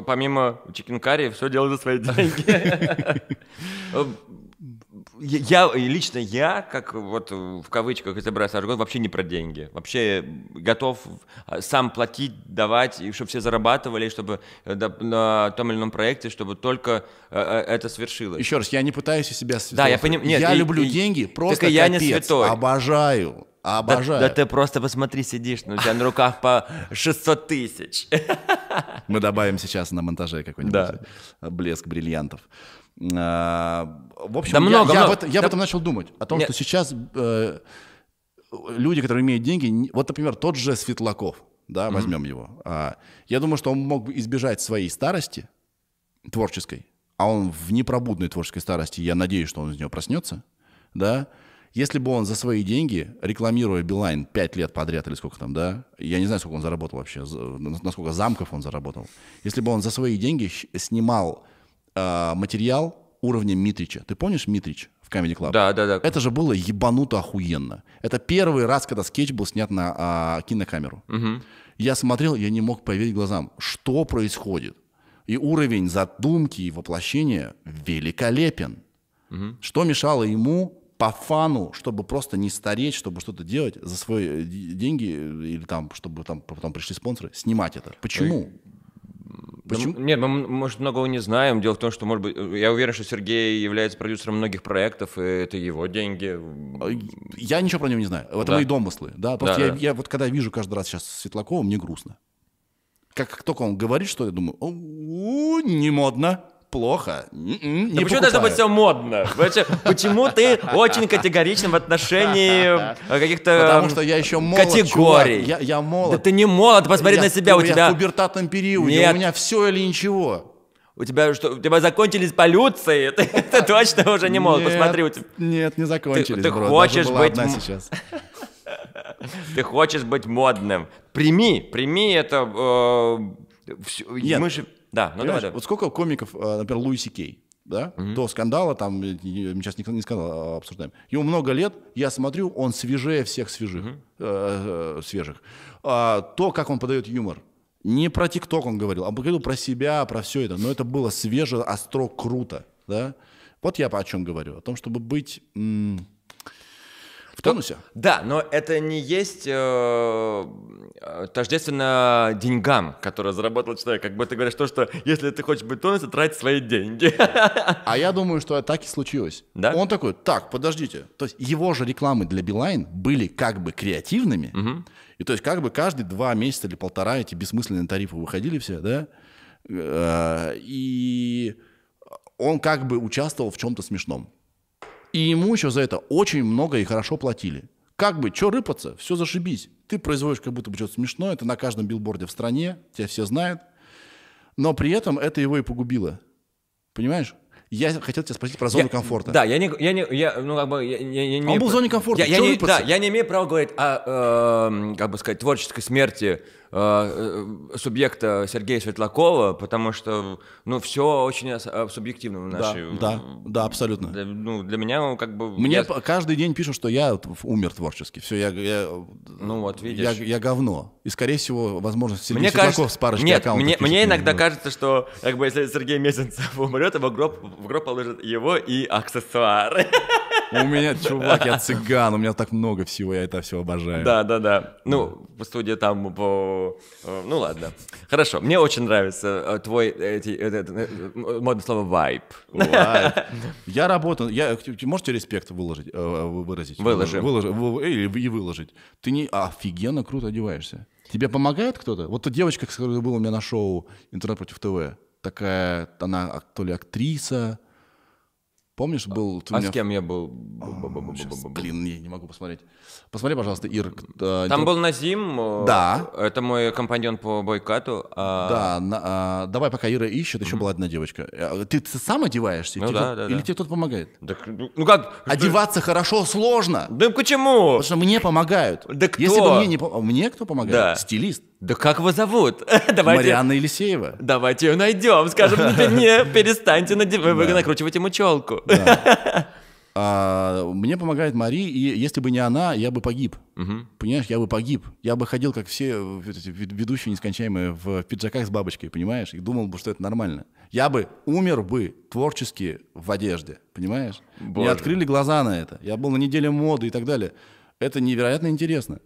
Speaker 2: помимо чикен карри, все делал за свои деньги. Э, я лично я, как вот э, в кавычках, если брать жаргон, вообще не про деньги. Вообще готов а, сам платить, давать, и чтобы все зарабатывали, чтобы э, на том или ином проекте, чтобы только э, это свершилось. Еще раз,
Speaker 1: я не пытаюсь у себя святой. Да, я понимаю. Я и, люблю и, деньги, просто так я капец, не святой.
Speaker 2: обожаю. Обожаю. Да, да ты просто посмотри, сидишь, ну, у тебя на руках по 600 тысяч.
Speaker 1: Мы добавим сейчас на монтаже какой-нибудь да. блеск бриллиантов. Э, в общем, да я, много, я, много. Об этом, я да... об этом начал думать, о том, Нет. что сейчас э, люди, которые имеют деньги, вот, например, тот же Светлаков, да, возьмем mm-hmm. его. А, я думаю, что он мог бы избежать своей старости творческой, а он в непробудной творческой старости, я надеюсь, что он из нее проснется, да, если бы он за свои деньги, рекламируя Билайн 5 лет подряд или сколько там, да, я не знаю, сколько он заработал вообще, насколько замков он заработал, если бы он за свои деньги снимал э, материал уровня Митрича. Ты помнишь Митрич в Comedy Club? Да, да, да. Это же было ебануто охуенно. Это первый раз, когда скетч был снят на а, кинокамеру. Угу. Я смотрел, я не мог поверить глазам, что происходит. И уровень задумки и воплощения великолепен. Угу. Что мешало ему по фану, чтобы просто не стареть, чтобы что-то делать за свои э, деньги э, или там, чтобы там потом пришли спонсоры, снимать это. Почему?
Speaker 2: Почему? Да, нет, мы, может, многого не знаем. Дело в том, что, может быть, э, я уверен, что Сергей является продюсером многих проектов, и это его деньги. А, я
Speaker 1: ничего про него не знаю. Это да. мои домыслы. Да, просто да, я, да. я вот когда вижу каждый раз сейчас Светлакова, мне грустно. Как, как только он говорит что, я думаю, не модно плохо. М-м,
Speaker 2: не почему должно быть все модно? Почему ты очень категоричен в отношении э, каких-то Потому эм, что я еще молод, категорий. Я, я молод. Да ты не молод, посмотри я, на себя. У я тебя... в пубертатном периоде, Нет. у меня все или ничего. У тебя что, у тебя закончились полюции? Ты, ты точно уже не молод, нет, посмотри. У тебя...
Speaker 1: Нет, не закончились. Ты, ты бро, хочешь быть... Одна сейчас.
Speaker 2: Ты хочешь быть модным. Прими, прими это... Э, все, Нет, мы же... Да, ну давай, давай.
Speaker 1: Вот сколько комиков, э, например, Луиси Кей, да, угу. до скандала, там, э, э, сейчас не скандал а, а, обсуждаем, ему много лет, я смотрю, он свежее всех свежих, угу. э, свежих. А, то, как он подает юмор, не про ТикТок он говорил, а говорил про себя, про все это, но это было свеже, остро, круто, да. Вот я о чем говорю, о том, чтобы быть... М-
Speaker 2: в тонусе? Да, но это не есть э, э, тождественно деньгам, которые заработал человек. Как бы ты говоришь то, что если ты хочешь быть в тонусе, трать свои деньги. А я думаю, что так и случилось. Да? Он такой, так, подождите.
Speaker 1: То есть его же рекламы для Билайн были как бы креативными. Угу. И то есть как бы каждые два месяца или полтора эти бессмысленные тарифы выходили все, да? Э, и он как бы участвовал в чем-то смешном. И ему еще за это очень много и хорошо платили. Как бы, что рыпаться, все зашибись. Ты производишь как будто бы что-то смешное, ты на каждом билборде в стране, тебя все знают. Но при этом это его и погубило. Понимаешь?
Speaker 2: Я хотел тебя спросить про зону я, комфорта. Да, я не, я не, я, ну как бы, я, я, я не имею. Он был в зоне комфорта. Я, я не, да, я не имею права говорить о, э, как бы сказать, творческой смерти Э, э, субъекта Сергея Светлакова, потому что, ну, все очень э, субъективно в нашей... Да, да, да абсолютно. Для, ну, для меня, ну, как бы... Мне я...
Speaker 1: каждый день пишут, что я умер творчески, все, я... я ну, вот, видишь. Я, я говно. И, скорее всего, возможно, Сергей мне Светлаков кажется... с парочкой Нет, аккаунтов мне, пишет, мне иногда
Speaker 2: умрет. Ну. кажется, что, как бы, если Сергей Мезенцев умрет, его гроб, в гроб положат его и аксессуары. У меня, чувак, я цыган,
Speaker 1: у меня так много всего, я это все обожаю. Да,
Speaker 2: да, да. Ну, по студии там, по Э, ну ладно. Хорошо, мне очень нравится э, твой, э, эти, это, модное слово, vibe. Я работаю. я, можете респект выложить, выразить? Выложим.
Speaker 1: или и выложить. Ты не офигенно круто одеваешься. Тебе помогает кто-то? Вот та девочка, которая была у меня на шоу «Интернет против ТВ», такая, она а, то ли актриса, Помнишь, а был... А, а меня... с
Speaker 2: кем я был? блин, не не могу посмотреть. Посмотри, пожалуйста, Ир. Э, Там дел... был Назим. Э, да. Это мой компаньон по бойкату. А... Да,
Speaker 1: на, а, давай, пока Ира ищет, еще была одна девочка. Э, ты, ты сам одеваешься? Ну, да, да, Или да. тебе кто-то помогает? Так, ну, ну как? Одеваться ты... хорошо сложно. Да почему?
Speaker 2: Потому что мне помогают. Да кто? Если бы мне не... Мне кто помогает? Да. Стилист. Да как его зовут? Давайте... Марианна Елисеева. Давайте ее найдем. Скажем, ну, не перестаньте наде... Вы накручивать ему челку. Да.
Speaker 1: А, мне помогает Мари, и если бы не она, я бы погиб. Понимаешь, я бы погиб. Я бы ходил, как все э, ведущие нескончаемые, в пиджаках с бабочкой, понимаешь? И думал бы, что это нормально. Я бы умер бы творчески в одежде, понимаешь? Боже. Мне открыли глаза на это. Я был на неделе моды и так далее. Это невероятно интересно.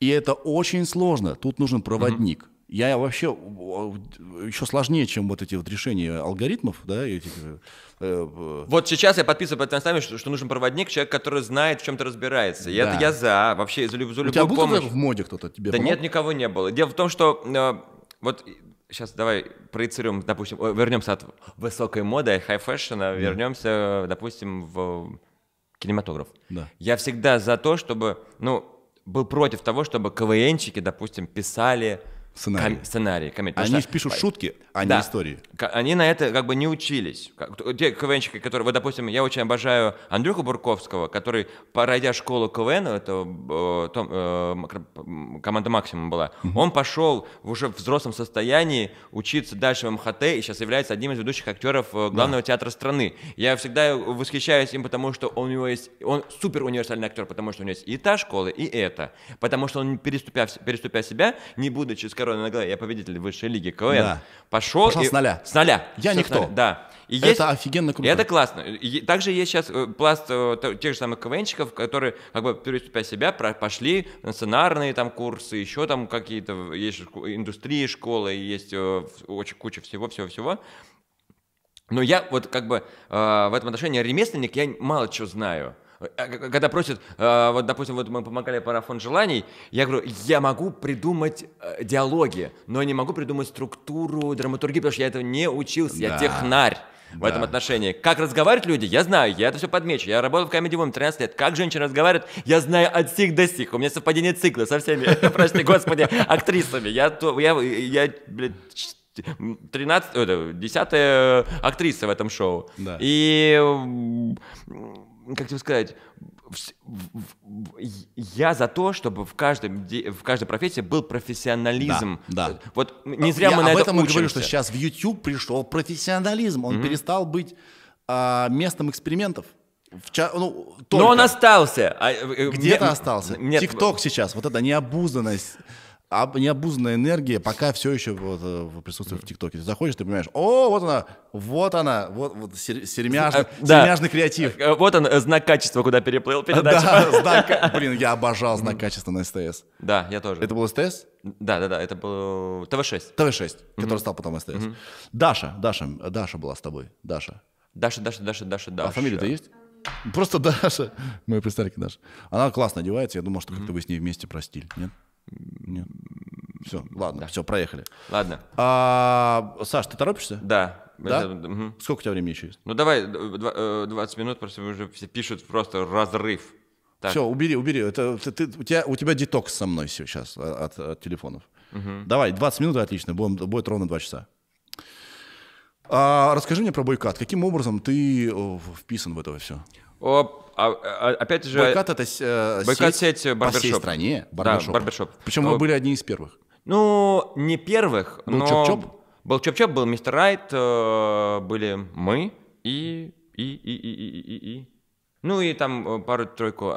Speaker 1: И это очень сложно. Тут нужен проводник. Я вообще э, еще сложнее, чем вот эти вот решения алгоритмов, да, этих. Э, э,
Speaker 2: вот сейчас я подписываю под тем что, что нужен проводник, человек, который знает, в чем-то разбирается. Да. Я, я за, вообще за, за любую У тебя был помощь. в моде кто-то тебе? Да помог? нет, никого не было. Дело в том, что э, вот сейчас давай проецируем, допустим, вернемся от высокой моды, хай фэшена, mm. вернемся, допустим, в кинематограф. Да. Я всегда за то, чтобы, ну был против того, чтобы квнчики, допустим, писали сценарии. Ком- сценарии комедии. Они что, пишут шутки, а да, не истории. Они на это как бы не учились. Те КВНщики, которые, вот, допустим, я очень обожаю Андрюха Бурковского, который, пройдя школу КВН, это э, э, команда «Максимум» была, угу. он пошел в уже взрослом состоянии учиться дальше в МХТ и сейчас является одним из ведущих актеров э, главного да. театра страны. Я всегда восхищаюсь им, потому что он у него есть, он супер универсальный актер, потому что у него есть и та школа, и это. Потому что он, переступя, переступя себя, не будучи, скажем, первая на голове. Я победитель высшей лиги КВН. Да. Пошел, Пошел и... с ноля. С ноля. Я Все никто. Ноля. Да. И это есть... офигенно круто. И это классно. И также есть сейчас э, пласт э, тех же самых КВНщиков, которые, как бы, переступя себя, пошли на сценарные там курсы, еще там какие-то, есть индустрии, школы, есть э, очень куча всего-всего-всего. Но я вот как бы э, в этом отношении ремесленник, я мало чего знаю. Э, когда просят, э, вот, допустим, вот мы помогали парафон желаний, я говорю, я могу придумать э, диалоги, но я не могу придумать структуру драматургии, потому что я этого не учился, да. я технарь в да. этом отношении. Как разговаривают люди, я знаю, я это все подмечу. Я работал в Comedy Woman 13 лет. Как женщины разговаривают, я знаю от сих до сих. У меня совпадение цикла со всеми, прости господи, актрисами. Я, я, я, блядь, 13, 10 актриса в этом шоу. Да. И как тебе сказать, я за то, чтобы в, каждом, в каждой профессии был профессионализм. Да, да. Вот не зря я мы на об этом учимся. говорю, что сейчас
Speaker 1: в YouTube пришел профессионализм. Он mm-hmm. перестал быть а, местом экспериментов. В ча- ну,
Speaker 2: Но он остался. А, э, э, Где-то остался. Нет. ТикТок
Speaker 1: сейчас, вот эта необузданность а необузданная энергия пока все еще вот, э, присутствует в ТикТоке. Ты заходишь, ты понимаешь, о, вот она, вот она, вот, вот сер, сермяжный, а, да. сермяжный
Speaker 2: креатив. Э, вот он, знак качества, куда переплыл передача. Да, знак, блин, я обожал знак качества на СТС. Да, я тоже. Это был СТС? Да, да, да, это был ТВ-6.
Speaker 1: ТВ-6, который стал потом СТС. Даша, Даша, Даша была с тобой, Даша.
Speaker 2: Даша, Даша, Даша, Даша, а Даша. А фамилия-то
Speaker 1: есть? Просто Даша, моя представитель Даша. Она классно одевается, я думал, что как-то вы с ней вместе простили, нет? Нет. Все, ладно, да. все, проехали. Ладно. А, Саш, ты торопишься? Да. Да? Это, угу. Сколько у тебя времени еще есть?
Speaker 2: Ну давай 20 э, э, минут, просто уже все пишут просто разрыв. Так. Все,
Speaker 1: убери, убери. Это, ты, ты, у, тебя, у тебя детокс со мной сейчас а, от, от телефонов. Угу. Давай, 20 минут, отлично, будем, будет ровно 2 часа. А, расскажи мне про бойкат. Каким образом ты э, вписан в это все?
Speaker 2: Оп а, а, опять же... Бойкот — это э, бойкот сеть, сеть по всей стране барбершоп. Да, барбершоп. Причем мы были
Speaker 1: одни из первых.
Speaker 2: Ну, не первых, был но... Чоп-чоп? Был Чоп-чоп, был Мистер Райт, э, были мы и... и, и, и, и, и, и, и. Ну и там э, пару-тройку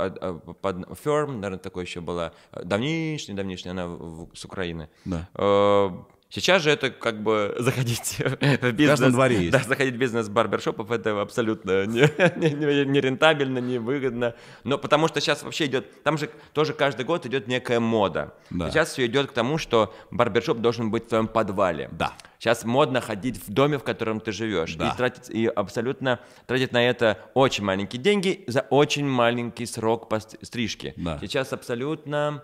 Speaker 2: под Ферм, наверное, такое еще была. Давнишняя, давнишняя, она в, с Украины. Да. Э, Сейчас же это как бы заходить в бизнес. на дворе есть. Да, заходить в бизнес барбершопов это абсолютно нерентабельно, не, не, не невыгодно. Но потому что сейчас вообще идет, там же тоже каждый год идет некая мода. Да. Сейчас все идет к тому, что барбершоп должен быть в твоем подвале. Да. Сейчас модно ходить в доме, в котором ты живешь. Да. И, тратить, и абсолютно тратить на это очень маленькие деньги за очень маленький срок стрижки. Да. Сейчас абсолютно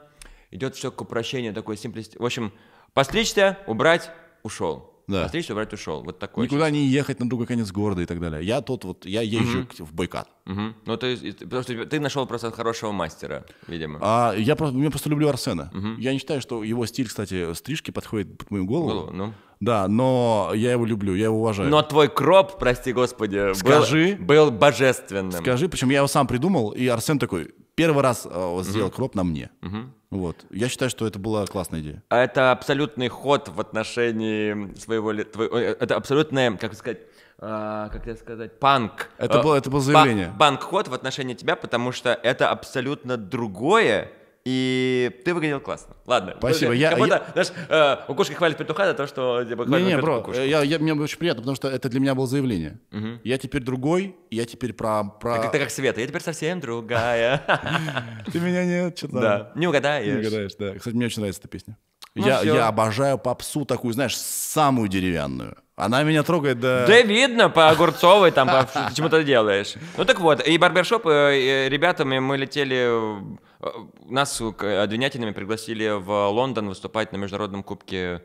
Speaker 2: идет все к упрощению, такой симплисти... В общем, Постричься, убрать, ушел. Да. Постричься, убрать, ушел. Вот такой. Никуда
Speaker 1: честно. не ехать на другой конец города и так далее. Я тот вот, я езжу угу. в Байкал.
Speaker 2: Угу. Ну, ты, потому что ты нашел просто хорошего мастера, видимо.
Speaker 1: А, я, просто, я просто люблю Арсена. Угу. Я не считаю, что его стиль, кстати, стрижки подходит под мою голову. голову ну. Да, но я его люблю, я его уважаю.
Speaker 2: Но твой кроп, прости господи, Скажи,
Speaker 1: был, был божественным. Скажи, причем я его сам придумал, и Арсен такой, Первый раз э, сделал угу. кроп на мне. Угу. Вот. Я считаю, что это была классная идея.
Speaker 2: А это абсолютный ход в отношении своего... Твоего, это абсолютное, как сказать... Uh, как это сказать, панк. Это, э, было, это было заявление. Панк ход в отношении тебя, потому что это абсолютно другое, и ты выглядел классно. Ладно. Спасибо. Я, будто, я... знаешь, э, у кошки хвалит петуха за то, что... Типа, не, не, бро, кошку.
Speaker 1: я, я, мне очень приятно, потому что это для меня было заявление. Угу. Я теперь другой, я теперь про... про... Ты, ты как
Speaker 2: Света, я теперь совсем другая. Ты меня не... что Да, не угадаешь. Не угадаешь, да.
Speaker 1: Кстати, мне очень нравится эта песня. Ну я, я обожаю попсу такую, знаешь, самую деревянную. Она меня трогает до... Да
Speaker 2: видно, по Огурцовой там, почему ты делаешь. Ну так вот, и барбершоп, э, ребятами мы летели Э, нас Двинятинами пригласили в Лондон выступать на международном кубке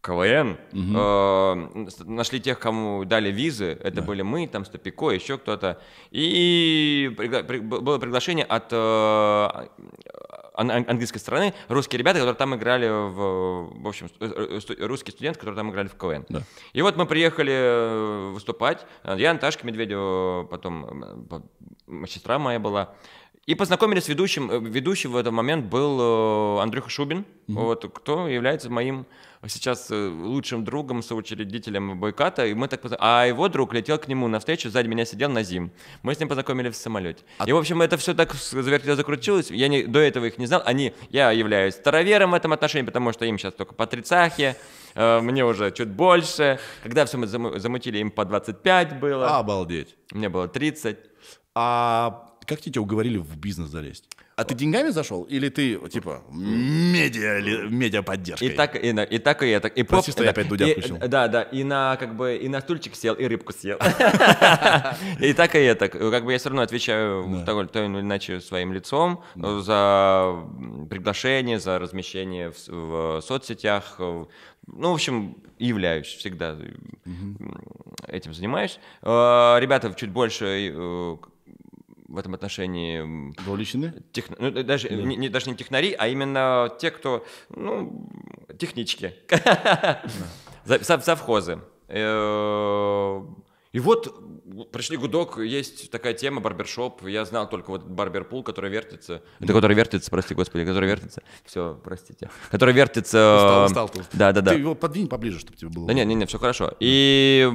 Speaker 2: КВН. Угу. нашли тех, кому дали визы. Это да. были мы, там Стопико, еще кто-то. И было приглашение от э, а, английской стороны. русские ребята, которые там играли в, в общем, русский студент, которые там играли в КВН. Да. И вот мы приехали выступать. Я Наташка Медведева, потом сестра моя была. И познакомились с ведущим. Э, Ведущий в этот момент был э, Андрюха Шубин, mm-hmm. вот, кто является моим сейчас э, лучшим другом, соучредителем бойката. И мы так позна... А его друг летел к нему на встречу, сзади меня сидел Назим. Мы с ним познакомились в самолете. А... И, в общем, это все так завертело, закрутилось. Я не, до этого их не знал. Они, я являюсь старовером в этом отношении, потому что им сейчас только по трицахе мне уже чуть больше. Когда все мы замутили, им по 25 было. Обалдеть. Мне было 30. А как тебя уговорили в бизнес залезть? А ты деньгами зашел? Или ты, типа, медиа, медиа поддержкой? И так, и, на, и так, и это. И Прости, поп, что я опять Дудя и, включил. Да, да, и на, как бы, и на стульчик сел, и рыбку съел. И так, и это. Как бы я все равно отвечаю той или иначе своим лицом за приглашение, за размещение в соцсетях, ну, в общем, являюсь всегда этим занимаюсь. Э, ребята чуть больше э, в этом отношении... Вовлечены? Тех... Ну, даже, да. не, не, даже не технари, а именно те, кто, ну, технички, да. Э, и вот пришли гудок, есть такая тема барбершоп. Я знал только вот барберпул, который вертится. Это который вертится, прости господи, который вертится. Все, простите. Который вертится. Устал, устал тут. Да, да, да. Ты его подвинь поближе, чтобы тебе было. Да, нет, нет, нет, все хорошо. И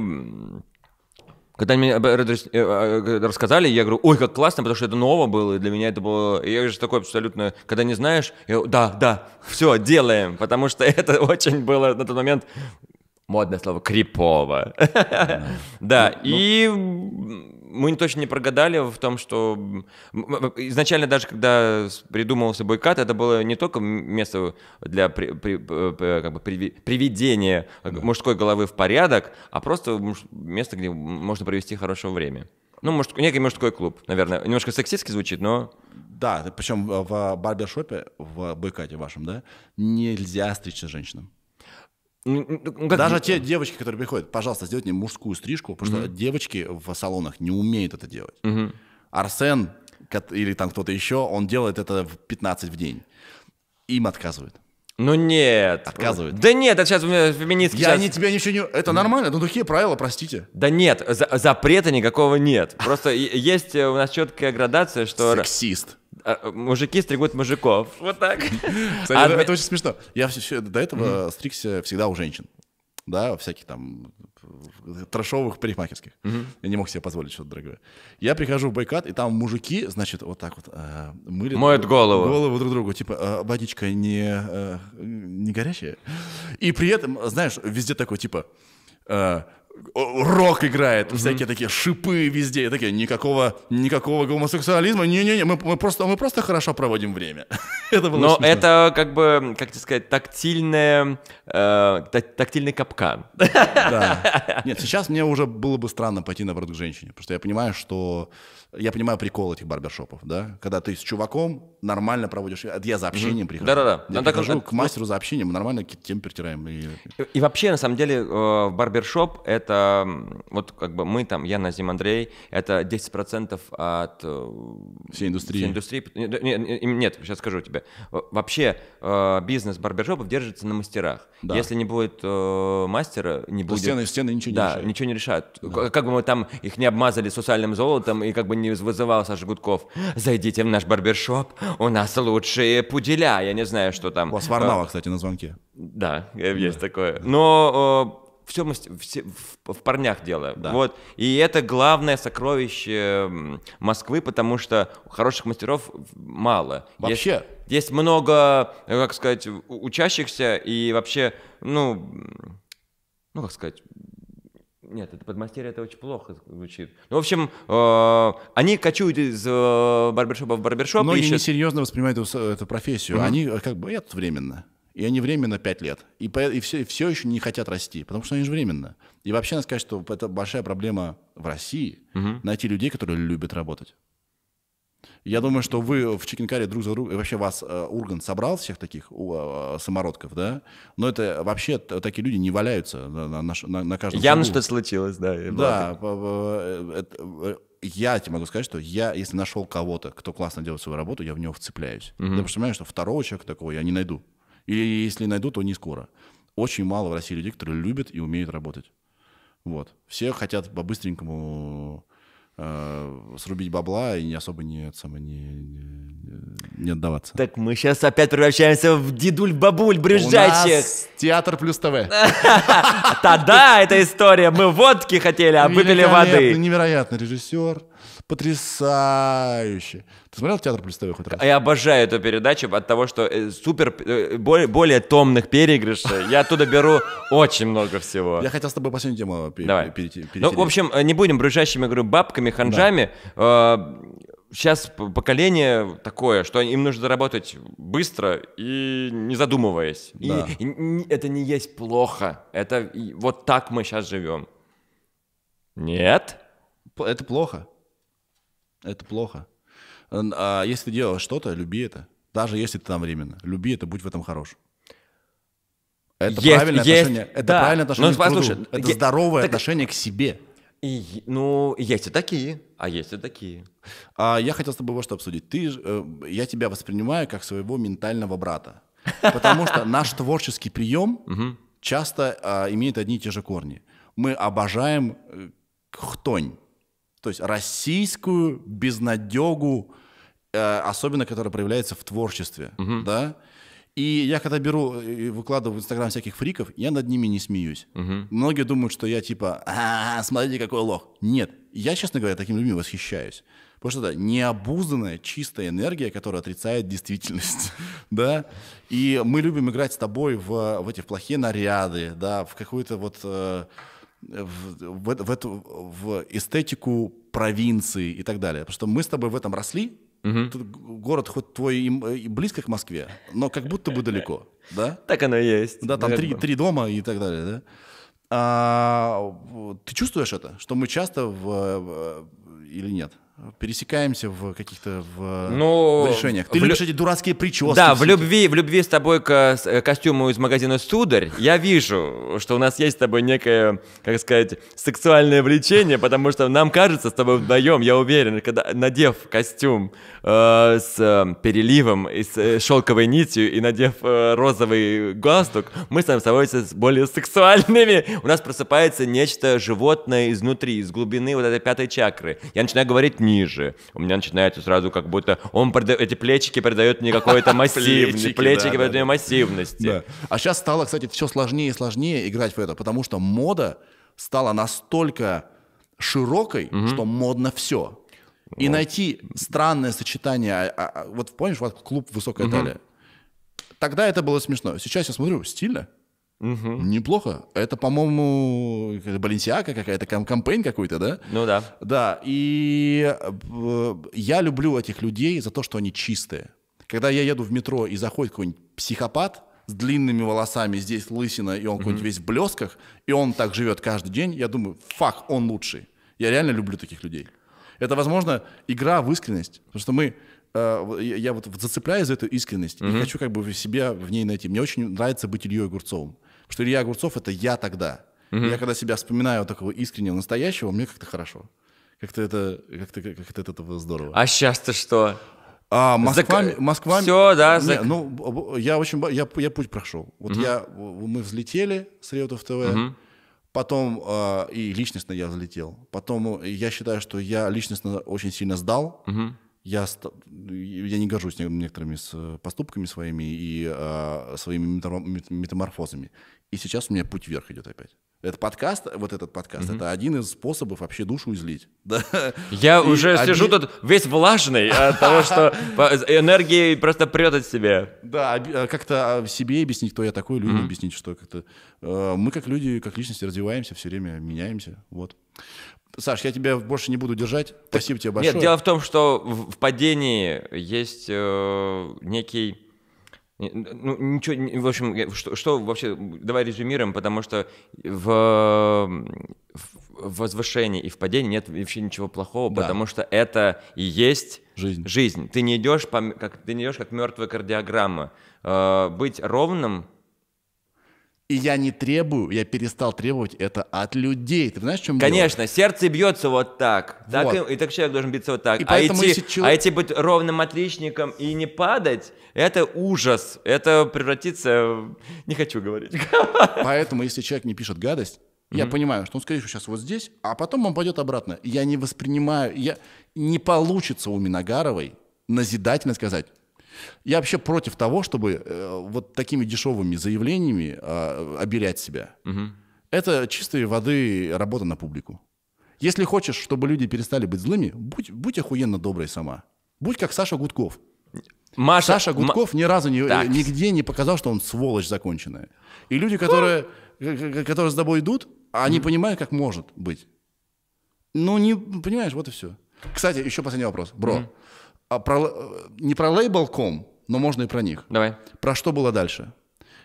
Speaker 2: когда мне об э, э, э, рассказали, я говорю, ой, как классно, потому что это ново было, и для меня это было... И я же такой абсолютно, когда не знаешь, я говорю, да, да, все, делаем, потому что это очень было на тот момент модное слово, крипово. Да, ну, ну. и мы точно не прогадали в том, что изначально даже когда придумывался бойкат, это было не только место для при, при, э, э, как бы приведения э, да. мужской головы в порядок, а просто место, где можно провести хорошее время. Ну, может, некий мужской клуб, наверное. Немножко сексистски звучит, но...
Speaker 1: Да, причем в барбершопе, в бойкате вашем, да, нельзя стричься женщинам.
Speaker 2: Ну, ну, как... Даже те э,
Speaker 1: девочки, которые приходят, пожалуйста, сделайте мне мужскую стрижку, потому mm-hmm. что девочки в салонах не умеют это делать. Mm-hmm. Арсен или там кто-то еще, он делает это в 15
Speaker 2: в день. Им отказывают. Ну нет. Отказывают. Да нет, это сейчас феминистки. Я сейчас... не
Speaker 1: тебя ничего не... Это нормально, это такие правила, простите.
Speaker 2: Да нет, за запрета никакого нет. Просто есть у нас четкая градация, что... Сексист. А, а, мужики стригут мужиков. Вот так. Кстати, а это, это очень
Speaker 1: смешно. Я все, все до этого mm-hmm. стригся всегда у женщин. Да, всяких там трэшовых парикмахерских. Mm-hmm. Я не мог себе позволить что-то дорогое. Я прихожу в бойкат, и там мужики, значит, вот так вот э, мыли... Моют друг, голову. Голову друг другу. Типа, э, водичка не, э, не горячая. И при этом, знаешь, везде такой, типа... Э, рок играет, mm-hmm. всякие такие шипы везде, и такие, никакого, никакого гомосексуализма, не-не-не, мы, мы, просто, мы просто хорошо проводим время.
Speaker 2: это было Но смешно. это как бы, как тебе сказать, тактильное, э, так, тактильный капкан.
Speaker 1: да. Нет, сейчас мне уже было бы странно пойти, наоборот, к женщине, потому что я понимаю, что я понимаю прикол этих барбершопов, да, когда ты с чуваком нормально проводишь, я за общением mm-hmm. прихожу. Да-да-да. Я Но ну, прихожу так, к мастеру за общением, нормально тем перетираем. И... и,
Speaker 2: и вообще, на самом деле, э, барбершоп — это вот как бы мы там, я, Назим Андрей, это 10% от... Э, всей индустрии. Всей индустрии. Нет, нет, сейчас скажу тебе. Вообще э, бизнес барбершопов держится на мастерах. Да. Если не будет э, мастера, не То будет... Стены, стены ничего не да, решают. ничего не решают. Да. Как бы мы там их не обмазали социальным золотом и как бы не не вызывался Жгутков. «Зайдите в наш барбершоп, у нас лучшие пуделя». Я не знаю, что там. У вас Варнава, а, кстати, на звонке. Да, э, есть да. такое. Но э, все, все в, в парнях дело. Да. Вот. И это главное сокровище Москвы, потому что хороших мастеров мало. Вообще. Есть, есть много, э, как сказать, учащихся и вообще, ну, ну, как сказать, нет, это подмастерье, это очень плохо звучит. Ну, в общем, э, они кочуют из э, барбершопа в барбершоп. но они ищут...
Speaker 1: серьезно воспринимают эту, эту профессию. Mm-hmm. Они э, как бы, это временно. И они временно 5 лет. И, и, все, все еще не хотят расти, потому что они же временно. И вообще, надо сказать, что это большая проблема в России угу. найти людей, которые любят работать. Я думаю, что вы в Чикенкаре друг за другом, вообще вас э, Ургант собрал всех таких э, самородков, да? Но это вообще такие люди не валяются на, на, на, на каждом Явно что
Speaker 2: случилось, да. Да,
Speaker 1: э, э, я тебе могу сказать, что я, если нашел кого-то, кто классно делает свою работу, я в него вцепляюсь. Угу. потому что понимаю, что второго человека такого я не найду. и если найду, то не скоро. Очень мало в России людей, которые любят и умеют работать. Вот. Все хотят по-быстренькому Э, срубить бабла и не особо не, самое, не, не отдаваться. Так
Speaker 2: мы сейчас опять превращаемся в дедуль-бабуль брюзжачих. У нас
Speaker 1: театр плюс ТВ.
Speaker 2: Тогда эта история. Мы водки хотели, а выпили воды.
Speaker 1: Невероятный
Speaker 2: режиссер
Speaker 1: потрясающе. Ты смотрел «Театр Плюстовых» хоть
Speaker 2: раз? Я обожаю эту передачу от того, что э, супер, э, более, более томных переигрышей. Я оттуда беру очень много всего. Я хотел
Speaker 1: с тобой последнюю тему перейти. Ну, в
Speaker 2: общем, э, не будем брюзжащими, говорю, бабками, ханжами сейчас поколение такое, что им нужно заработать быстро и не задумываясь. и, это не есть плохо. Это вот так мы сейчас живем. Нет? Это плохо.
Speaker 1: Это плохо. А если ты делаешь что-то, люби это. Даже если ты там временно. Люби это, будь в этом хорош. Это есть, правильное есть, отношение. Это да. правильное отношение Но, ну, к послушай, труду. Это я, здоровое так, отношение к себе. И, ну, есть и такие, а есть и такие. А я хотел с тобой вот что обсудить. Ты, э, я тебя воспринимаю как своего ментального брата. Потому что наш творческий прием часто э, имеет одни и те же корни. Мы обожаем э, хтонь то есть российскую безнадегу, э, особенно которая проявляется в творчестве, угу. да. И я когда беру и выкладываю в Инстаграм всяких фриков, я над ними не смеюсь. Угу. Многие думают, что я типа, а, смотрите, какой лох. Нет, я, честно говоря, такими людьми восхищаюсь. Потому что это необузданная чистая энергия, которая отрицает действительность, да. И мы любим играть с тобой в, в эти плохие наряды, да, в какую-то вот э, в, в, эту, в эстетику провинции и так далее. Потому что мы с тобой в этом росли. Угу. Тут город хоть твой и, и близко к Москве, но как будто бы далеко,
Speaker 2: да? Так оно и есть.
Speaker 1: Да, там три, три дома и так далее, да? А, ты чувствуешь это, что мы часто в... или нет? пересекаемся в каких-то в, ну, в решениях. Ты в любишь лю... эти дурацкие прически. Да, в любви,
Speaker 2: в любви с тобой к э, костюму из магазина «Сударь» я вижу, что у нас есть с тобой некое, как сказать, сексуальное влечение, потому что нам кажется с тобой вдвоем, я уверен, когда надев костюм э, с э, переливом и с э, шелковой нитью и надев э, розовый галстук, мы с тобой становимся более сексуальными. У нас просыпается нечто животное изнутри, из глубины вот этой пятой чакры. Я начинаю говорить ниже. У меня начинается сразу как будто он прода... эти плечики придают мне какой-то массивности. Плечики Плечики придают мне массивности.
Speaker 1: А сейчас стало, кстати, все сложнее и сложнее играть в это, потому что мода стала настолько широкой, что модно все. И найти странное сочетание. А, а, а, вот помнишь, вот клуб «Высокая талия»? Тогда это было смешно. Сейчас я смотрю, стильно. Угу. Неплохо. Это, по-моему, Баленсиака какая-то, кам кампейн какой-то, да? Ну да. Да, и э, я люблю этих людей за то, что они чистые. Когда я еду в метро и заходит какой-нибудь психопат с длинными волосами, здесь лысина, и он угу. какой-нибудь весь в блесках, и он так живет каждый день, я думаю, фак, он лучший. Я реально люблю таких людей. Это, возможно, игра в искренность. Потому что мы Э, я вот зацепляюсь за эту искренность mm и хочу как бы себя в ней найти. Мне очень нравится быть Ильей Огурцовым. Потому что Илья Огурцов — это я тогда. mm Я когда себя вспоминаю вот такого искреннего, настоящего, мне как-то хорошо. Как-то это, как-то, как-то это, это здорово. А
Speaker 2: сейчас-то что? А, Москва, зак... Москва... Все, да? Не, зак...
Speaker 1: ну, я очень... Я, я путь прошел. Вот mm я... Мы взлетели с Реутов ТВ. mm Потом э, и личностно я взлетел. Потом э, я считаю, что я личностно очень сильно сдал. Угу я, я не горжусь некоторыми э, поступками своими и э, своими метаморфозами. И сейчас у меня путь вверх идет опять. Это подкаст, вот этот подкаст, mm-hmm. это один из способов вообще душу излить. Да? Я и уже один... сижу тут
Speaker 2: весь влажный от того, что энергии просто прет от себя.
Speaker 1: Да, э, как-то а, себе объяснить, кто я такой, людям mm объяснить, что как-то... Э, мы как люди, как личности развиваемся, все время меняемся, вот. Саш, я тебя больше не буду держать. Так, Спасибо тебе большое. Нет, дело
Speaker 2: в том, что в падении есть э, некий... Ну, ничего, в общем, что, что вообще, давай резюмируем, потому что в, в возвышении и в падении нет вообще ничего плохого, да. потому что это и есть жизнь. жизнь. Ты не идешь, по, как, ты не идешь как мертвая кардиограмма. Э, быть ровным и я не требую, я
Speaker 1: перестал требовать это от людей. Ты знаешь, в чем Конечно,
Speaker 2: дело? сердце бьется вот так. Вот. так и, и так человек должен биться вот так. И а, идти, если человек... а идти быть ровным отличником и не падать, это ужас. Это превратится... Не хочу говорить.
Speaker 1: Поэтому, если человек не пишет гадость, mm-hmm. я понимаю, что он, скорее всего, сейчас вот здесь, а потом он пойдет обратно. Я не воспринимаю... Я... Не получится у Миногаровой назидательно сказать, я вообще против того, чтобы э, вот такими дешевыми заявлениями э, а, оберять себя. Угу. Это чистой воды работа на публику. Если хочешь, чтобы люди перестали быть злыми, будь, будь охуенно доброй сама. Будь как Саша Гудков. Маша, Саша Гудков Ма... ни разу не, так. нигде не показал, что он сволочь законченная. И люди, которые, которые с тобой идут, они mm. понимают, как может быть. Ну, не понимаешь, вот и все. Кстати, еще последний вопрос. Бро, mm а про, не про Label.com, но можно и про них. Давай. Про что было дальше?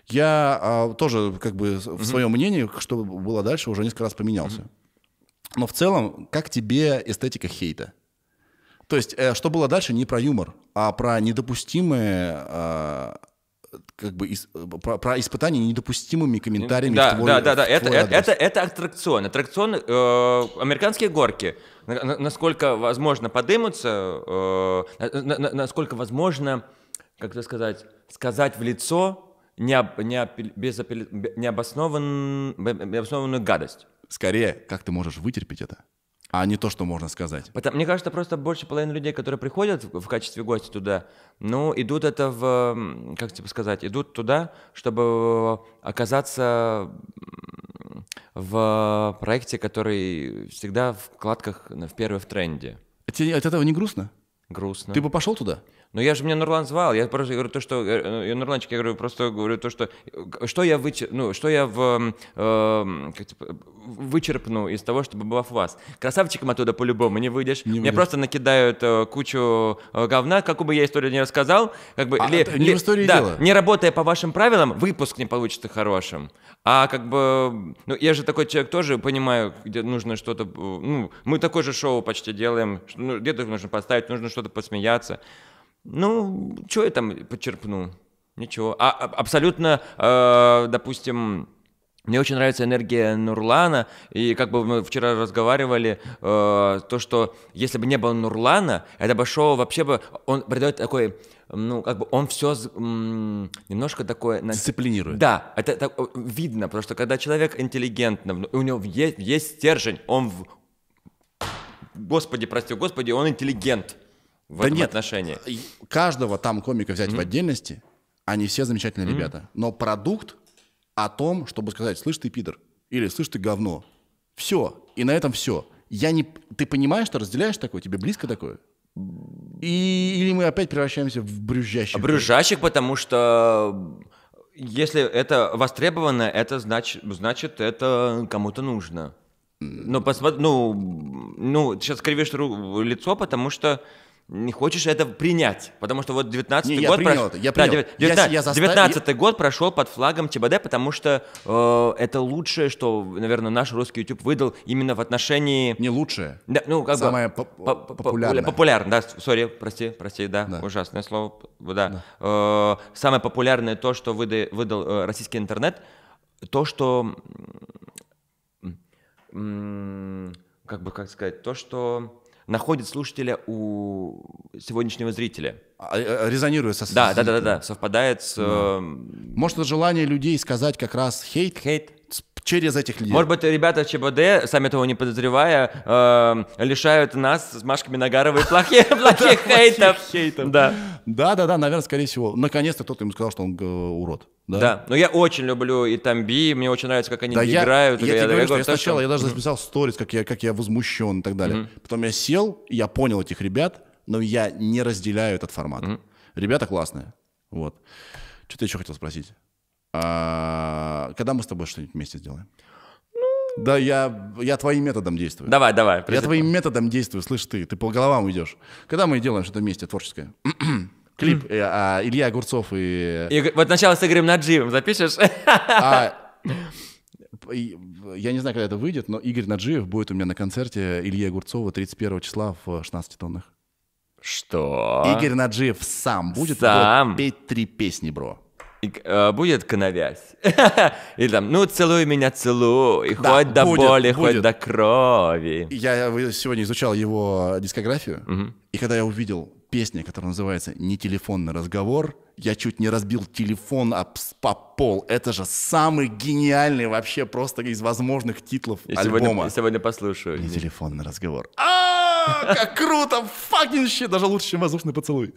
Speaker 1: Я а, тоже как бы mm-hmm. в своем мнении, что было дальше, уже несколько раз поменялся. Mm-hmm. Но в целом, как тебе эстетика хейта? То есть, э, что было дальше, не про юмор, а про недопустимые
Speaker 2: э,
Speaker 1: как бы из, э, про, про испытания недопустимыми комментариями. Да, твой, да, да, да. Это, это, это,
Speaker 2: это аттракцион. Аттракцион э, американские горки. насколько возможно подымутся, э, насколько возможно, как это сказать, сказать в лицо необ, необ, безапелли, необоснованную, необоснованную гадость. Скорее,
Speaker 1: как ты можешь вытерпеть это? а не то, что можно сказать.
Speaker 2: Потому, мне кажется, просто больше половины людей, которые приходят в, в качестве гостя туда, ну, идут это в, как тебе сказать, идут туда, чтобы э, оказаться в проекте, который всегда в вкладках в первый в тренде.
Speaker 1: Тебе от этого не грустно? Грустно. Ты бы пошел туда?
Speaker 2: Но «Ну, я же меня Нурлан звал, я просто говорю то, что... Я э, э, Нурланчик, я говорю, просто говорю то, что... Э, что я, выч... ну, что я в, э, как, вычерпну из того, чтобы была вас? Красавчиком оттуда по-любому не выйдешь. Не Мне просто накидают э, кучу э, говна, какую бы я историю не рассказал. Как бы, а, ли, это не ли, в истории да, дело. Не работая по вашим правилам, выпуск не получится хорошим. А как бы... Ну, я же такой человек тоже понимаю, где нужно что-то... Ну, мы такое же шоу почти делаем. Ну, где-то нужно поставить, нужно что-то посмеяться. Ну, что я там почерпну? Ничего. А, а, абсолютно, э, допустим, мне очень нравится энергия Нурлана, и как бы мы вчера разговаривали, э, то, что если бы не было Нурлана, это бы шоу вообще бы, он придает такой, ну, как бы он все м- немножко такое... Дисциплинирует. Да, это так, э, видно, потому что когда человек интеллигентно, у него есть, есть стержень, он... В... Господи, прости, господи, он интеллигент в да этом нет, отношении? Э,
Speaker 1: каждого там комика взять mm-hmm. в отдельности, они все замечательные mm-hmm. ребята. Но продукт о том, чтобы сказать, слышь, ты пидор, или слышь, ты говно. Все. И на этом все. Я не... Ты понимаешь, что разделяешь такое? Тебе близко такое? И... Или мы опять превращаемся в брюзжащих? Брюзжащих,
Speaker 2: потому что если это востребовано, это значит, значит это кому-то нужно. Но посмотри, ну, ну, сейчас кривишь ру- лицо, потому что не хочешь это принять, потому что вот 19-й не, год... Я принял прош... это, я принял. Да, 19... я, я застав... 19 год прошел под флагом ЧБД, потому что э, это лучшее, что, наверное, наш русский YouTube выдал именно в отношении... Не лучшее, да, ну, как самое бы, популярное. Популярное, да, сори, прости, прости, да, да. ужасное слово, да. да. Э, самое популярное то, что выда... выдал э, российский интернет, то, что... М- как бы, как сказать, то, что находит слушателя у сегодняшнего зрителя. А, э, э, резонирует со да, да, да, да, да, совпадает с... Да. Эм,
Speaker 1: Может, это желание людей сказать как раз хейт? Хейт, через этих людей,
Speaker 2: Может быть, ребята ЧБД, сами того не подозревая, э, лишают нас с Машками Нагаровой плохих хейтов. Да,
Speaker 1: да, да, наверное, скорее всего. Наконец-то кто-то ему сказал, что он э, урод. Да. да,
Speaker 2: но я очень люблю и Тамби, мне очень нравится, как они да, играют. Я, я, я, говорю, я, что я сначала, что... я даже записал
Speaker 1: сторис, как я, как я возмущен и так далее. Mm-hmm. Потом я сел, я понял этих ребят, но я не разделяю этот формат. Mm-hmm. Ребята классные, вот. Что-то еще хотел спросить. А, когда мы с тобой что-нибудь вместе сделаем? Ну, да, я, я твоим методом действую. Давай, давай. Я твоим методом действую, слышь ты, ты по головам идешь. Когда мы делаем что-то вместе творческое?
Speaker 2: Клип
Speaker 1: э, а, Илья Огурцов и... Э, и...
Speaker 2: Вот сначала с Игорем Наджиевым запишешь? А,
Speaker 1: я не знаю, когда это выйдет, но Игорь Наджиев будет у меня на концерте Ильи Огурцова 31 числа
Speaker 2: в 16 тоннах. Что? Игорь Наджиев сам будет сам? петь три песни, бро. Э, будет коновязь. и там, ну целуй меня, целуй, да, хоть до будет, боли, будет. хоть до крови. Я сегодня изучал его
Speaker 1: дискографию, угу. и когда я увидел песня, которая называется «Не телефонный разговор», я чуть не разбил телефон об, по пол. Это же самый гениальный вообще просто из возможных титлов я альбома. Сегодня, я сегодня послушаю. «Не телефонный разговор». А, как круто! Факин щит! Даже лучше, чем «Воздушный поцелуй».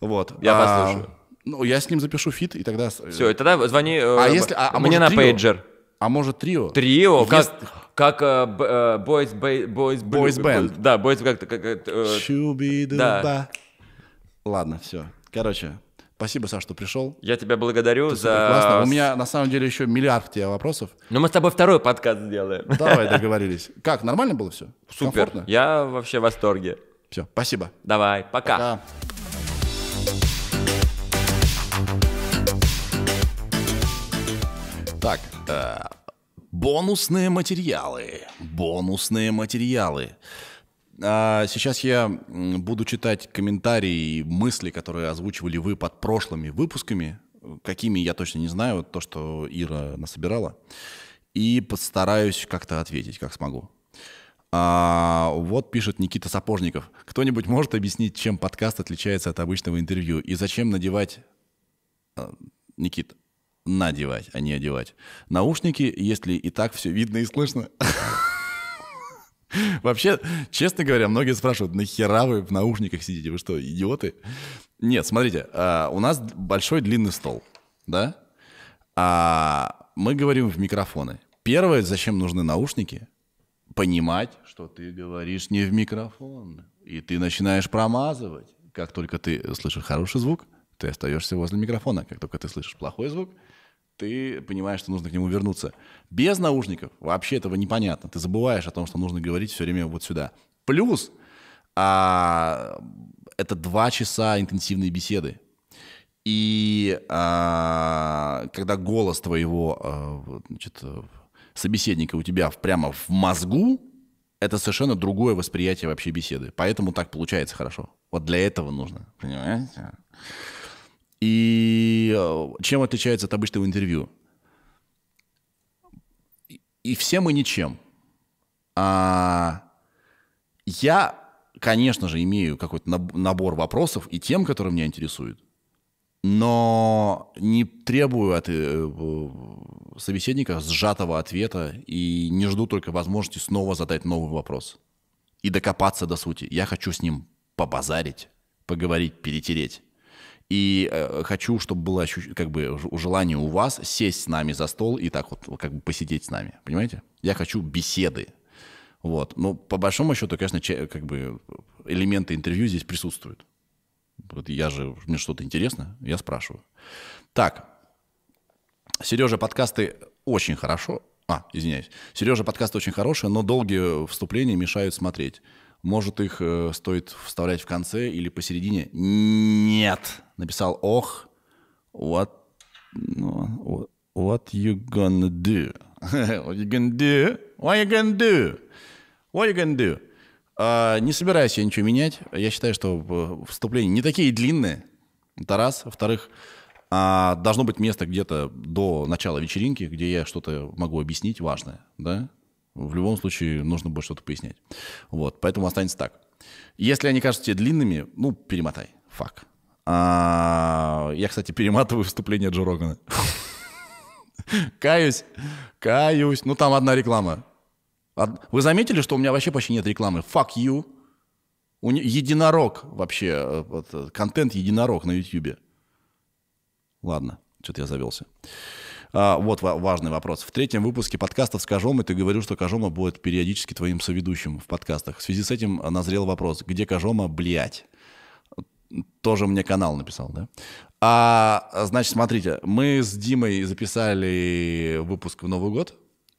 Speaker 1: Вот. Я а, послушаю. Ну, я с ним запишу фит, и тогда... Э, все, и тогда
Speaker 2: звони э, а э, если, а, а мне на трио? пейджер.
Speaker 1: А может трио? Трио, как, Есть...
Speaker 2: как, как uh, boys, boys, boys band. Да, boys как... то как uh, да. Ладно, все. Короче,
Speaker 1: Спасибо, Саш, что пришел.
Speaker 2: Я тебя благодарю Ты за... Классно. У меня
Speaker 1: на самом деле еще миллиард тебе вопросов.
Speaker 2: Но ну, мы с тобой второй подкаст сделаем. Ну, давай, договорились. Как, нормально было все? Супер. Комфортно? Я вообще в восторге. Все, спасибо. Давай, пока. пока. Так, э,
Speaker 1: бонусные материалы. Бонусные материалы. А сейчас я буду читать комментарии и мысли, которые озвучивали вы под прошлыми выпусками. Какими, я точно не знаю, то, что Ира насобирала. И постараюсь как-то ответить, как смогу. А, вот пишет Никита Сапожников. Кто-нибудь может объяснить, чем подкаст отличается от обычного интервью и зачем надевать а, Никит, надевать, а не одевать. Наушники, если и так все видно и слышно. Вообще, честно говоря, многие спрашивают, нахера вы в наушниках сидите, вы что, идиоты? Нет, смотрите, а, у нас большой длинный стол, да? А мы говорим в микрофоны. Первое, зачем нужны наушники, понимать, что ты говоришь не в микрофон, и ты начинаешь промазывать, как только ты слышишь хороший звук, ты остаешься возле микрофона. Как только ты слышишь плохой звук, ты понимаешь, что нужно к нему вернуться. Без наушников вообще этого непонятно. Ты забываешь о том, что нужно говорить все время вот сюда. Плюс а, это два часа интенсивной беседы. И а, когда голос твоего а, значит, собеседника у тебя прямо в мозгу, это совершенно другое восприятие вообще беседы. Поэтому так получается хорошо. Вот для этого нужно, понимаете? И э, чем отличается от обычного интервью? И все мы ничем. А я, конечно же, имею какой-то набор вопросов и тем, которые меня интересуют, но не требую от э, собеседника сжатого ответа и не жду только возможности снова задать новый вопрос и докопаться до сути. Я хочу с ним побазарить, поговорить, перетереть. И э, хочу, чтобы было как бы желание у вас сесть с нами за стол и так вот как бы посидеть с нами, понимаете? Я хочу беседы. Вот. Но ну, по большому счету, конечно, че, как бы элементы интервью здесь присутствуют. Вот я же, мне что-то интересно, я спрашиваю. Так, Сережа, подкасты очень хорошо. А, извиняюсь. Сережа, подкасты очень хорошие, но долгие вступления мешают смотреть. Может, их э, стоит вставлять в конце или посередине? Нет. Написал ох. What, no, ну, what you gonna do? what you gonna do? What you gonna do? What you gonna do? А, не собираюсь я ничего менять. Я считаю, что э, вступления не такие длинные. Это раз. Во-вторых, а, должно быть место где-то до начала вечеринки, где я что-то могу объяснить важное. Да? в любом случае нужно будет что-то пояснять. Вот, поэтому останется так. Если они кажутся тебе длинными, ну, перемотай. Фак. А, я, кстати, перематываю выступление Джо Рогана. Каюсь, каюсь. Ну, там одна реклама. Вы заметили, что у меня вообще почти нет рекламы? Fuck you. Единорог вообще. Э, э, контент единорог на YouTube. Ладно, что-то я завелся. А, вот важный вопрос. В третьем выпуске подкастов с Кожомой ты говорил, что Кожома будет периодически твоим соведущим в подкастах. В связи с этим назрел вопрос, где Кожома, блядь? Тоже мне канал написал, да? А, значит, смотрите, мы с Димой записали выпуск в Новый год,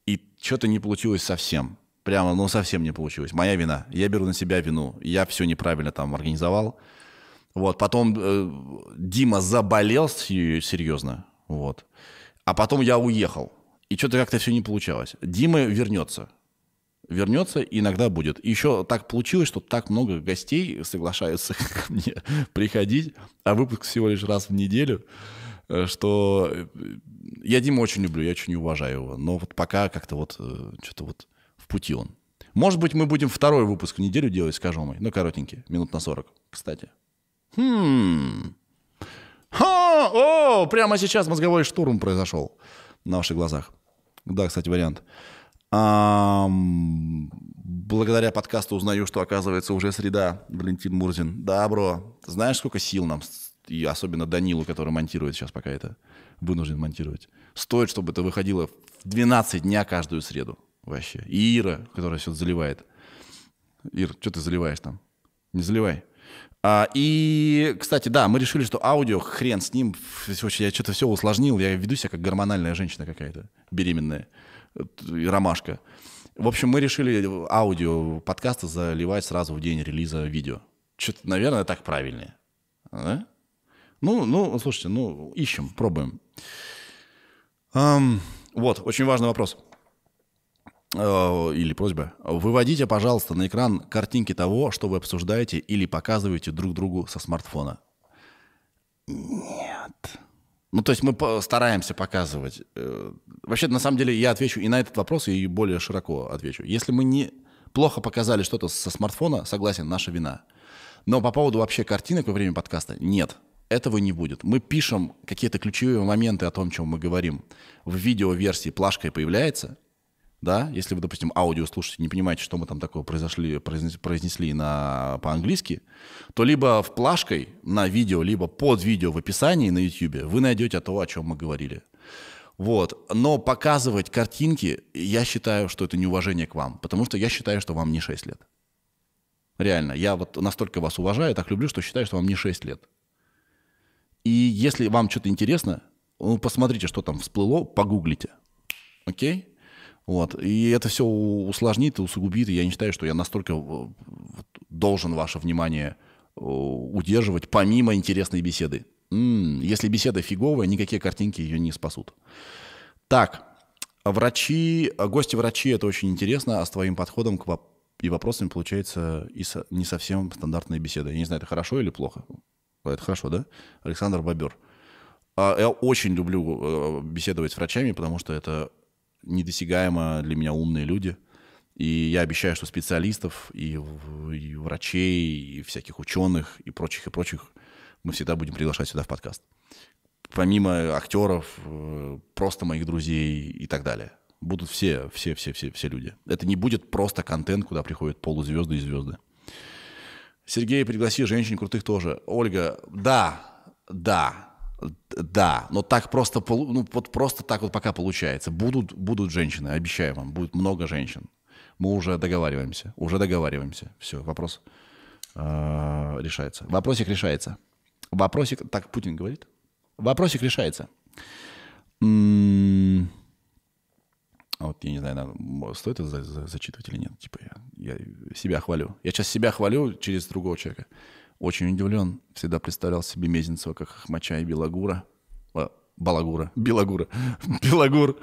Speaker 1: и что-то не получилось совсем. Прямо, ну, совсем не получилось. Моя вина. Я беру на себя вину. Я все неправильно там организовал. Вот, потом э, Дима заболел серьезно. Вот. А потом я уехал. И что-то как-то все не получалось. Дима вернется. Вернется иногда будет. еще так получилось, что так много гостей соглашаются ко мне приходить, а выпуск всего лишь раз в неделю, э, что э, я Диму очень люблю, я очень уважаю его. Но вот пока как-то вот э, что-то вот в пути он. Может быть, мы будем второй выпуск в неделю делать с Кожомой. Ну, коротенький, минут на 40, кстати. Хм. О, прямо сейчас мозговой штурм произошел на ваших глазах. Да, кстати, вариант. Ам... Благодаря подкасту узнаю, что оказывается уже среда. Валентин Мурзин. Да, бро. Знаешь, сколько сил нам, и особенно Данилу, который монтирует сейчас пока это, вынужден монтировать. Стоит, чтобы это выходило в 12 дня каждую среду. Вообще. И Ира, которая все заливает. Ир, что ты заливаешь там? Не заливай. А, и, кстати, да, мы решили, что аудио, хрен с ним, я что-то все усложнил, я веду себя как гормональная женщина какая-то, беременная, ромашка. В общем, мы решили аудио подкаста заливать сразу в день релиза видео. Что-то, наверное, так правильнее. А? Ну, ну, слушайте, ну, ищем, пробуем. Эм, вот, очень важный вопрос. Э, или просьба, выводите, пожалуйста, на экран картинки того, что вы обсуждаете или показываете друг другу со смартфона. Нет. Ну, то есть мы стараемся показывать. Э, вообще, на самом деле, я отвечу и на этот вопрос, и более широко отвечу. Если мы не плохо показали что-то со смартфона, согласен, наша вина. Но по поводу вообще картинок во время подкаста нет этого не будет. Мы пишем какие-то ключевые моменты о том, чем мы говорим. В видеоверсии плашкой появляется, да, если вы, допустим, аудио слушаете, не понимаете, что мы там такое произошли, произнесли на, по-английски, то либо в плашкой на видео, либо под видео в описании на YouTube вы найдете то, о чем мы говорили. Вот. Но показывать картинки, я считаю, что это неуважение к вам, потому что я считаю, что вам не 6 лет. Реально, я вот настолько вас уважаю, так люблю, что считаю, что вам не 6 лет. И если вам что-то интересно, ну, посмотрите, что там всплыло, погуглите. Окей? Okay? Вот. И это все усложнит и усугубит. И я не считаю, что я настолько э, должен ваше внимание э, удерживать, помимо интересной беседы. М-м, если беседа фиговая, никакие картинки ее не спасут. Так, врачи, гости врачи, это очень интересно, а с твоим подходом к воп- и вопросами получается и со- не совсем стандартная беседа. Я не знаю, это хорошо или плохо. А, это хорошо, да? Александр Бобер. А, я очень люблю э, беседовать с врачами, потому что это недосягаемо для меня умные люди. И я обещаю, что специалистов, и, и врачей, и всяких ученых, и прочих, и прочих мы всегда будем приглашать сюда в подкаст. Помимо актеров, э, просто моих друзей и так далее. Будут все, все, все, все, все люди. Это не будет просто контент, куда приходят полузвезды и звезды. Сергей, пригласи женщин крутых тоже. Ольга, да, да, да, но так просто, ну, вот просто так вот пока получается. Будут, будут женщины, обещаю вам, будет много женщин. Мы уже договариваемся, уже договариваемся. Все, вопрос э, решается. Вопросик решается. Вопросик, так Путин говорит. Вопросик решается. М-м-м. А вот я не знаю, надо, стоит это за, за, зачитывать или нет. Типа я, я себя хвалю. Я сейчас себя хвалю через другого человека. Очень удивлен. Всегда представлял себе Мезенцева как Хмача и Белогура. А, Балагура. Белогура. Белогур.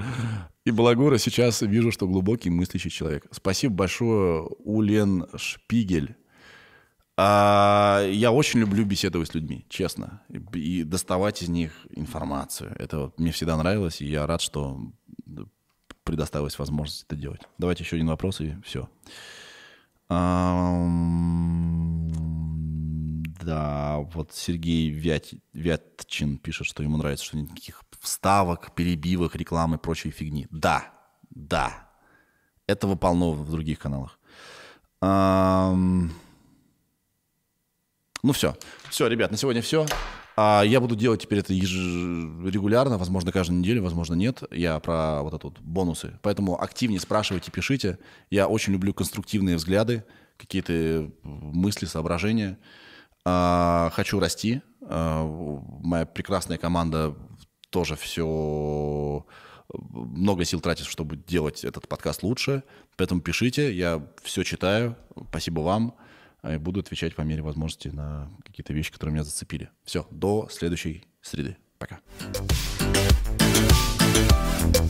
Speaker 1: И Балагура сейчас вижу, что глубокий мыслящий человек. Спасибо большое, Улен Шпигель. А, я очень люблю беседовать с людьми, честно. И доставать из них информацию. Это вот мне всегда нравилось, и я рад, что предоставилась возможность это делать. Давайте еще один вопрос, и все. Um... Да, вот Сергей Вят... Вятчин пишет, что ему нравится, что никаких вставок, перебивок, рекламы и прочей фигни. Да, да. Этого полно в других каналах. Эм... Ну все. Все, ребят, на сегодня все. А я буду делать теперь это еж... регулярно, возможно, каждую неделю, возможно, нет. Я про вот этот вот бонусы. Поэтому активнее спрашивайте, пишите. Я очень люблю конструктивные взгляды, какие-то э, мысли, соображения. А, хочу расти. А, моя прекрасная команда тоже все много сил тратит, чтобы делать этот подкаст лучше. Поэтому пишите, я все читаю. Спасибо вам. А, и буду отвечать по мере возможности на какие-то вещи, которые меня зацепили. Все, до следующей среды. Пока. thank you